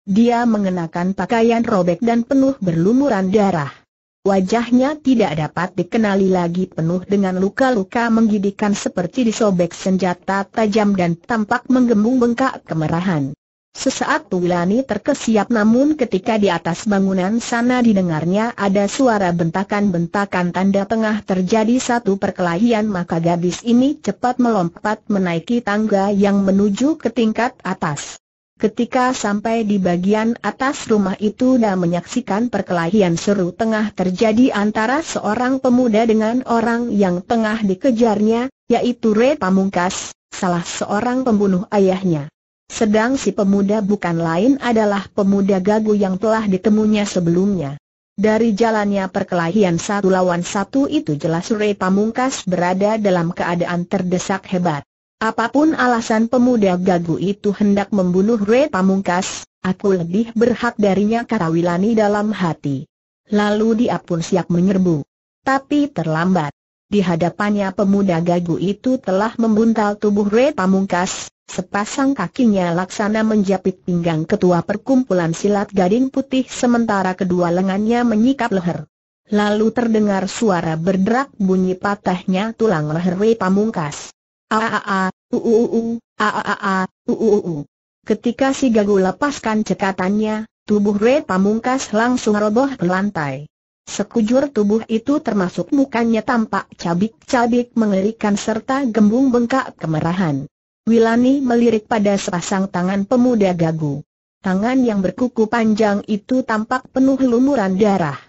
Dia mengenakan pakaian robek dan penuh berlumuran darah. Wajahnya tidak dapat dikenali lagi penuh dengan luka-luka menggidikan seperti disobek senjata tajam dan tampak menggembung bengkak kemerahan. Sesaat Wilani terkesiap namun ketika di atas bangunan sana didengarnya ada suara bentakan-bentakan tanda tengah terjadi satu perkelahian maka gadis ini cepat melompat menaiki tangga yang menuju ke tingkat atas. Ketika sampai di bagian atas rumah itu dan menyaksikan perkelahian seru tengah terjadi antara seorang pemuda dengan orang yang tengah dikejarnya, yaitu Red Pamungkas, salah seorang pembunuh ayahnya. Sedang si pemuda bukan lain adalah pemuda gagu yang telah ditemunya sebelumnya. Dari jalannya perkelahian satu lawan satu itu jelas Ray Pamungkas berada dalam keadaan terdesak hebat. Apapun alasan pemuda gagu itu hendak membunuh Rey Pamungkas, aku lebih berhak darinya kata Wilani dalam hati. Lalu dia pun siap menyerbu. Tapi terlambat. Di hadapannya pemuda gagu itu telah membuntal tubuh Rey Pamungkas, sepasang kakinya laksana menjepit pinggang ketua perkumpulan silat gading putih sementara kedua lengannya menyikap leher. Lalu terdengar suara berderak bunyi patahnya tulang leher Rey Pamungkas. Aaa, uuu, aaa, uuu. Ketika si gagu lepaskan cekatannya, tubuh Red Pamungkas langsung roboh ke lantai. Sekujur tubuh itu termasuk mukanya tampak cabik-cabik mengerikan serta gembung bengkak kemerahan. Wilani melirik pada sepasang tangan pemuda gagu. Tangan yang berkuku panjang itu tampak penuh lumuran darah.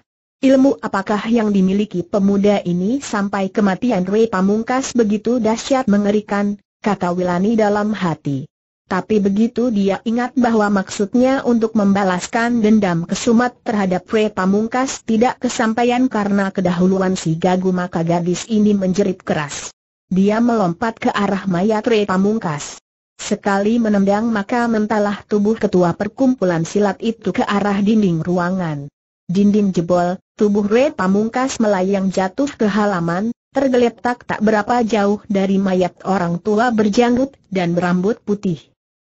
Ilmu apakah yang dimiliki pemuda ini sampai kematian Rui Pamungkas begitu dahsyat mengerikan, kata Wilani dalam hati. Tapi begitu dia ingat bahwa maksudnya untuk membalaskan dendam kesumat terhadap Rui Pamungkas tidak kesampaian karena kedahuluan si Gagu maka gadis ini menjerit keras. Dia melompat ke arah mayat Rui Pamungkas. Sekali menendang maka mentalah tubuh ketua perkumpulan silat itu ke arah dinding ruangan. Dinding jebol, Tubuh Red Pamungkas melayang jatuh ke halaman, tergeletak tak berapa jauh dari mayat orang tua berjanggut dan berambut putih.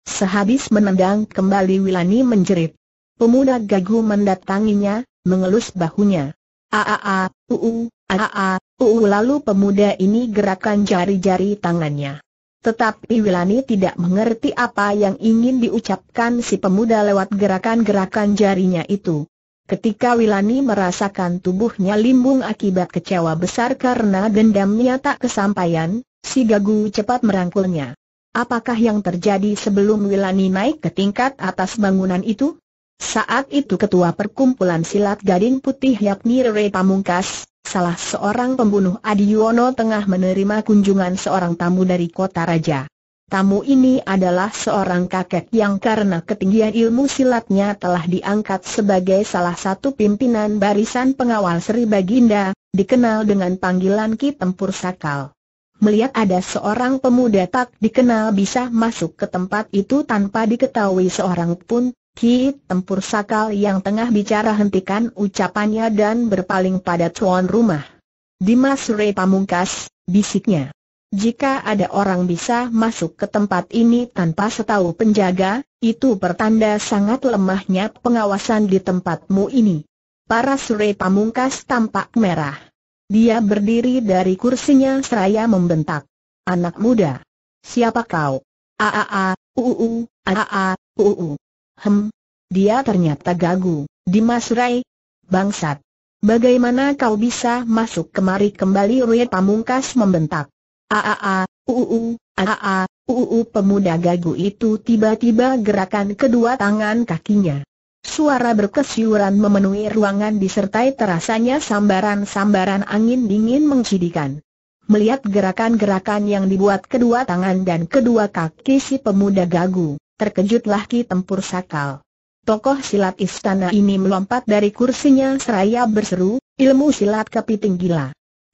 Sehabis menendang kembali Wilani menjerit. Pemuda gagu mendatanginya, mengelus bahunya. Aaa, uu, aa, uu lalu pemuda ini gerakan jari-jari tangannya. Tetapi Wilani tidak mengerti apa yang ingin diucapkan si pemuda lewat gerakan-gerakan jarinya itu. Ketika Wilani merasakan tubuhnya limbung akibat kecewa besar karena dendamnya tak kesampaian, si Gagu cepat merangkulnya. Apakah yang terjadi sebelum Wilani naik ke tingkat atas bangunan itu? Saat itu ketua perkumpulan silat gading putih yakni Rere Pamungkas, salah seorang pembunuh Yono, tengah menerima kunjungan seorang tamu dari kota raja. Tamu ini adalah seorang kakek yang karena ketinggian ilmu silatnya telah diangkat sebagai salah satu pimpinan barisan pengawal Sri Baginda, dikenal dengan panggilan Ki Tempur Sakal. Melihat ada seorang pemuda tak dikenal bisa masuk ke tempat itu tanpa diketahui seorang pun, Ki Tempur Sakal yang tengah bicara hentikan ucapannya dan berpaling pada tuan rumah. Dimas Rey Pamungkas, bisiknya. Jika ada orang bisa masuk ke tempat ini tanpa setahu penjaga, itu pertanda sangat lemahnya pengawasan di tempatmu ini. Para Surya pamungkas tampak merah. Dia berdiri dari kursinya seraya membentak. Anak muda. Siapa kau? Aaa, uu, aaa, uu. Hem. Dia ternyata gagu. Dimas Rai. Bangsat. Bagaimana kau bisa masuk kemari kembali Rui Pamungkas membentak. Aa, uu, aa, uu pemuda gagu itu tiba-tiba gerakan kedua tangan kakinya. Suara berkesiuran memenuhi ruangan disertai terasanya sambaran-sambaran angin dingin mengcidikan. Melihat gerakan-gerakan yang dibuat kedua tangan dan kedua kaki si pemuda gagu, terkejutlah Ki Tempur Sakal. Tokoh silat istana ini melompat dari kursinya seraya berseru, ilmu silat kepiting gila.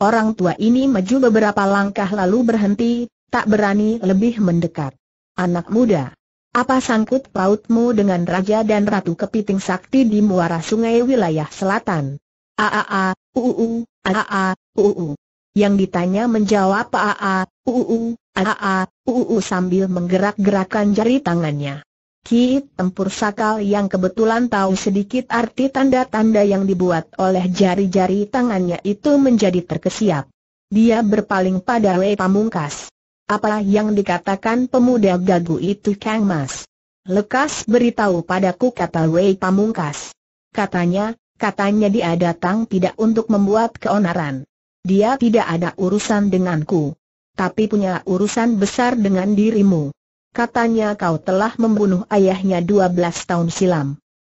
Orang tua ini maju beberapa langkah lalu berhenti, tak berani lebih mendekat. Anak muda, apa sangkut pautmu dengan Raja dan Ratu Kepiting Sakti di muara sungai wilayah selatan? Aaa, uu, aaa, uu. Yang ditanya menjawab aa, uu, aaa, uu sambil menggerak-gerakkan jari tangannya. Ki Tempur Sakal yang kebetulan tahu sedikit arti tanda-tanda yang dibuat oleh jari-jari tangannya itu menjadi terkesiap. Dia berpaling pada Wei Pamungkas. Apa yang dikatakan pemuda gagu itu Kang Mas? Lekas beritahu padaku kata Wei Pamungkas. Katanya, katanya dia datang tidak untuk membuat keonaran. Dia tidak ada urusan denganku. Tapi punya urusan besar dengan dirimu. Katanya kau telah membunuh ayahnya 12 tahun silam.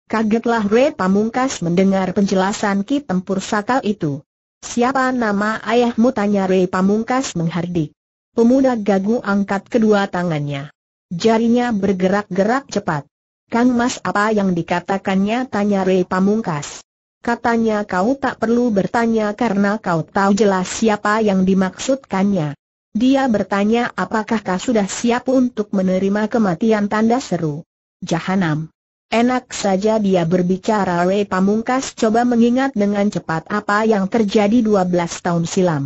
Kagetlah Re Pamungkas mendengar penjelasan Ki Tempur Saka itu. Siapa nama ayahmu tanya Re Pamungkas menghardik. Pemuda gagu angkat kedua tangannya. Jarinya bergerak-gerak cepat. Kang Mas apa yang dikatakannya tanya Re Pamungkas. Katanya kau tak perlu bertanya karena kau tahu jelas siapa yang dimaksudkannya. Dia bertanya apakah kau sudah siap untuk menerima kematian tanda seru. Jahanam. Enak saja dia berbicara Wei Pamungkas coba mengingat dengan cepat apa yang terjadi 12 tahun silam.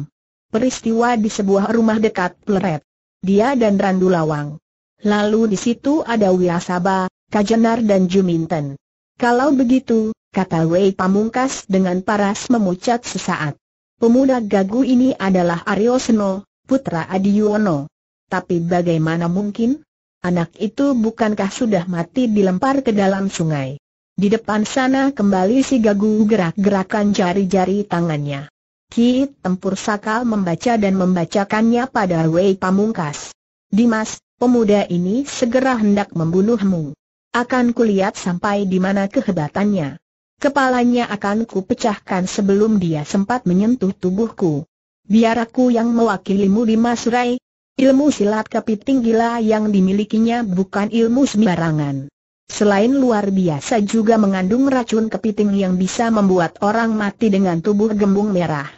Peristiwa di sebuah rumah dekat Pleret. Dia dan Randu Lawang. Lalu di situ ada Wirasaba, Kajenar dan Juminten. Kalau begitu, kata Wei Pamungkas dengan paras memucat sesaat. Pemuda gagu ini adalah Aryo Seno, putra Adi Yuwono. Tapi bagaimana mungkin? Anak itu bukankah sudah mati dilempar ke dalam sungai? Di depan sana kembali si Gagu gerak-gerakan jari-jari tangannya. Ki Tempur Sakal membaca dan membacakannya pada Wei Pamungkas. Dimas, pemuda ini segera hendak membunuhmu. Akan kulihat sampai di mana kehebatannya. Kepalanya akan kupecahkan sebelum dia sempat menyentuh tubuhku. Biar aku yang mewakilimu di Mas Rai. Ilmu silat kepiting gila yang dimilikinya bukan ilmu sembarangan. Selain luar biasa juga mengandung racun kepiting yang bisa membuat orang mati dengan tubuh gembung merah.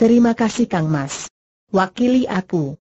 Terima kasih Kang Mas. Wakili aku.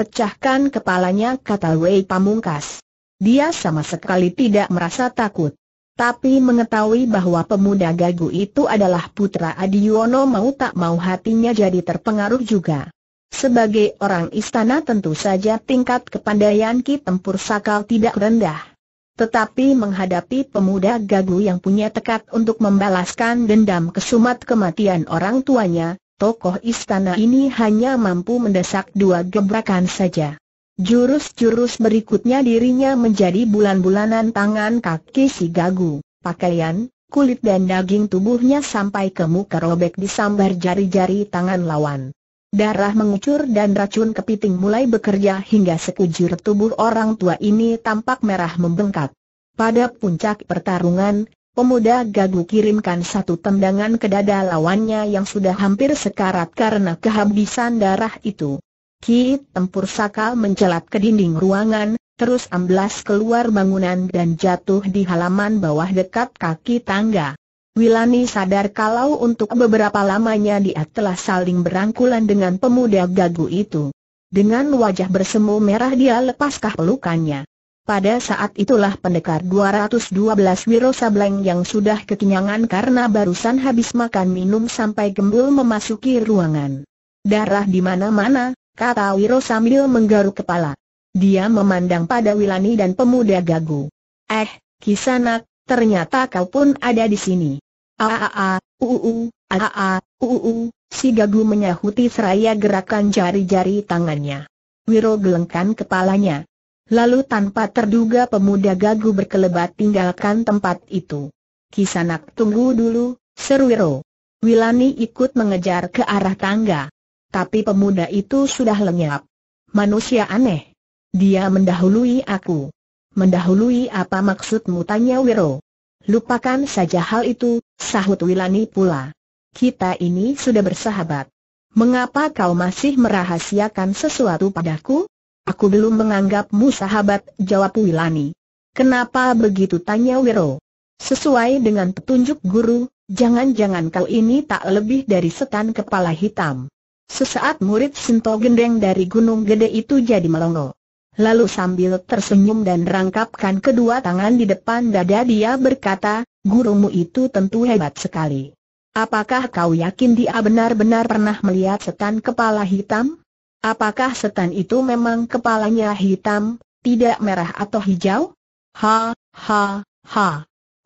Pecahkan kepalanya kata Wei Pamungkas. Dia sama sekali tidak merasa takut. Tapi mengetahui bahwa pemuda gagu itu adalah putra Yono mau tak mau hatinya jadi terpengaruh juga. Sebagai orang istana tentu saja tingkat kepandaian Ki Tempur Sakal tidak rendah. Tetapi menghadapi pemuda gagu yang punya tekad untuk membalaskan dendam kesumat kematian orang tuanya, tokoh istana ini hanya mampu mendesak dua gebrakan saja. Jurus-jurus berikutnya dirinya menjadi bulan-bulanan tangan kaki si Gagu, pakaian, kulit dan daging tubuhnya sampai ke muka robek disambar jari-jari tangan lawan. Darah mengucur dan racun kepiting mulai bekerja hingga sekujur tubuh orang tua ini tampak merah membengkak. Pada puncak pertarungan, pemuda gagu kirimkan satu tendangan ke dada lawannya yang sudah hampir sekarat karena kehabisan darah itu. Ki Tempur Sakal mencelat ke dinding ruangan, terus amblas keluar bangunan dan jatuh di halaman bawah dekat kaki tangga. Wilani sadar kalau untuk beberapa lamanya dia telah saling berangkulan dengan pemuda gagu itu. Dengan wajah bersemu merah dia lepaskah pelukannya. Pada saat itulah pendekar 212 Wiro Sableng yang sudah kekenyangan karena barusan habis makan minum sampai gembul memasuki ruangan. Darah di mana-mana, kata Wiro sambil menggaruk kepala. Dia memandang pada Wilani dan pemuda gagu. Eh, kisanak, ternyata kau pun ada di sini. Aa, uu, aa, uu, si gagu menyahuti seraya gerakan jari-jari tangannya. Wiro gelengkan kepalanya. Lalu tanpa terduga pemuda gagu berkelebat tinggalkan tempat itu. Kisanak tunggu dulu, seru Wiro. Wilani ikut mengejar ke arah tangga. Tapi pemuda itu sudah lenyap. Manusia aneh. Dia mendahului aku. Mendahului apa maksudmu tanya Wiro. Lupakan saja hal itu, sahut Wilani pula. Kita ini sudah bersahabat. Mengapa kau masih merahasiakan sesuatu padaku? Aku belum menganggapmu sahabat, jawab Wilani. Kenapa begitu tanya Wiro? Sesuai dengan petunjuk guru, jangan-jangan kau ini tak lebih dari setan kepala hitam. Sesaat murid Sinto Gendeng dari Gunung Gede itu jadi melongo. Lalu sambil tersenyum dan rangkapkan kedua tangan di depan dada dia berkata, gurumu itu tentu hebat sekali. Apakah kau yakin dia benar-benar pernah melihat setan kepala hitam? Apakah setan itu memang kepalanya hitam, tidak merah atau hijau? Ha, ha, ha.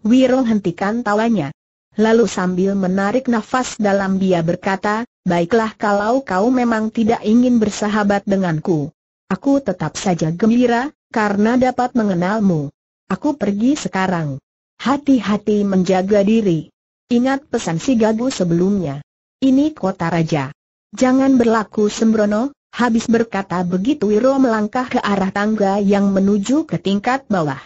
Wiro hentikan tawanya. Lalu sambil menarik nafas dalam dia berkata, Baiklah kalau kau memang tidak ingin bersahabat denganku. Aku tetap saja gembira, karena dapat mengenalmu. Aku pergi sekarang. Hati-hati menjaga diri. Ingat pesan si Gagu sebelumnya. Ini kota raja. Jangan berlaku sembrono, habis berkata begitu Wiro melangkah ke arah tangga yang menuju ke tingkat bawah.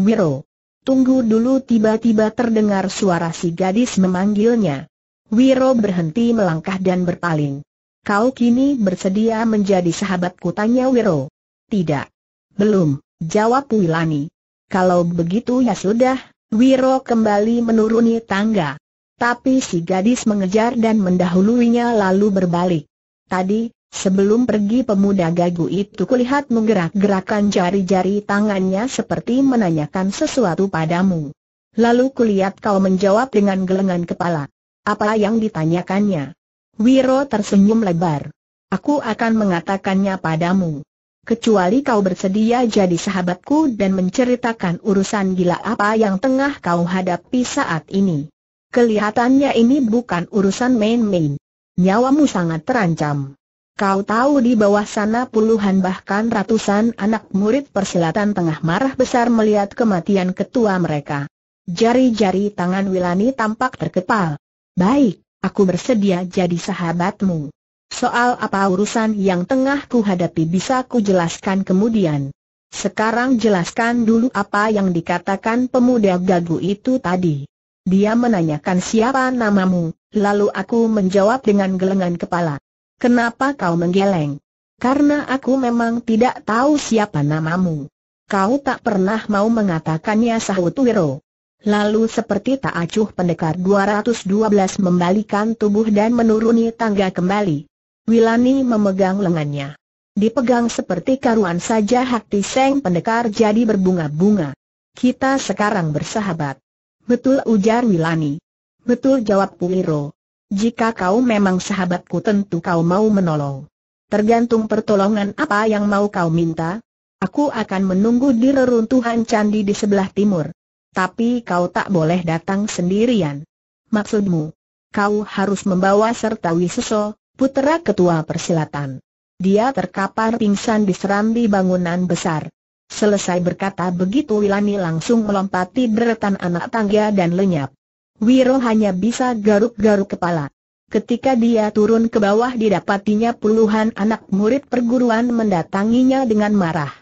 Wiro, tunggu dulu tiba-tiba terdengar suara si gadis memanggilnya. Wiro berhenti melangkah dan berpaling. Kau kini bersedia menjadi sahabatku tanya Wiro. Tidak. Belum, jawab Wilani. Kalau begitu ya sudah, Wiro kembali menuruni tangga. Tapi si gadis mengejar dan mendahuluinya lalu berbalik. Tadi, sebelum pergi pemuda gagu itu kulihat menggerak-gerakan jari-jari tangannya seperti menanyakan sesuatu padamu. Lalu kulihat kau menjawab dengan gelengan kepala. Apa yang ditanyakannya? Wiro tersenyum lebar. Aku akan mengatakannya padamu. Kecuali kau bersedia jadi sahabatku dan menceritakan urusan gila apa yang tengah kau hadapi saat ini. Kelihatannya ini bukan urusan main-main. Nyawamu sangat terancam. Kau tahu di bawah sana puluhan bahkan ratusan anak murid persilatan tengah marah besar melihat kematian ketua mereka. Jari-jari tangan Wilani tampak terkepal. Baik, aku bersedia jadi sahabatmu. Soal apa urusan yang tengah kuhadapi bisa kujelaskan kemudian. Sekarang jelaskan dulu apa yang dikatakan pemuda gagu itu tadi. Dia menanyakan siapa namamu, lalu aku menjawab dengan gelengan kepala. Kenapa kau menggeleng? Karena aku memang tidak tahu siapa namamu. Kau tak pernah mau mengatakannya sahut Wiro. Lalu seperti tak acuh pendekar 212 membalikan tubuh dan menuruni tangga kembali. Wilani memegang lengannya. Dipegang seperti karuan saja hati seng pendekar jadi berbunga-bunga. Kita sekarang bersahabat. Betul ujar Wilani. Betul jawab Puiro. Jika kau memang sahabatku tentu kau mau menolong. Tergantung pertolongan apa yang mau kau minta, aku akan menunggu di reruntuhan candi di sebelah timur tapi kau tak boleh datang sendirian. Maksudmu, kau harus membawa serta Wiseso, putera ketua persilatan. Dia terkapar pingsan di serambi bangunan besar. Selesai berkata begitu Wilani langsung melompati deretan anak tangga dan lenyap. Wiro hanya bisa garuk-garuk kepala. Ketika dia turun ke bawah didapatinya puluhan anak murid perguruan mendatanginya dengan marah.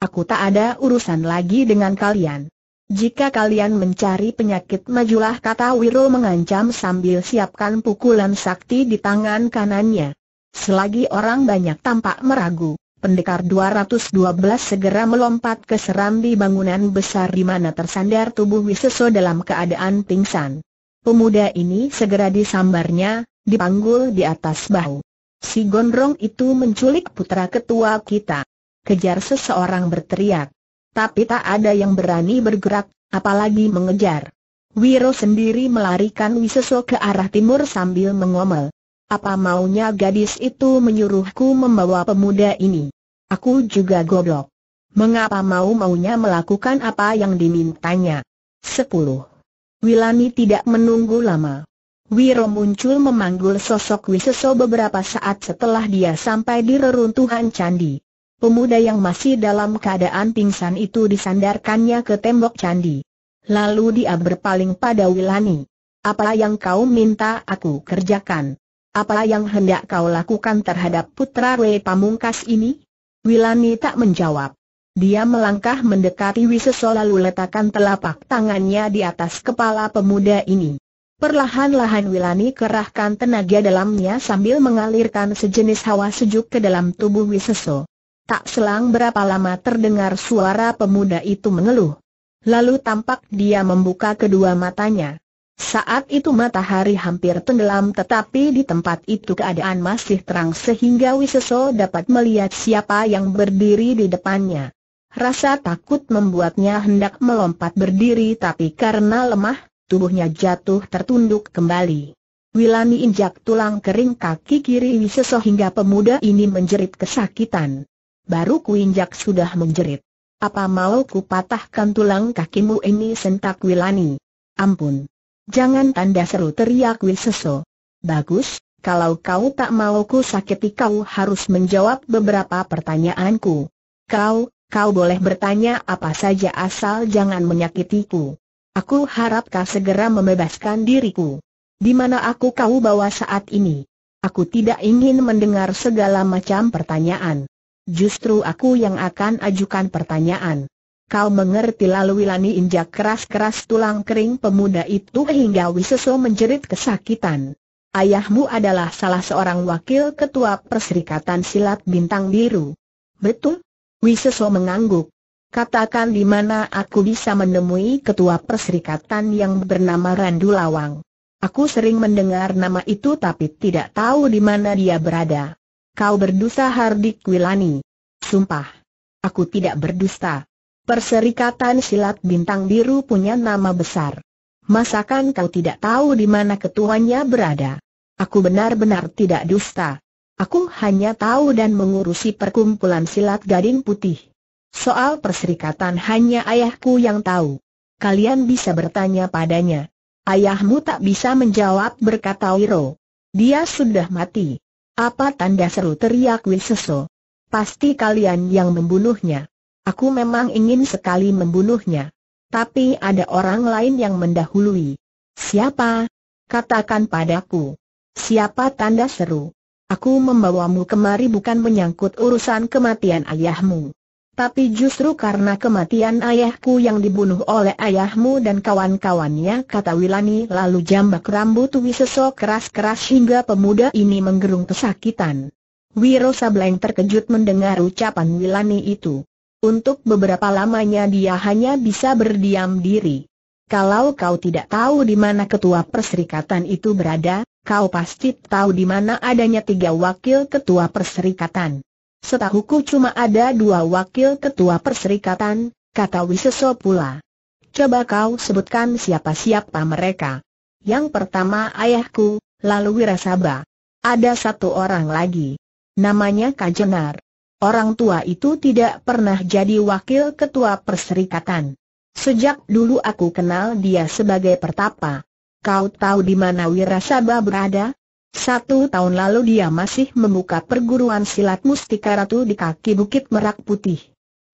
Aku tak ada urusan lagi dengan kalian. Jika kalian mencari penyakit majulah kata Wiro mengancam sambil siapkan pukulan sakti di tangan kanannya. Selagi orang banyak tampak meragu, pendekar 212 segera melompat ke serambi bangunan besar di mana tersandar tubuh Wiseso dalam keadaan pingsan. Pemuda ini segera disambarnya, dipanggul di atas bahu. Si gondrong itu menculik putra ketua kita. Kejar seseorang berteriak tapi tak ada yang berani bergerak, apalagi mengejar. Wiro sendiri melarikan Wiseso ke arah timur sambil mengomel. Apa maunya gadis itu menyuruhku membawa pemuda ini? Aku juga goblok. Mengapa mau-maunya melakukan apa yang dimintanya? 10. Wilani tidak menunggu lama. Wiro muncul memanggul sosok Wiseso beberapa saat setelah dia sampai di reruntuhan candi. Pemuda yang masih dalam keadaan pingsan itu disandarkannya ke tembok candi. Lalu dia berpaling pada Wilani. Apa yang kau minta aku kerjakan? Apa yang hendak kau lakukan terhadap putra Wei Pamungkas ini? Wilani tak menjawab. Dia melangkah mendekati Wiseso lalu letakkan telapak tangannya di atas kepala pemuda ini. Perlahan-lahan Wilani kerahkan tenaga dalamnya sambil mengalirkan sejenis hawa sejuk ke dalam tubuh Wiseso. Tak selang berapa lama terdengar suara pemuda itu mengeluh. Lalu tampak dia membuka kedua matanya. Saat itu matahari hampir tenggelam tetapi di tempat itu keadaan masih terang sehingga Wiseso dapat melihat siapa yang berdiri di depannya. Rasa takut membuatnya hendak melompat berdiri tapi karena lemah, tubuhnya jatuh tertunduk kembali. Wilani injak tulang kering kaki kiri Wiseso hingga pemuda ini menjerit kesakitan. Baru kuinjak sudah menjerit. Apa mau ku patahkan tulang kakimu ini sentak Wilani? Ampun. Jangan tanda seru teriak Wilseso. Bagus, kalau kau tak mau ku sakiti kau harus menjawab beberapa pertanyaanku. Kau, kau boleh bertanya apa saja asal jangan menyakitiku. Aku harap kau segera membebaskan diriku. Di mana aku kau bawa saat ini? Aku tidak ingin mendengar segala macam pertanyaan. Justru aku yang akan ajukan pertanyaan. Kau mengerti lalu Wilani injak keras-keras tulang kering pemuda itu hingga Wiseso menjerit kesakitan. Ayahmu adalah salah seorang wakil ketua perserikatan silat bintang biru. Betul? Wiseso mengangguk. Katakan di mana aku bisa menemui ketua perserikatan yang bernama Randu Lawang. Aku sering mendengar nama itu tapi tidak tahu di mana dia berada. Kau berdusta Hardik Wilani. Sumpah. Aku tidak berdusta. Perserikatan silat bintang biru punya nama besar. Masakan kau tidak tahu di mana ketuanya berada? Aku benar-benar tidak dusta. Aku hanya tahu dan mengurusi perkumpulan silat gading putih. Soal perserikatan hanya ayahku yang tahu. Kalian bisa bertanya padanya. Ayahmu tak bisa menjawab berkata Wiro. Dia sudah mati. Apa tanda seru teriak Wiseso? Pasti kalian yang membunuhnya. Aku memang ingin sekali membunuhnya. Tapi ada orang lain yang mendahului. Siapa? Katakan padaku. Siapa tanda seru? Aku membawamu kemari bukan menyangkut urusan kematian ayahmu. Tapi justru karena kematian ayahku yang dibunuh oleh ayahmu dan kawan-kawannya kata Wilani lalu jambak rambut Wiseso keras-keras hingga pemuda ini menggerung kesakitan. Wiro Sableng terkejut mendengar ucapan Wilani itu. Untuk beberapa lamanya dia hanya bisa berdiam diri. Kalau kau tidak tahu di mana ketua perserikatan itu berada, kau pasti tahu di mana adanya tiga wakil ketua perserikatan. Setahuku cuma ada dua wakil ketua perserikatan, kata Wiseso pula. Coba kau sebutkan siapa-siapa mereka. Yang pertama ayahku, lalu Wirasaba. Ada satu orang lagi. Namanya Kajenar. Orang tua itu tidak pernah jadi wakil ketua perserikatan. Sejak dulu aku kenal dia sebagai pertapa. Kau tahu di mana Wirasaba berada? Satu tahun lalu dia masih membuka perguruan silat Mustika Ratu di kaki Bukit Merak Putih.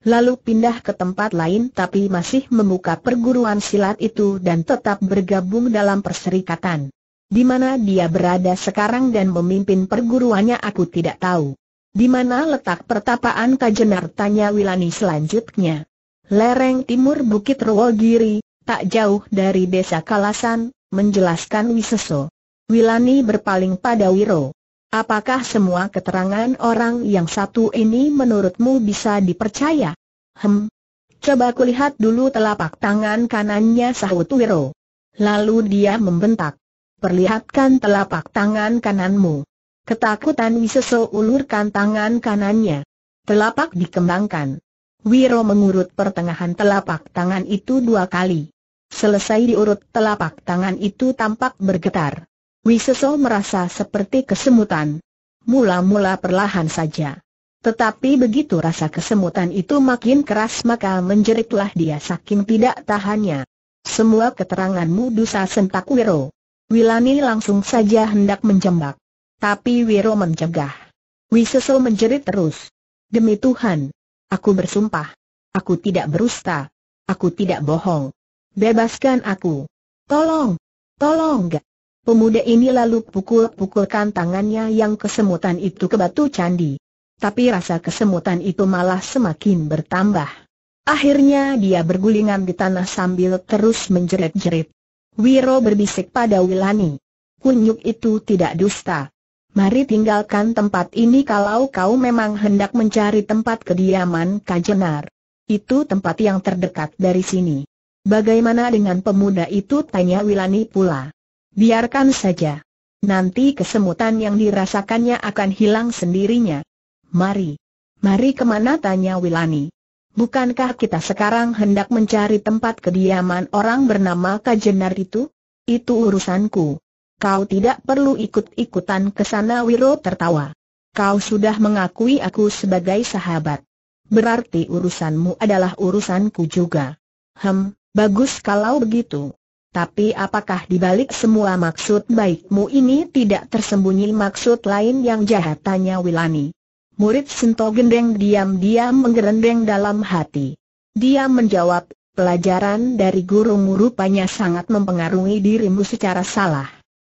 Lalu pindah ke tempat lain tapi masih membuka perguruan silat itu dan tetap bergabung dalam perserikatan. Di mana dia berada sekarang dan memimpin perguruannya aku tidak tahu. Di mana letak pertapaan Kajenar tanya Wilani selanjutnya. Lereng timur Bukit Ruwogiri, tak jauh dari desa Kalasan, menjelaskan Wiseso. Wilani berpaling pada Wiro. Apakah semua keterangan orang yang satu ini menurutmu bisa dipercaya? Hem. Coba kulihat dulu telapak tangan kanannya sahut Wiro. Lalu dia membentak. Perlihatkan telapak tangan kananmu. Ketakutan Wiseso ulurkan tangan kanannya. Telapak dikembangkan. Wiro mengurut pertengahan telapak tangan itu dua kali. Selesai diurut telapak tangan itu tampak bergetar. Wiseso merasa seperti kesemutan. Mula-mula perlahan saja. Tetapi begitu rasa kesemutan itu makin keras maka menjeritlah dia saking tidak tahannya. Semua keteranganmu dusa sentak Wiro. Wilani langsung saja hendak menjembak. Tapi Wiro mencegah. Wiseso menjerit terus. Demi Tuhan. Aku bersumpah. Aku tidak berusta. Aku tidak bohong. Bebaskan aku. Tolong. Tolong gak. Pemuda ini lalu pukul-pukulkan tangannya yang kesemutan itu ke batu candi. Tapi rasa kesemutan itu malah semakin bertambah. Akhirnya dia bergulingan di tanah sambil terus menjerit-jerit. Wiro berbisik pada Wilani. Kunyuk itu tidak dusta. Mari tinggalkan tempat ini kalau kau memang hendak mencari tempat kediaman Kajenar. Itu tempat yang terdekat dari sini. Bagaimana dengan pemuda itu? Tanya Wilani pula. Biarkan saja. Nanti kesemutan yang dirasakannya akan hilang sendirinya. Mari. Mari kemana tanya Wilani. Bukankah kita sekarang hendak mencari tempat kediaman orang bernama Kajenar itu? Itu urusanku. Kau tidak perlu ikut-ikutan ke sana Wiro tertawa. Kau sudah mengakui aku sebagai sahabat. Berarti urusanmu adalah urusanku juga. Hem, bagus kalau begitu. Tapi apakah di balik semua maksud baikmu ini tidak tersembunyi maksud lain yang jahat? Tanya Wilani. Murid Sento Gendeng diam-diam menggerendeng dalam hati. Dia menjawab, pelajaran dari gurumu rupanya sangat mempengaruhi dirimu secara salah.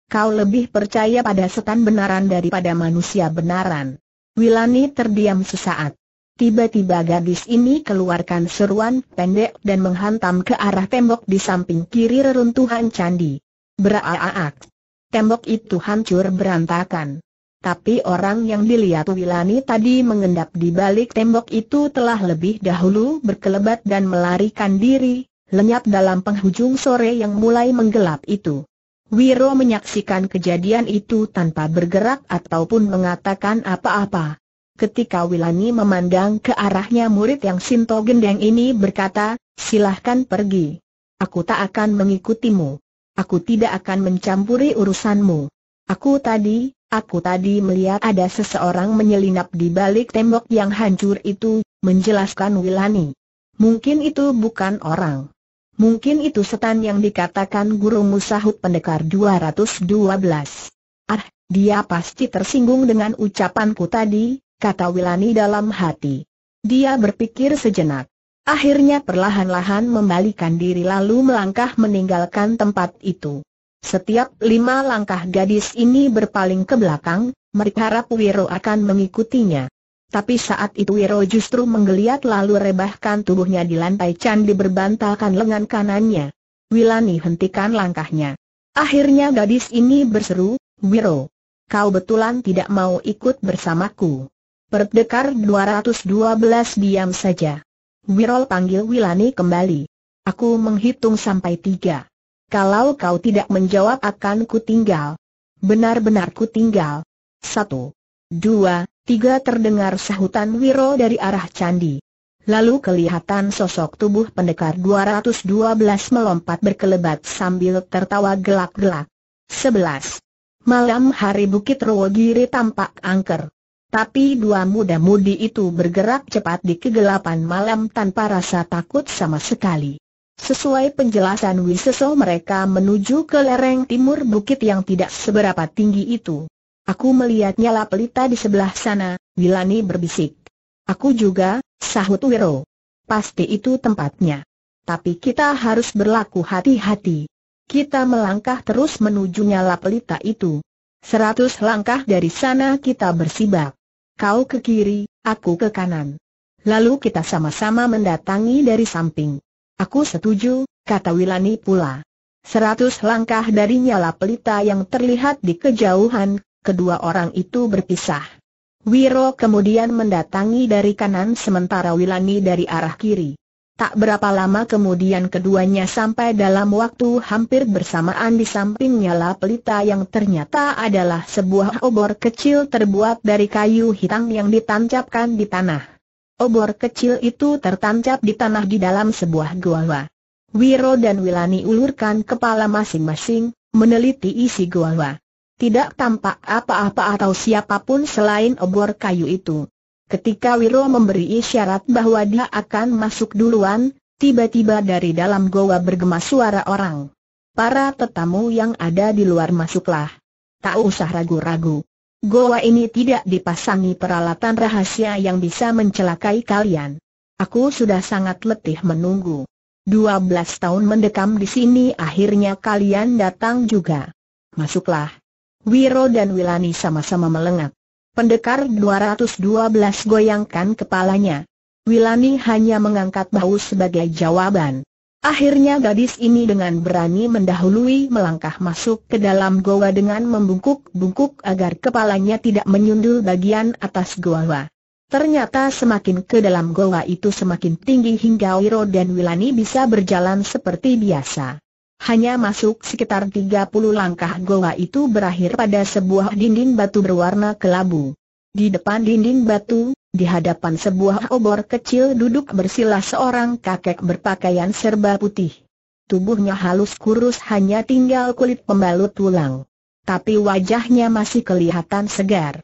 Kau lebih percaya pada setan benaran daripada manusia benaran. Wilani terdiam sesaat. Tiba-tiba gadis ini keluarkan seruan pendek dan menghantam ke arah tembok di samping kiri reruntuhan candi. Beraaak. Tembok itu hancur berantakan. Tapi orang yang dilihat Wilani tadi mengendap di balik tembok itu telah lebih dahulu berkelebat dan melarikan diri, lenyap dalam penghujung sore yang mulai menggelap itu. Wiro menyaksikan kejadian itu tanpa bergerak ataupun mengatakan apa-apa. Ketika Wilani memandang ke arahnya murid yang Sinto Gendeng ini berkata, silahkan pergi. Aku tak akan mengikutimu. Aku tidak akan mencampuri urusanmu. Aku tadi, aku tadi melihat ada seseorang menyelinap di balik tembok yang hancur itu, menjelaskan Wilani. Mungkin itu bukan orang. Mungkin itu setan yang dikatakan guru musahut pendekar 212. Ah, dia pasti tersinggung dengan ucapanku tadi, kata Wilani dalam hati. Dia berpikir sejenak. Akhirnya perlahan-lahan membalikan diri lalu melangkah meninggalkan tempat itu. Setiap lima langkah gadis ini berpaling ke belakang, berharap Wiro akan mengikutinya. Tapi saat itu Wiro justru menggeliat lalu rebahkan tubuhnya di lantai candi berbantalkan lengan kanannya. Wilani hentikan langkahnya. Akhirnya gadis ini berseru, Wiro, kau betulan tidak mau ikut bersamaku. Perdekar 212 diam saja. Wirol panggil Wilani kembali. Aku menghitung sampai tiga. Kalau kau tidak menjawab akan ku tinggal. Benar-benar ku tinggal. Satu, dua, tiga terdengar sahutan Wiro dari arah candi. Lalu kelihatan sosok tubuh pendekar 212 melompat berkelebat sambil tertawa gelak-gelak. 11. Malam hari Bukit Rowogiri tampak angker. Tapi dua muda-mudi itu bergerak cepat di kegelapan malam tanpa rasa takut sama sekali. Sesuai penjelasan Wiseso mereka menuju ke lereng timur bukit yang tidak seberapa tinggi itu. Aku melihat nyala pelita di sebelah sana, Wilani berbisik. Aku juga, sahut Wiro. Pasti itu tempatnya. Tapi kita harus berlaku hati-hati. Kita melangkah terus menuju nyala pelita itu. Seratus langkah dari sana kita bersibak kau ke kiri, aku ke kanan. Lalu kita sama-sama mendatangi dari samping. Aku setuju, kata Wilani pula. Seratus langkah dari nyala pelita yang terlihat di kejauhan, kedua orang itu berpisah. Wiro kemudian mendatangi dari kanan sementara Wilani dari arah kiri. Tak berapa lama kemudian keduanya sampai dalam waktu hampir bersamaan di samping nyala Pelita yang ternyata adalah sebuah obor kecil terbuat dari kayu hitam yang ditancapkan di tanah. Obor kecil itu tertancap di tanah di dalam sebuah gua. Wiro dan Wilani ulurkan kepala masing-masing, meneliti isi gua. Tidak tampak apa-apa atau siapapun selain obor kayu itu. Ketika Wiro memberi isyarat bahwa dia akan masuk duluan, tiba-tiba dari dalam goa bergema suara orang. Para tetamu yang ada di luar masuklah. Tak usah ragu-ragu. Goa ini tidak dipasangi peralatan rahasia yang bisa mencelakai kalian. Aku sudah sangat letih menunggu. 12 tahun mendekam di sini akhirnya kalian datang juga. Masuklah. Wiro dan Wilani sama-sama melengak. Pendekar 212 goyangkan kepalanya. Wilani hanya mengangkat bahu sebagai jawaban. Akhirnya gadis ini dengan berani mendahului melangkah masuk ke dalam goa dengan membungkuk-bungkuk agar kepalanya tidak menyundul bagian atas goa. Ternyata semakin ke dalam goa itu semakin tinggi hingga Wiro dan Wilani bisa berjalan seperti biasa hanya masuk sekitar 30 langkah goa itu berakhir pada sebuah dinding batu berwarna kelabu. Di depan dinding batu, di hadapan sebuah obor kecil duduk bersila seorang kakek berpakaian serba putih. Tubuhnya halus kurus hanya tinggal kulit pembalut tulang. Tapi wajahnya masih kelihatan segar.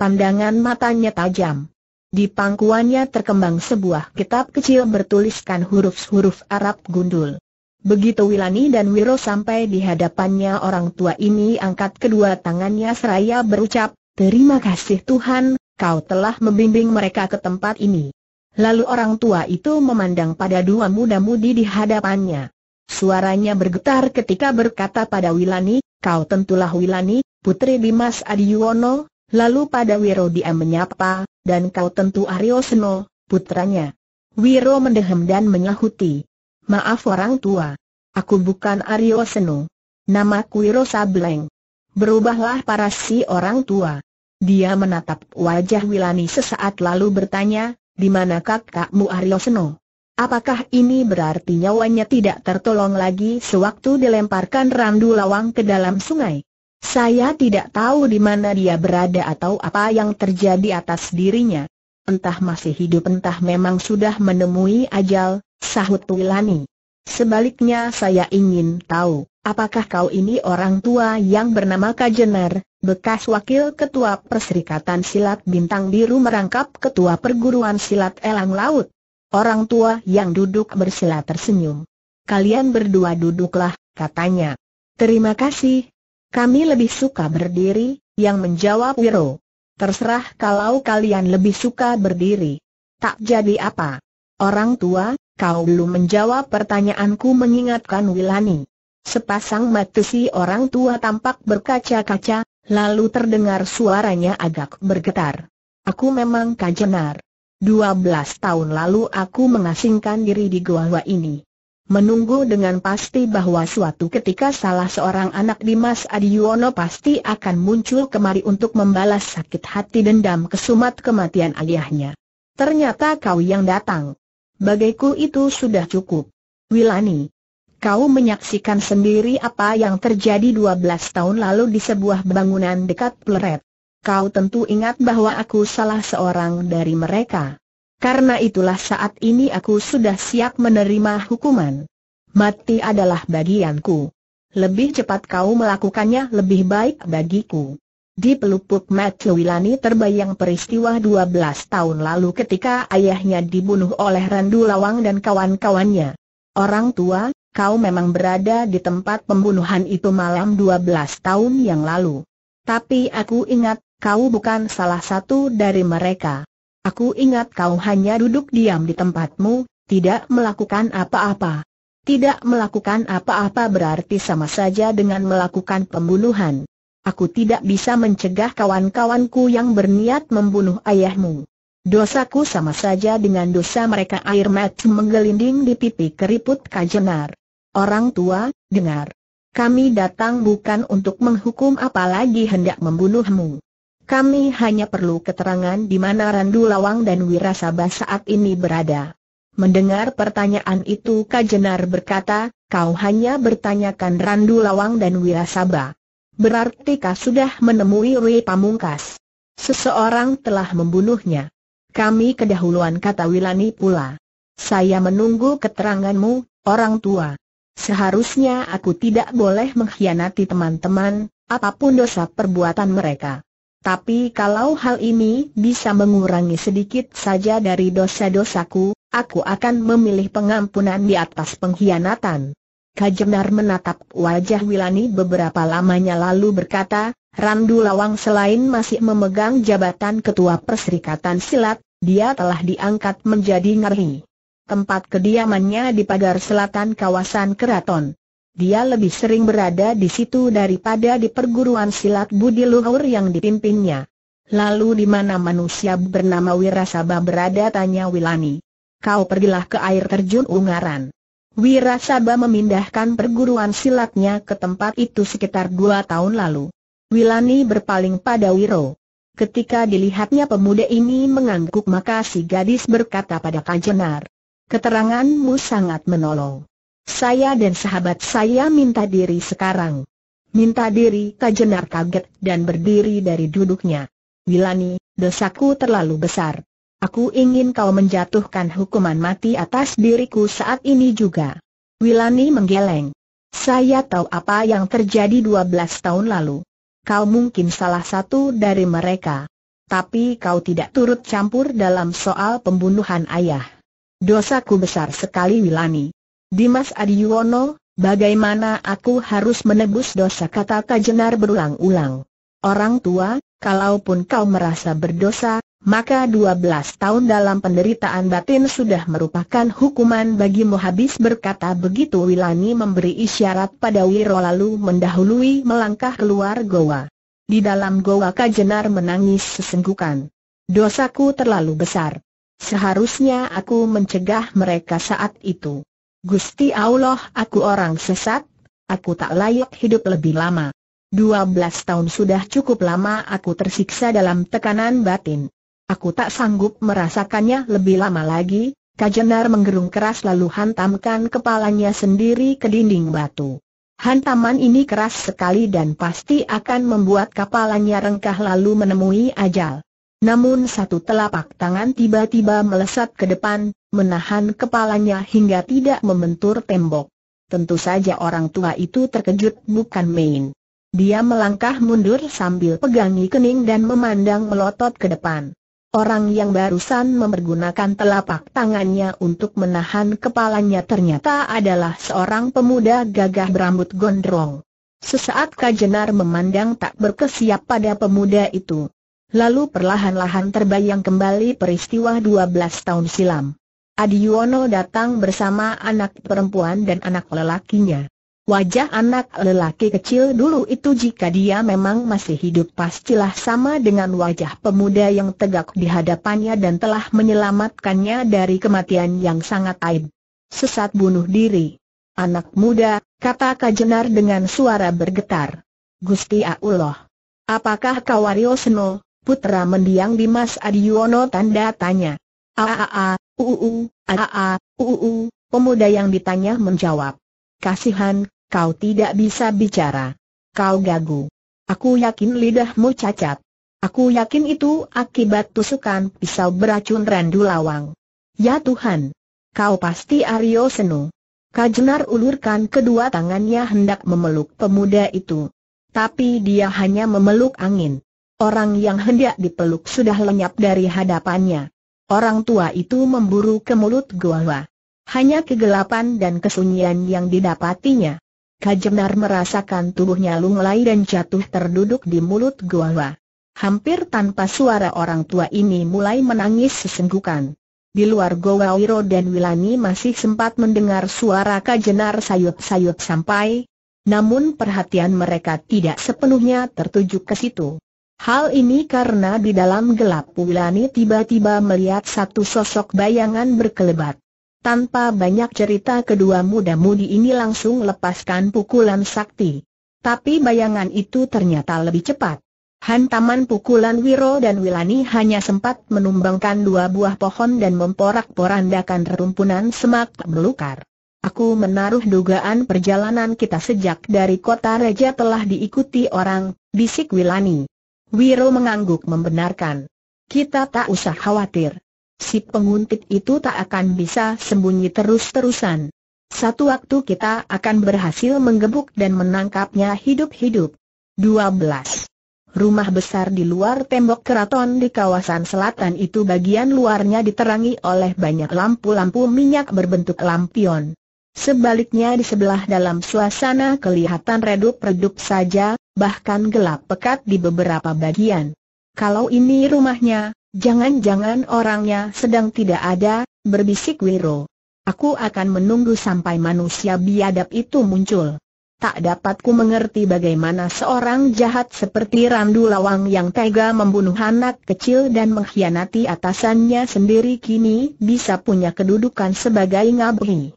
Pandangan matanya tajam. Di pangkuannya terkembang sebuah kitab kecil bertuliskan huruf-huruf Arab gundul. Begitu Wilani dan Wiro sampai di hadapannya orang tua ini angkat kedua tangannya seraya berucap, Terima kasih Tuhan, kau telah membimbing mereka ke tempat ini. Lalu orang tua itu memandang pada dua muda-mudi di hadapannya. Suaranya bergetar ketika berkata pada Wilani, kau tentulah Wilani, putri Dimas Yono lalu pada Wiro dia menyapa, dan kau tentu Aryo Seno, putranya. Wiro mendehem dan menyahuti. Maaf orang tua. Aku bukan Aryo Seno. nama ku Wiro Sableng. Berubahlah para si orang tua. Dia menatap wajah Wilani sesaat lalu bertanya, di mana kakakmu Aryo Seno? Apakah ini berarti nyawanya tidak tertolong lagi sewaktu dilemparkan Randu Lawang ke dalam sungai? Saya tidak tahu di mana dia berada atau apa yang terjadi atas dirinya. Entah masih hidup entah memang sudah menemui ajal, sahut Tuilani. Sebaliknya saya ingin tahu, apakah kau ini orang tua yang bernama kajener, bekas wakil ketua Perserikatan Silat Bintang Biru merangkap ketua perguruan silat Elang Laut? Orang tua yang duduk bersila tersenyum. Kalian berdua duduklah, katanya. Terima kasih. Kami lebih suka berdiri, yang menjawab Wiro. Terserah kalau kalian lebih suka berdiri. Tak jadi apa. Orang tua, Kau belum menjawab pertanyaanku mengingatkan Wilani. Sepasang mata si orang tua tampak berkaca-kaca, lalu terdengar suaranya agak bergetar. Aku memang kajenar. Dua belas tahun lalu aku mengasingkan diri di gua gua ini. Menunggu dengan pasti bahwa suatu ketika salah seorang anak Dimas Yono pasti akan muncul kemari untuk membalas sakit hati dendam kesumat kematian ayahnya. Ternyata kau yang datang. Bagiku itu sudah cukup. Wilani, kau menyaksikan sendiri apa yang terjadi 12 tahun lalu di sebuah bangunan dekat Pleret. Kau tentu ingat bahwa aku salah seorang dari mereka. Karena itulah saat ini aku sudah siap menerima hukuman. Mati adalah bagianku. Lebih cepat kau melakukannya lebih baik bagiku. Di pelupuk Matthew Wilani terbayang peristiwa 12 tahun lalu ketika ayahnya dibunuh oleh Randu Lawang dan kawan-kawannya. Orang tua, kau memang berada di tempat pembunuhan itu malam 12 tahun yang lalu. Tapi aku ingat, kau bukan salah satu dari mereka. Aku ingat kau hanya duduk diam di tempatmu, tidak melakukan apa-apa. Tidak melakukan apa-apa berarti sama saja dengan melakukan pembunuhan aku tidak bisa mencegah kawan-kawanku yang berniat membunuh ayahmu. Dosaku sama saja dengan dosa mereka air mata menggelinding di pipi keriput kajenar. Orang tua, dengar. Kami datang bukan untuk menghukum apalagi hendak membunuhmu. Kami hanya perlu keterangan di mana Randu Lawang dan Wirasaba saat ini berada. Mendengar pertanyaan itu Kajenar berkata, kau hanya bertanyakan Randu Lawang dan Wirasaba. Berarti kau sudah menemui Rui Pamungkas. Seseorang telah membunuhnya. Kami kedahuluan kata Wilani pula. Saya menunggu keteranganmu, orang tua. Seharusnya aku tidak boleh mengkhianati teman-teman, apapun dosa perbuatan mereka. Tapi kalau hal ini bisa mengurangi sedikit saja dari dosa-dosaku, aku akan memilih pengampunan di atas pengkhianatan. Kajenar menatap wajah Wilani beberapa lamanya lalu berkata, Randu Lawang selain masih memegang jabatan Ketua Perserikatan Silat, dia telah diangkat menjadi ngeri. Tempat kediamannya di pagar selatan kawasan keraton. Dia lebih sering berada di situ daripada di perguruan silat budi luhur yang dipimpinnya. Lalu di mana manusia bernama Wirasaba berada tanya Wilani. Kau pergilah ke air terjun Ungaran. Wirasaba memindahkan perguruan silatnya ke tempat itu sekitar dua tahun lalu. Wilani berpaling pada Wiro. Ketika dilihatnya pemuda ini mengangguk maka si gadis berkata pada Kanjenar. Keteranganmu sangat menolong. Saya dan sahabat saya minta diri sekarang. Minta diri Kanjenar kaget dan berdiri dari duduknya. Wilani, desaku terlalu besar. Aku ingin kau menjatuhkan hukuman mati atas diriku saat ini juga. Wilani menggeleng. Saya tahu apa yang terjadi 12 tahun lalu. Kau mungkin salah satu dari mereka. Tapi kau tidak turut campur dalam soal pembunuhan ayah. Dosaku besar sekali Wilani. Dimas Yono, bagaimana aku harus menebus dosa kata Kajenar berulang-ulang. Orang tua, kalaupun kau merasa berdosa, maka 12 tahun dalam penderitaan batin sudah merupakan hukuman bagi habis berkata begitu Wilani memberi isyarat pada Wiro lalu mendahului melangkah keluar goa. Di dalam goa Kajenar menangis sesenggukan. Dosaku terlalu besar. Seharusnya aku mencegah mereka saat itu. Gusti Allah aku orang sesat, aku tak layak hidup lebih lama. 12 tahun sudah cukup lama aku tersiksa dalam tekanan batin. Aku tak sanggup merasakannya lebih lama lagi, Kajenar menggerung keras lalu hantamkan kepalanya sendiri ke dinding batu. Hantaman ini keras sekali dan pasti akan membuat kepalanya rengkah lalu menemui ajal. Namun satu telapak tangan tiba-tiba melesat ke depan, menahan kepalanya hingga tidak membentur tembok. Tentu saja orang tua itu terkejut bukan main. Dia melangkah mundur sambil pegangi kening dan memandang melotot ke depan orang yang barusan mempergunakan telapak tangannya untuk menahan kepalanya ternyata adalah seorang pemuda gagah berambut gondrong. Sesaat Kajenar memandang tak berkesiap pada pemuda itu. Lalu perlahan-lahan terbayang kembali peristiwa 12 tahun silam. Adi Yono datang bersama anak perempuan dan anak lelakinya. Wajah anak lelaki kecil dulu itu jika dia memang masih hidup pastilah sama dengan wajah pemuda yang tegak di hadapannya dan telah menyelamatkannya dari kematian yang sangat aib. Sesat bunuh diri. Anak muda, kata Kajenar dengan suara bergetar. Gusti Allah. Apakah kau Seno, putra mendiang Dimas Adiono tanda tanya. Aa, uu, aa, uu, pemuda yang ditanya menjawab. Kasihan, Kau tidak bisa bicara. Kau gagu. Aku yakin lidahmu cacat. Aku yakin itu akibat tusukan pisau beracun Rendu Lawang. Ya Tuhan. Kau pasti Aryo Senu. Kajenar ulurkan kedua tangannya hendak memeluk pemuda itu. Tapi dia hanya memeluk angin. Orang yang hendak dipeluk sudah lenyap dari hadapannya. Orang tua itu memburu ke mulut gua. Hanya kegelapan dan kesunyian yang didapatinya. Kajemnar merasakan tubuhnya lunglai dan jatuh terduduk di mulut gua. Hampir tanpa suara orang tua ini mulai menangis sesenggukan. Di luar Goa Wiro dan Wilani masih sempat mendengar suara Kajenar sayup-sayup sampai, namun perhatian mereka tidak sepenuhnya tertuju ke situ. Hal ini karena di dalam gelap Wilani tiba-tiba melihat satu sosok bayangan berkelebat. Tanpa banyak cerita kedua muda-mudi ini langsung lepaskan pukulan sakti. Tapi bayangan itu ternyata lebih cepat. Hantaman pukulan Wiro dan Wilani hanya sempat menumbangkan dua buah pohon dan memporak-porandakan rerumpunan semak belukar. Aku menaruh dugaan perjalanan kita sejak dari kota Raja telah diikuti orang, bisik Wilani. Wiro mengangguk membenarkan. Kita tak usah khawatir si penguntit itu tak akan bisa sembunyi terus-terusan. Satu waktu kita akan berhasil menggebuk dan menangkapnya hidup-hidup. 12. Rumah besar di luar tembok keraton di kawasan selatan itu bagian luarnya diterangi oleh banyak lampu-lampu minyak berbentuk lampion. Sebaliknya di sebelah dalam suasana kelihatan redup-redup saja, bahkan gelap pekat di beberapa bagian. Kalau ini rumahnya, Jangan-jangan orangnya sedang tidak ada, berbisik Wiro. Aku akan menunggu sampai manusia biadab itu muncul. Tak dapatku mengerti bagaimana seorang jahat seperti Randu Lawang yang tega membunuh anak kecil dan mengkhianati atasannya sendiri kini bisa punya kedudukan sebagai ngabuhi.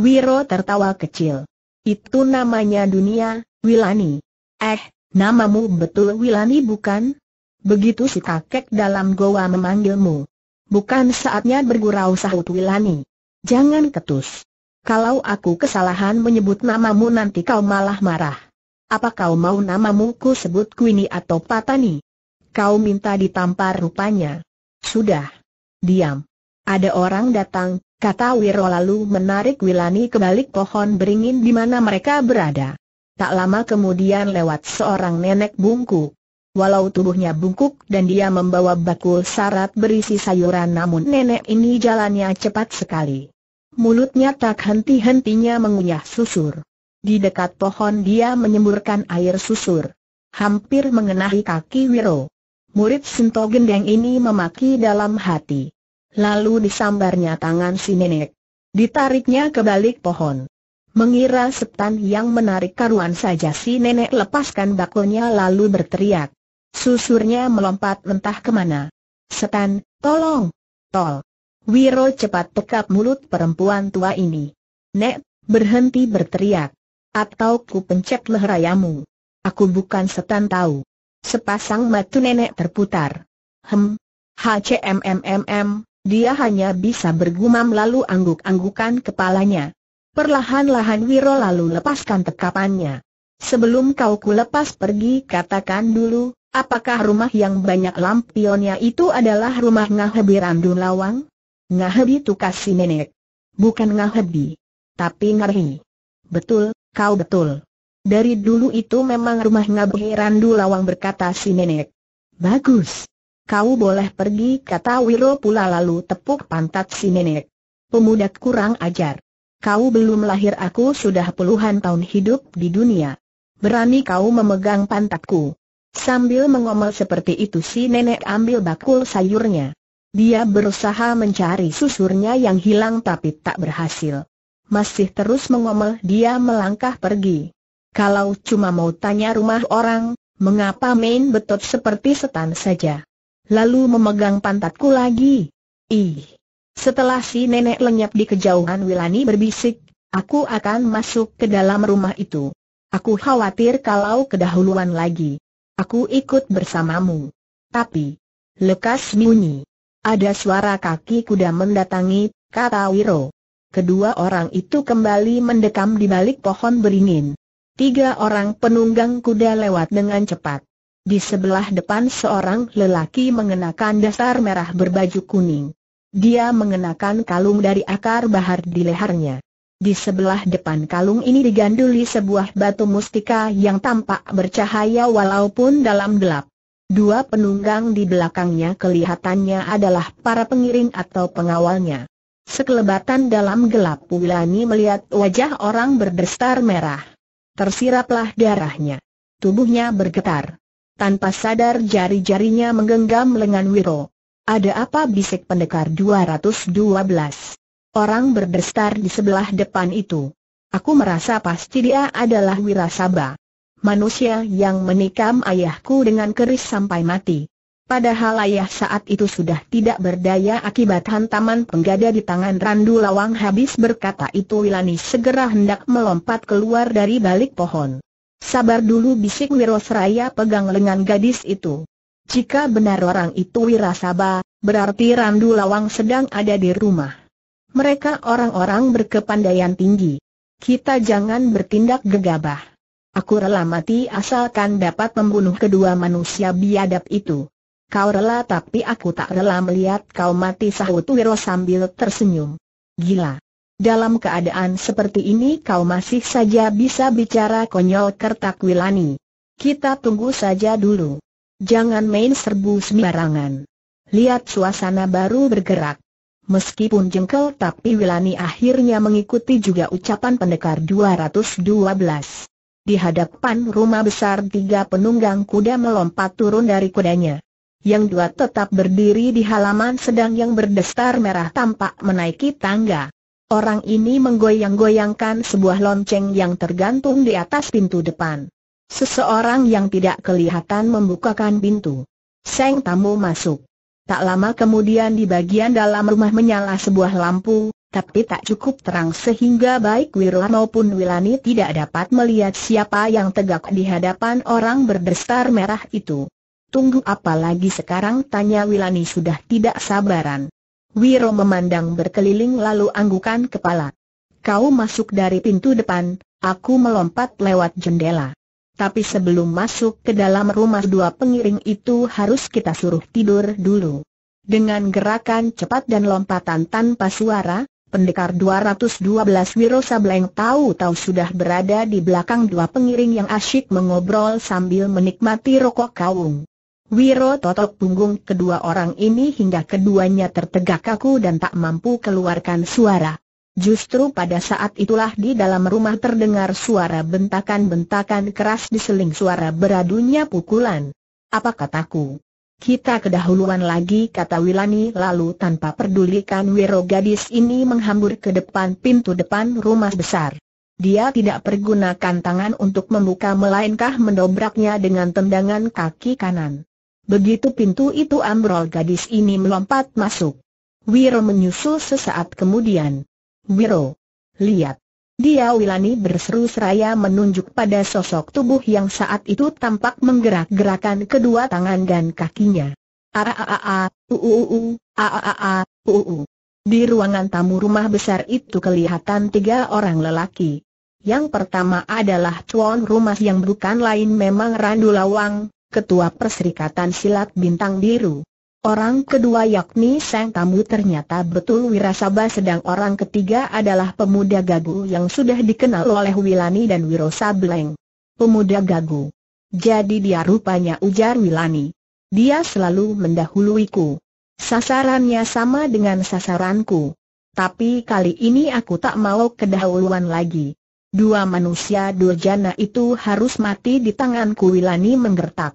Wiro tertawa kecil. Itu namanya dunia, Wilani. Eh, namamu betul Wilani bukan? Begitu si kakek dalam goa memanggilmu. Bukan saatnya bergurau sahut Wilani. Jangan ketus. Kalau aku kesalahan menyebut namamu nanti kau malah marah. Apa kau mau namamu ku sebut Quini atau Patani? Kau minta ditampar rupanya. Sudah. Diam. Ada orang datang, kata Wiro lalu menarik Wilani ke balik pohon beringin di mana mereka berada. Tak lama kemudian lewat seorang nenek bungku. Walau tubuhnya bungkuk dan dia membawa bakul sarat berisi sayuran namun nenek ini jalannya cepat sekali. Mulutnya tak henti-hentinya mengunyah susur. Di dekat pohon dia menyemburkan air susur. Hampir mengenai kaki Wiro. Murid Sinto Gendeng ini memaki dalam hati. Lalu disambarnya tangan si nenek. Ditariknya ke balik pohon. Mengira setan yang menarik karuan saja si nenek lepaskan bakulnya lalu berteriak. Susurnya melompat entah kemana. Setan, tolong! Tol! Wiro cepat tekap mulut perempuan tua ini. Nek, berhenti berteriak. Atau ku pencet leherayamu. Aku bukan setan tahu. Sepasang mata nenek terputar. Hem, HCMMMM, dia hanya bisa bergumam lalu angguk-anggukan kepalanya. Perlahan-lahan Wiro lalu lepaskan tekapannya. Sebelum kau ku lepas pergi katakan dulu, Apakah rumah yang banyak lampionnya itu adalah rumah Ngahebi Randu Lawang? Ngahebi si nenek. Bukan Ngahebi. Tapi Ngarhi. Betul, kau betul. Dari dulu itu memang rumah Ngahebi Randu Lawang berkata si nenek. Bagus. Kau boleh pergi kata Wiro pula lalu tepuk pantat si nenek. Pemuda kurang ajar. Kau belum lahir aku sudah puluhan tahun hidup di dunia. Berani kau memegang pantatku. Sambil mengomel seperti itu si nenek ambil bakul sayurnya. Dia berusaha mencari susurnya yang hilang tapi tak berhasil. Masih terus mengomel dia melangkah pergi. Kalau cuma mau tanya rumah orang, mengapa main betot seperti setan saja? Lalu memegang pantatku lagi. Ih! Setelah si nenek lenyap di kejauhan Wilani berbisik, aku akan masuk ke dalam rumah itu. Aku khawatir kalau kedahuluan lagi. Aku ikut bersamamu. Tapi, lekas bunyi. Ada suara kaki kuda mendatangi, kata Wiro. Kedua orang itu kembali mendekam di balik pohon beringin. Tiga orang penunggang kuda lewat dengan cepat. Di sebelah depan seorang lelaki mengenakan dasar merah berbaju kuning. Dia mengenakan kalung dari akar bahar di lehernya. Di sebelah depan kalung ini diganduli sebuah batu mustika yang tampak bercahaya walaupun dalam gelap. Dua penunggang di belakangnya kelihatannya adalah para pengiring atau pengawalnya. Sekelebatan dalam gelap Wilani melihat wajah orang berdestar merah. Tersiraplah darahnya. Tubuhnya bergetar. Tanpa sadar jari-jarinya menggenggam lengan Wiro. Ada apa bisik pendekar 212? Orang berdestar di sebelah depan itu. Aku merasa pasti dia adalah Wirasaba. Manusia yang menikam ayahku dengan keris sampai mati. Padahal ayah saat itu sudah tidak berdaya akibat hantaman penggada di tangan Randu Lawang habis berkata itu Wilani segera hendak melompat keluar dari balik pohon. Sabar dulu bisik Wirosraya pegang lengan gadis itu. Jika benar orang itu Wirasaba, berarti Randu Lawang sedang ada di rumah. Mereka orang-orang berkepandaian tinggi. Kita jangan bertindak gegabah. Aku rela mati asalkan dapat membunuh kedua manusia biadab itu. Kau rela tapi aku tak rela melihat kau mati sahut Wiro sambil tersenyum. Gila. Dalam keadaan seperti ini kau masih saja bisa bicara konyol kertak wilani. Kita tunggu saja dulu. Jangan main serbu sembarangan. Lihat suasana baru bergerak. Meskipun jengkel tapi Wilani akhirnya mengikuti juga ucapan pendekar 212. Di hadapan rumah besar tiga penunggang kuda melompat turun dari kudanya. Yang dua tetap berdiri di halaman sedang yang berdestar merah tampak menaiki tangga. Orang ini menggoyang-goyangkan sebuah lonceng yang tergantung di atas pintu depan. Seseorang yang tidak kelihatan membukakan pintu. Seng tamu masuk. Tak lama kemudian di bagian dalam rumah menyala sebuah lampu, tapi tak cukup terang sehingga baik Wirla maupun Wilani tidak dapat melihat siapa yang tegak di hadapan orang berdestar merah itu. Tunggu apa lagi sekarang tanya Wilani sudah tidak sabaran. Wiro memandang berkeliling lalu anggukan kepala. Kau masuk dari pintu depan, aku melompat lewat jendela tapi sebelum masuk ke dalam rumah dua pengiring itu harus kita suruh tidur dulu. Dengan gerakan cepat dan lompatan tanpa suara, pendekar 212 Wiro Sableng tahu-tahu sudah berada di belakang dua pengiring yang asyik mengobrol sambil menikmati rokok kaung. Wiro totok punggung kedua orang ini hingga keduanya tertegak kaku dan tak mampu keluarkan suara. Justru pada saat itulah di dalam rumah terdengar suara bentakan-bentakan keras diseling suara beradunya pukulan. Apa kataku? Kita kedahuluan lagi kata Wilani lalu tanpa pedulikan Wiro gadis ini menghambur ke depan pintu depan rumah besar. Dia tidak pergunakan tangan untuk membuka melainkah mendobraknya dengan tendangan kaki kanan. Begitu pintu itu ambrol gadis ini melompat masuk. Wiro menyusul sesaat kemudian. Wiro. Lihat. Dia Wilani berseru seraya menunjuk pada sosok tubuh yang saat itu tampak menggerak-gerakan kedua tangan dan kakinya. Aaaaa, uuu, aaaaa, uu. Di ruangan tamu rumah besar itu kelihatan tiga orang lelaki. Yang pertama adalah tuan rumah yang bukan lain memang Randulawang, ketua perserikatan silat bintang biru. Orang kedua yakni sang tamu ternyata betul Wirasaba sedang orang ketiga adalah pemuda gagu yang sudah dikenal oleh Wilani dan Wirosableng. Pemuda gagu. Jadi dia rupanya ujar Wilani. Dia selalu mendahuluiku. Sasarannya sama dengan sasaranku. Tapi kali ini aku tak mau kedahuluan lagi. Dua manusia durjana itu harus mati di tanganku Wilani menggertak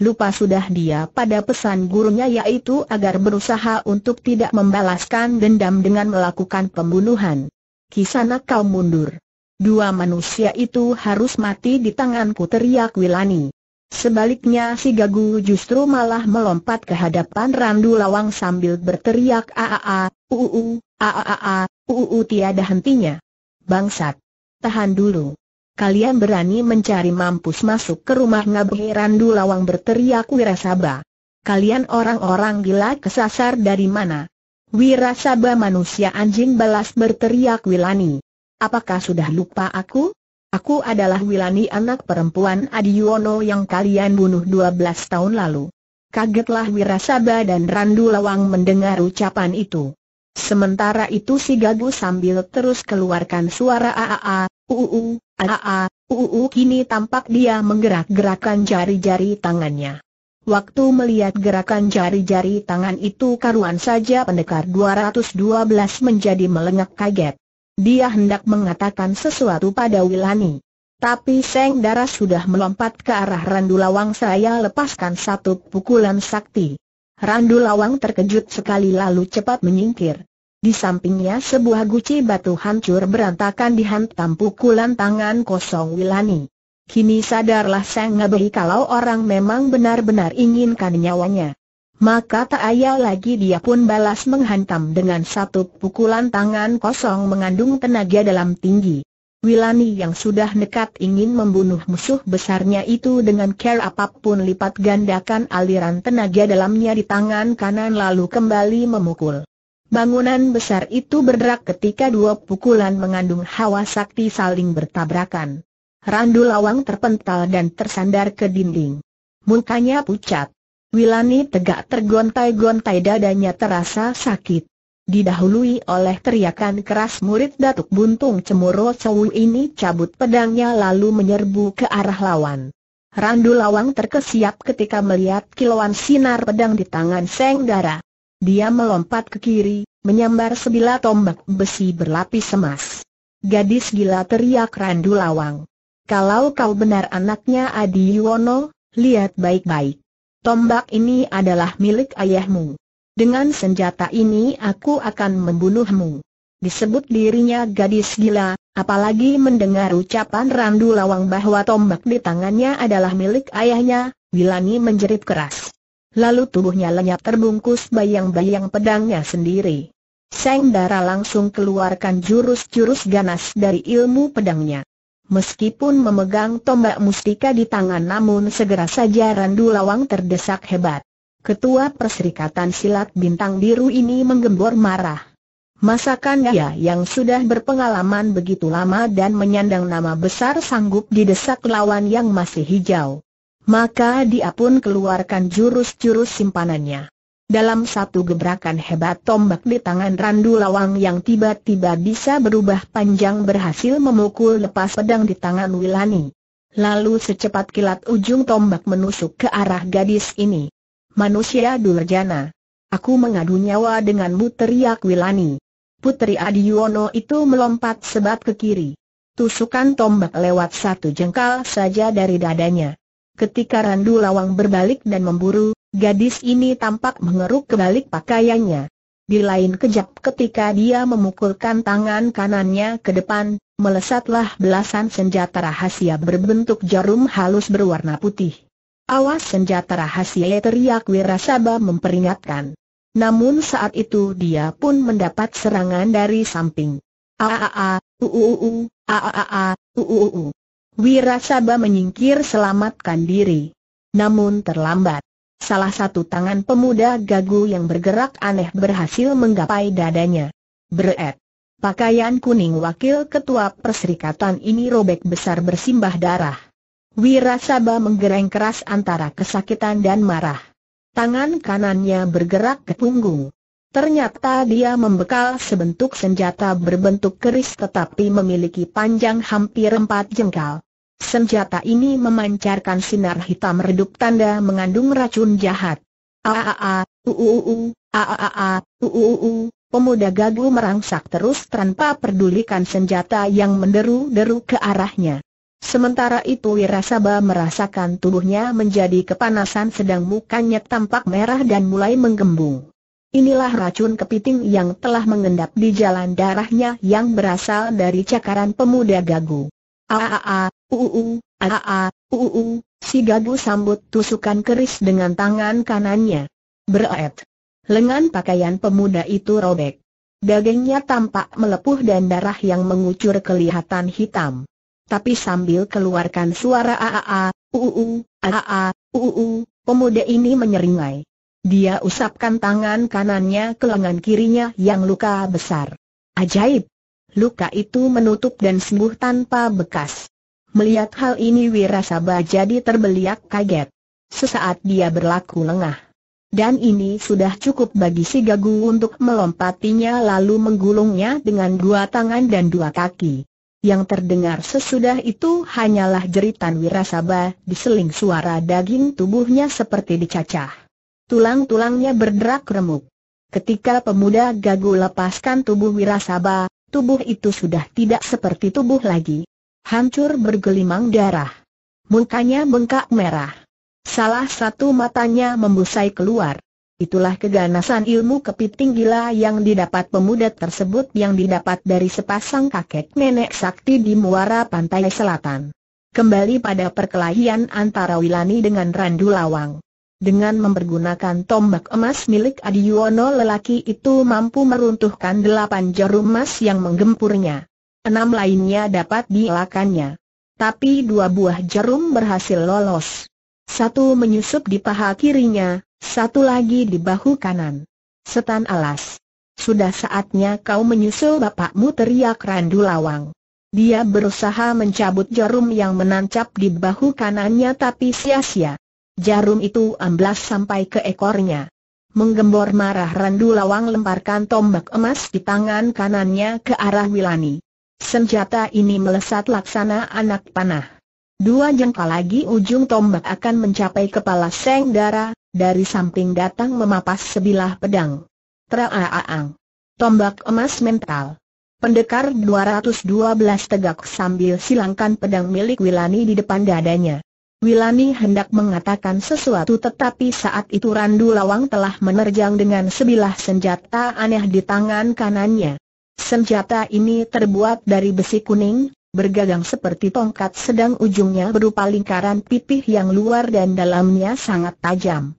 lupa sudah dia pada pesan gurunya yaitu agar berusaha untuk tidak membalaskan dendam dengan melakukan pembunuhan. Kisana kau mundur. Dua manusia itu harus mati di tanganku teriak Wilani. Sebaliknya si Gagu justru malah melompat ke hadapan Randu Lawang sambil berteriak aaa, uuu, aaa, uuu tiada hentinya. Bangsat! Tahan dulu kalian berani mencari mampus masuk ke rumah Ngabhi Randu Lawang berteriak Wirasaba. Kalian orang-orang gila kesasar dari mana? Wirasaba manusia anjing balas berteriak Wilani. Apakah sudah lupa aku? Aku adalah Wilani anak perempuan Adiono yang kalian bunuh 12 tahun lalu. Kagetlah Wirasaba dan Randu Lawang mendengar ucapan itu. Sementara itu si Gagu sambil terus keluarkan suara aaa, uuuu. Aa, uu kini tampak dia menggerak-gerakkan jari-jari tangannya. Waktu melihat gerakan jari-jari tangan itu karuan saja pendekar 212 menjadi melengak kaget. Dia hendak mengatakan sesuatu pada Wilani. Tapi Seng Dara sudah melompat ke arah Randulawang saya lepaskan satu pukulan sakti. Randulawang terkejut sekali lalu cepat menyingkir. Di sampingnya sebuah guci batu hancur berantakan dihantam pukulan tangan kosong Wilani. Kini sadarlah Sang Ngebei kalau orang memang benar-benar inginkan nyawanya. Maka tak ayal lagi dia pun balas menghantam dengan satu pukulan tangan kosong mengandung tenaga dalam tinggi. Wilani yang sudah nekat ingin membunuh musuh besarnya itu dengan care apapun lipat gandakan aliran tenaga dalamnya di tangan kanan lalu kembali memukul. Bangunan besar itu berderak ketika dua pukulan mengandung hawa sakti saling bertabrakan. Randu Lawang terpental dan tersandar ke dinding. Mukanya pucat. Wilani tegak tergontai-gontai dadanya terasa sakit. Didahului oleh teriakan keras murid Datuk Buntung Cemuro Cewu ini cabut pedangnya lalu menyerbu ke arah lawan. Randu Lawang terkesiap ketika melihat kilauan sinar pedang di tangan Seng Dara. Dia melompat ke kiri, menyambar sebilah tombak besi berlapis emas. Gadis gila teriak Randu Lawang. Kalau kau benar anaknya Adi Yuwono, lihat baik-baik. Tombak ini adalah milik ayahmu. Dengan senjata ini aku akan membunuhmu. Disebut dirinya gadis gila, apalagi mendengar ucapan Randu Lawang bahwa tombak di tangannya adalah milik ayahnya, Wilani menjerit keras lalu tubuhnya lenyap terbungkus bayang-bayang pedangnya sendiri. Seng Dara langsung keluarkan jurus-jurus ganas dari ilmu pedangnya. Meskipun memegang tombak mustika di tangan namun segera saja Randu Lawang terdesak hebat. Ketua Perserikatan Silat Bintang Biru ini menggembor marah. Masakan dia ya yang sudah berpengalaman begitu lama dan menyandang nama besar sanggup didesak lawan yang masih hijau maka dia pun keluarkan jurus-jurus simpanannya. Dalam satu gebrakan hebat tombak di tangan Randu Lawang yang tiba-tiba bisa berubah panjang berhasil memukul lepas pedang di tangan Wilani. Lalu secepat kilat ujung tombak menusuk ke arah gadis ini. Manusia durjana. Aku mengadu nyawa denganmu teriak Wilani. Putri Adi Yono itu melompat sebat ke kiri. Tusukan tombak lewat satu jengkal saja dari dadanya. Ketika Randu Lawang berbalik dan memburu, gadis ini tampak mengeruk kebalik pakaiannya. Di lain kejap ketika dia memukulkan tangan kanannya ke depan, melesatlah belasan senjata rahasia berbentuk jarum halus berwarna putih. Awas senjata rahasia teriak Wirasaba memperingatkan. Namun saat itu dia pun mendapat serangan dari samping. Wirasaba menyingkir selamatkan diri. Namun terlambat. Salah satu tangan pemuda gagu yang bergerak aneh berhasil menggapai dadanya. Beret. Pakaian kuning wakil ketua perserikatan ini robek besar bersimbah darah. Wirasaba menggereng keras antara kesakitan dan marah. Tangan kanannya bergerak ke punggung. Ternyata dia membekal sebentuk senjata berbentuk keris tetapi memiliki panjang hampir empat jengkal. Senjata ini memancarkan sinar hitam redup tanda mengandung racun jahat. Aaa, uuuu, aaa, uuuu. pemuda gagu merangsak terus tanpa pedulikan senjata yang menderu-deru ke arahnya. Sementara itu Wirasaba merasakan tubuhnya menjadi kepanasan sedang mukanya tampak merah dan mulai menggembung. Inilah racun kepiting yang telah mengendap di jalan darahnya yang berasal dari cakaran pemuda gagu. Aaa, Uu, aa, uu, si gagu sambut tusukan keris dengan tangan kanannya. Beret. Lengan pakaian pemuda itu robek. Dagingnya tampak melepuh dan darah yang mengucur kelihatan hitam. Tapi sambil keluarkan suara aa, uu, aa, uu, pemuda ini menyeringai. Dia usapkan tangan kanannya ke lengan kirinya yang luka besar. Ajaib! Luka itu menutup dan sembuh tanpa bekas. Melihat hal ini Wirasaba jadi terbeliak kaget. Sesaat dia berlaku lengah. Dan ini sudah cukup bagi si gagu untuk melompatinya lalu menggulungnya dengan dua tangan dan dua kaki. Yang terdengar sesudah itu hanyalah jeritan wirasaba, diseling suara daging tubuhnya seperti dicacah. Tulang-tulangnya berderak remuk. Ketika pemuda gagu lepaskan tubuh wirasaba, tubuh itu sudah tidak seperti tubuh lagi hancur bergelimang darah. Mukanya bengkak merah. Salah satu matanya membusai keluar. Itulah keganasan ilmu kepiting gila yang didapat pemuda tersebut yang didapat dari sepasang kakek nenek sakti di muara pantai selatan. Kembali pada perkelahian antara Wilani dengan Randu Lawang. Dengan mempergunakan tombak emas milik Adi Yono, lelaki itu mampu meruntuhkan delapan jarum emas yang menggempurnya enam lainnya dapat dielakannya. Tapi dua buah jarum berhasil lolos. Satu menyusup di paha kirinya, satu lagi di bahu kanan. Setan alas. Sudah saatnya kau menyusul bapakmu teriak Randu Lawang. Dia berusaha mencabut jarum yang menancap di bahu kanannya tapi sia-sia. Jarum itu amblas sampai ke ekornya. Menggembor marah Randu Lawang lemparkan tombak emas di tangan kanannya ke arah Wilani. Senjata ini melesat laksana anak panah. Dua jengkal lagi ujung tombak akan mencapai kepala Seng Dara, dari samping datang memapas sebilah pedang. Traaang. Tombak emas mental. Pendekar 212 tegak sambil silangkan pedang milik Wilani di depan dadanya. Wilani hendak mengatakan sesuatu tetapi saat itu Randu Lawang telah menerjang dengan sebilah senjata aneh di tangan kanannya. Senjata ini terbuat dari besi kuning, bergagang seperti tongkat sedang ujungnya berupa lingkaran pipih yang luar dan dalamnya sangat tajam.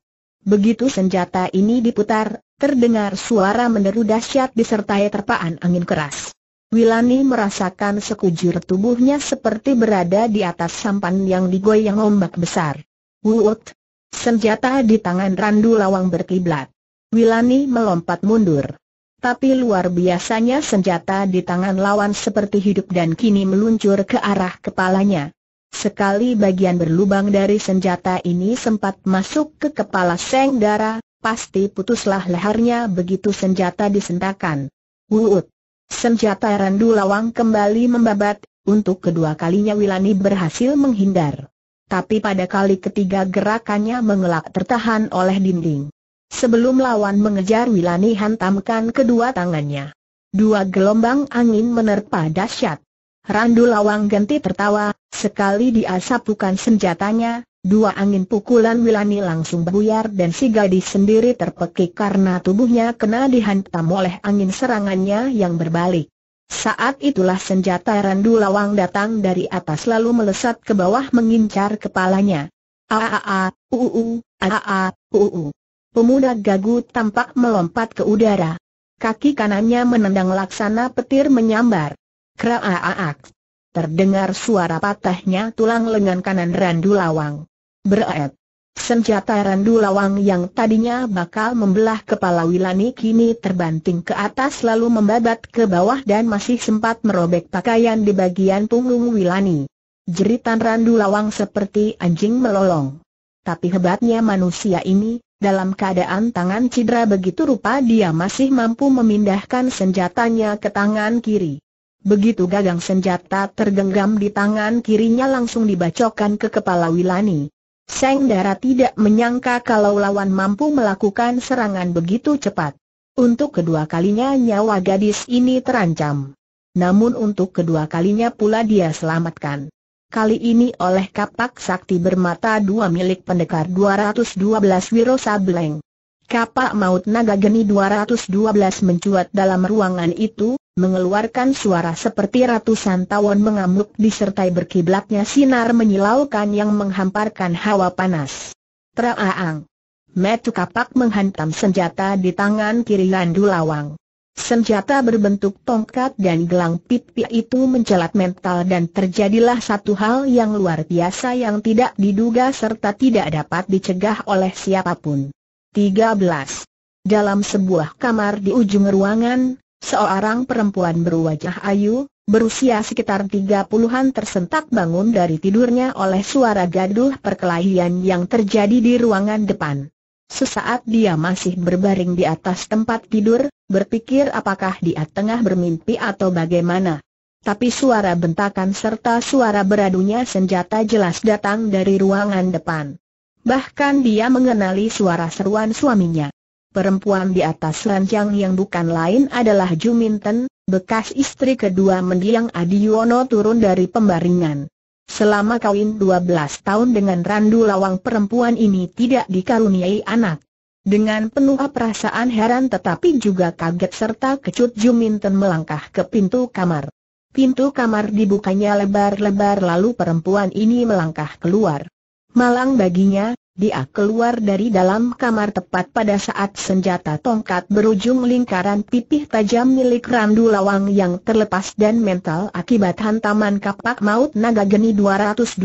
Begitu senjata ini diputar, terdengar suara meneru dahsyat disertai terpaan angin keras. Wilani merasakan sekujur tubuhnya seperti berada di atas sampan yang digoyang ombak besar. Wuut! Senjata di tangan Randu Lawang berkiblat. Wilani melompat mundur tapi luar biasanya senjata di tangan lawan seperti hidup dan kini meluncur ke arah kepalanya. Sekali bagian berlubang dari senjata ini sempat masuk ke kepala Seng Dara, pasti putuslah lehernya begitu senjata disentakan. Wuut! Senjata Randu Lawang kembali membabat, untuk kedua kalinya Wilani berhasil menghindar. Tapi pada kali ketiga gerakannya mengelak tertahan oleh dinding. Sebelum lawan mengejar Wilani hantamkan kedua tangannya. Dua gelombang angin menerpa dahsyat. Randu Lawang ganti tertawa, sekali diasap bukan senjatanya, dua angin pukulan Wilani langsung buyar dan si gadis sendiri terpekik karena tubuhnya kena dihantam oleh angin serangannya yang berbalik. Saat itulah senjata Randu Lawang datang dari atas lalu melesat ke bawah mengincar kepalanya. Aa, uuu, aa, uuu. Pemuda gagu tampak melompat ke udara. Kaki kanannya menendang laksana petir menyambar. Kraaak. Terdengar suara patahnya tulang lengan kanan Randu Lawang. Beret. Senjata Randu Lawang yang tadinya bakal membelah kepala Wilani kini terbanting ke atas lalu membabat ke bawah dan masih sempat merobek pakaian di bagian punggung Wilani. Jeritan Randu Lawang seperti anjing melolong. Tapi hebatnya manusia ini, dalam keadaan tangan cedera begitu rupa dia masih mampu memindahkan senjatanya ke tangan kiri. Begitu gagang senjata tergenggam di tangan kirinya langsung dibacokan ke kepala Wilani. Seng Dara tidak menyangka kalau lawan mampu melakukan serangan begitu cepat. Untuk kedua kalinya nyawa gadis ini terancam. Namun untuk kedua kalinya pula dia selamatkan kali ini oleh kapak sakti bermata dua milik pendekar 212 Wiro Sableng. Kapak maut naga geni 212 mencuat dalam ruangan itu, mengeluarkan suara seperti ratusan tawon mengamuk disertai berkiblatnya sinar menyilaukan yang menghamparkan hawa panas. Teraang. Metu kapak menghantam senjata di tangan kiri Lawang. Senjata berbentuk tongkat dan gelang pipi itu mencelat mental dan terjadilah satu hal yang luar biasa yang tidak diduga serta tidak dapat dicegah oleh siapapun. 13. Dalam sebuah kamar di ujung ruangan, seorang perempuan berwajah ayu, berusia sekitar 30-an tersentak bangun dari tidurnya oleh suara gaduh perkelahian yang terjadi di ruangan depan. Sesaat dia masih berbaring di atas tempat tidur, berpikir apakah dia tengah bermimpi atau bagaimana. Tapi suara bentakan serta suara beradunya senjata jelas datang dari ruangan depan. Bahkan dia mengenali suara seruan suaminya. Perempuan di atas ranjang yang bukan lain adalah Juminten, bekas istri kedua mendiang Adiono turun dari pembaringan. Selama kawin 12 tahun dengan Randu Lawang perempuan ini tidak dikaruniai anak. Dengan penuh perasaan heran tetapi juga kaget serta kecut Juminten melangkah ke pintu kamar. Pintu kamar dibukanya lebar-lebar lalu perempuan ini melangkah keluar. Malang baginya, dia keluar dari dalam kamar tepat pada saat senjata tongkat berujung lingkaran pipih tajam milik Randu Lawang yang terlepas dan mental akibat hantaman kapak maut naga geni 212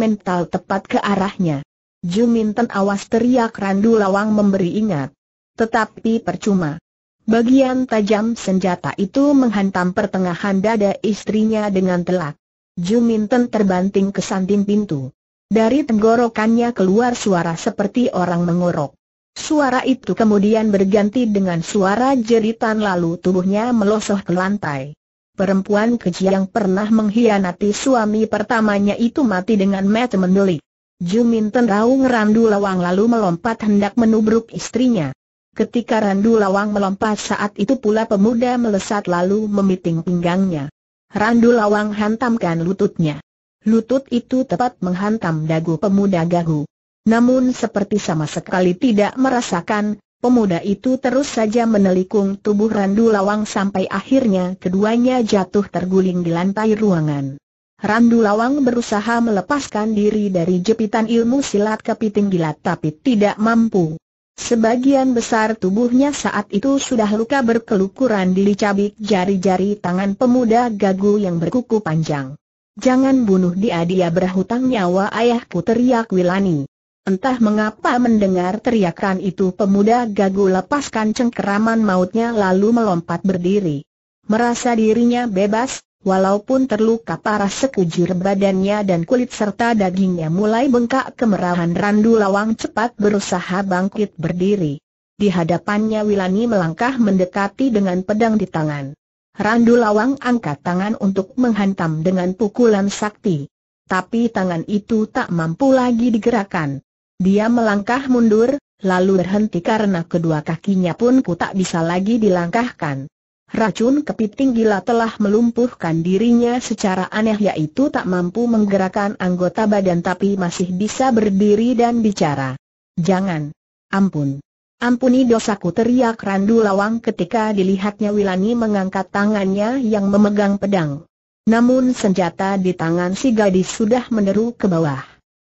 mental tepat ke arahnya. Juminten awas teriak Randu Lawang memberi ingat. Tetapi percuma. Bagian tajam senjata itu menghantam pertengahan dada istrinya dengan telak. Juminten terbanting ke samping pintu. Dari tenggorokannya keluar suara seperti orang mengorok. Suara itu kemudian berganti dengan suara jeritan lalu tubuhnya melosoh ke lantai. Perempuan keji yang pernah mengkhianati suami pertamanya itu mati dengan mata mendelik. Juminten Raung Randu Lawang lalu melompat hendak menubruk istrinya. Ketika Randu Lawang melompat saat itu pula pemuda melesat lalu memiting pinggangnya. Randu Lawang hantamkan lututnya. Lutut itu tepat menghantam dagu pemuda gagu. Namun seperti sama sekali tidak merasakan, pemuda itu terus saja menelikung tubuh Randu Lawang sampai akhirnya keduanya jatuh terguling di lantai ruangan. Randu Lawang berusaha melepaskan diri dari jepitan ilmu silat kepiting gila tapi tidak mampu. Sebagian besar tubuhnya saat itu sudah luka berkelukuran dilicabik jari-jari tangan pemuda gagu yang berkuku panjang. Jangan bunuh dia dia berhutang nyawa ayahku teriak Wilani. Entah mengapa mendengar teriakan itu pemuda gagu lepaskan cengkeraman mautnya lalu melompat berdiri. Merasa dirinya bebas, Walaupun terluka parah sekujur badannya dan kulit serta dagingnya mulai bengkak kemerahan Randu Lawang cepat berusaha bangkit berdiri. Di hadapannya Wilani melangkah mendekati dengan pedang di tangan. Randu Lawang angkat tangan untuk menghantam dengan pukulan sakti. Tapi tangan itu tak mampu lagi digerakkan. Dia melangkah mundur, lalu berhenti karena kedua kakinya pun ku tak bisa lagi dilangkahkan. Racun kepiting gila telah melumpuhkan dirinya secara aneh yaitu tak mampu menggerakkan anggota badan tapi masih bisa berdiri dan bicara. Jangan. Ampun. Ampuni dosaku teriak Randu Lawang ketika dilihatnya Wilani mengangkat tangannya yang memegang pedang. Namun senjata di tangan si gadis sudah meneru ke bawah.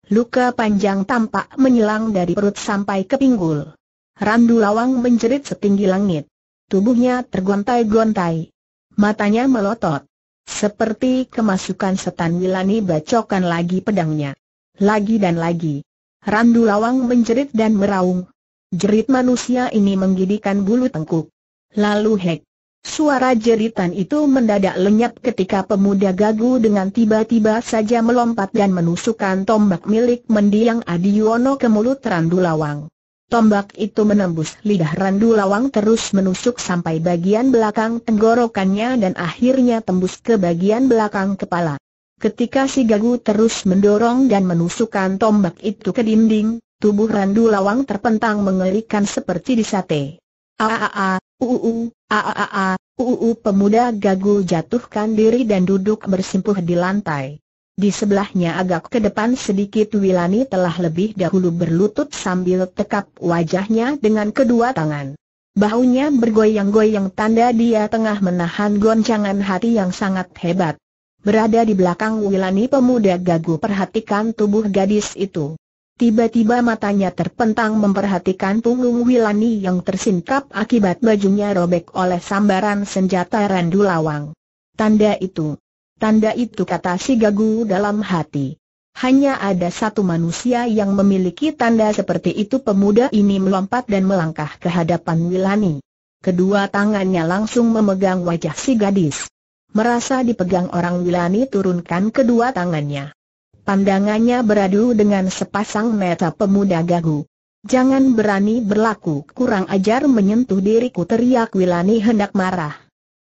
Luka panjang tampak menyilang dari perut sampai ke pinggul. Randu Lawang menjerit setinggi langit. Tubuhnya tergontai-gontai. Matanya melotot. Seperti kemasukan setan Wilani bacokan lagi pedangnya. Lagi dan lagi. Randu Lawang menjerit dan meraung. Jerit manusia ini menggidikan bulu tengkuk. Lalu hek. Suara jeritan itu mendadak lenyap ketika pemuda gagu dengan tiba-tiba saja melompat dan menusukkan tombak milik mendiang Adiono ke mulut Randu Lawang. Tombak itu menembus lidah Randu Lawang terus menusuk sampai bagian belakang tenggorokannya dan akhirnya tembus ke bagian belakang kepala. Ketika si Gagu terus mendorong dan menusukkan tombak itu ke dinding, tubuh Randu Lawang terpentang mengerikan seperti disate. Aaa, uu, aaa, uu pemuda Gagu jatuhkan diri dan duduk bersimpuh di lantai. Di sebelahnya agak ke depan sedikit Wilani telah lebih dahulu berlutut sambil tekap wajahnya dengan kedua tangan. Bahunya bergoyang-goyang tanda dia tengah menahan goncangan hati yang sangat hebat. Berada di belakang Wilani pemuda gagu perhatikan tubuh gadis itu. Tiba-tiba matanya terpentang memperhatikan punggung Wilani yang tersingkap akibat bajunya robek oleh sambaran senjata Randu Lawang. Tanda itu Tanda itu kata si Gagu dalam hati. Hanya ada satu manusia yang memiliki tanda seperti itu pemuda ini melompat dan melangkah ke hadapan Wilani. Kedua tangannya langsung memegang wajah si gadis. Merasa dipegang orang Wilani turunkan kedua tangannya. Pandangannya beradu dengan sepasang mata pemuda gagu. Jangan berani berlaku kurang ajar menyentuh diriku teriak Wilani hendak marah.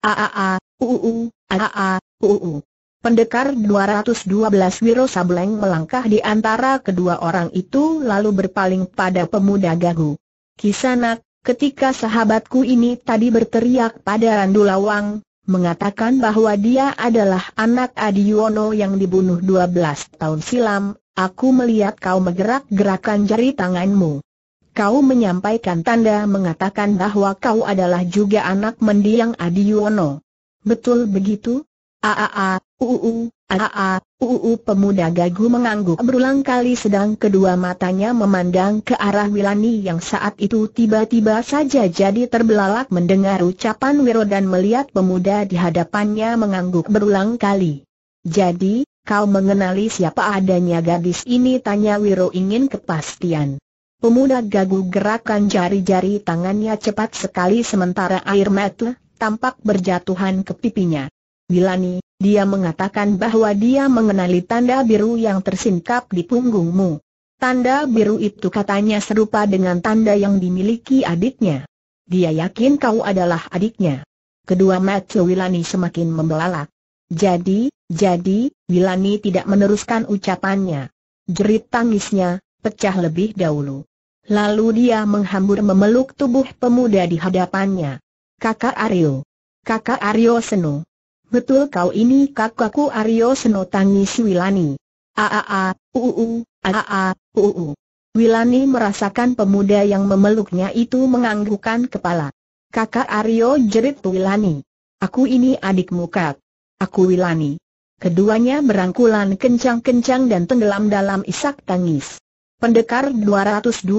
Aa, uu, aa, Uu. Pendekar 212 Wiro Sableng melangkah di antara kedua orang itu lalu berpaling pada pemuda gagu. Kisanak, ketika sahabatku ini tadi berteriak pada Randulawang, mengatakan bahwa dia adalah anak Adi Yono yang dibunuh 12 tahun silam, aku melihat kau menggerak-gerakan jari tanganmu. Kau menyampaikan tanda mengatakan bahwa kau adalah juga anak mendiang Adi Yono. Betul begitu? Aaa, uu, aa, uu pemuda gagu mengangguk berulang kali sedang kedua matanya memandang ke arah Wilani yang saat itu tiba-tiba saja jadi terbelalak mendengar ucapan Wiro dan melihat pemuda di hadapannya mengangguk berulang kali. Jadi, kau mengenali siapa adanya gadis ini tanya Wiro ingin kepastian. Pemuda gagu gerakan jari-jari tangannya cepat sekali sementara air mata tampak berjatuhan ke pipinya. Wilani, dia mengatakan bahwa dia mengenali tanda biru yang tersingkap di punggungmu. Tanda biru itu katanya serupa dengan tanda yang dimiliki adiknya. Dia yakin kau adalah adiknya. Kedua mata Wilani semakin membelalak. Jadi, jadi, Wilani tidak meneruskan ucapannya. Jerit tangisnya, pecah lebih dahulu. Lalu dia menghambur memeluk tubuh pemuda di hadapannya. Kakak Aryo. Kakak Aryo Seno betul kau ini kakakku Aryo Seno tangis Wilani. Aa, uu, aa, uu. Wilani merasakan pemuda yang memeluknya itu menganggukkan kepala. Kakak Aryo jerit Wilani. Aku ini adikmu kak. Aku Wilani. Keduanya berangkulan kencang-kencang dan tenggelam dalam isak tangis. Pendekar 212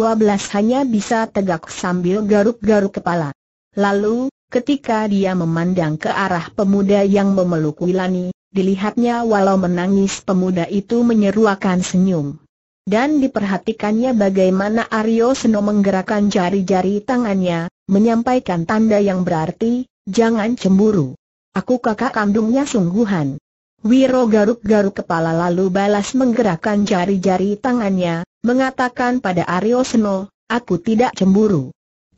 hanya bisa tegak sambil garuk-garuk kepala. Lalu, Ketika dia memandang ke arah pemuda yang memeluk Wilani, dilihatnya walau menangis pemuda itu menyeruakan senyum. Dan diperhatikannya bagaimana Aryo Seno menggerakkan jari-jari tangannya, menyampaikan tanda yang berarti, jangan cemburu. Aku kakak kandungnya sungguhan. Wiro garuk-garuk kepala lalu balas menggerakkan jari-jari tangannya, mengatakan pada Aryo Seno, aku tidak cemburu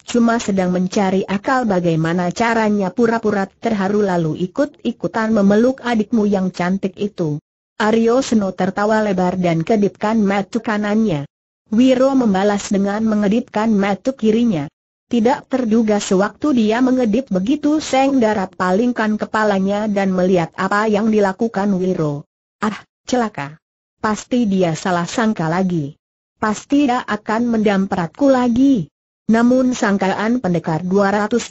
cuma sedang mencari akal bagaimana caranya pura-pura terharu lalu ikut-ikutan memeluk adikmu yang cantik itu. Aryo Seno tertawa lebar dan kedipkan mata kanannya. Wiro membalas dengan mengedipkan mata kirinya. Tidak terduga sewaktu dia mengedip begitu Seng Darat palingkan kepalanya dan melihat apa yang dilakukan Wiro. Ah, celaka. Pasti dia salah sangka lagi. Pasti dia akan mendampratku lagi. Namun sangkaan pendekar 212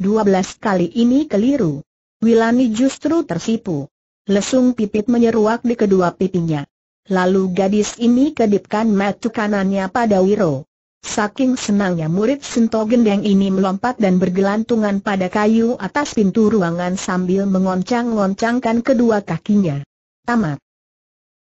kali ini keliru. Wilani justru tersipu. Lesung pipit menyeruak di kedua pipinya. Lalu gadis ini kedipkan mata kanannya pada Wiro. Saking senangnya murid Sento Gendeng ini melompat dan bergelantungan pada kayu atas pintu ruangan sambil mengoncang-ngoncangkan kedua kakinya. Tamat.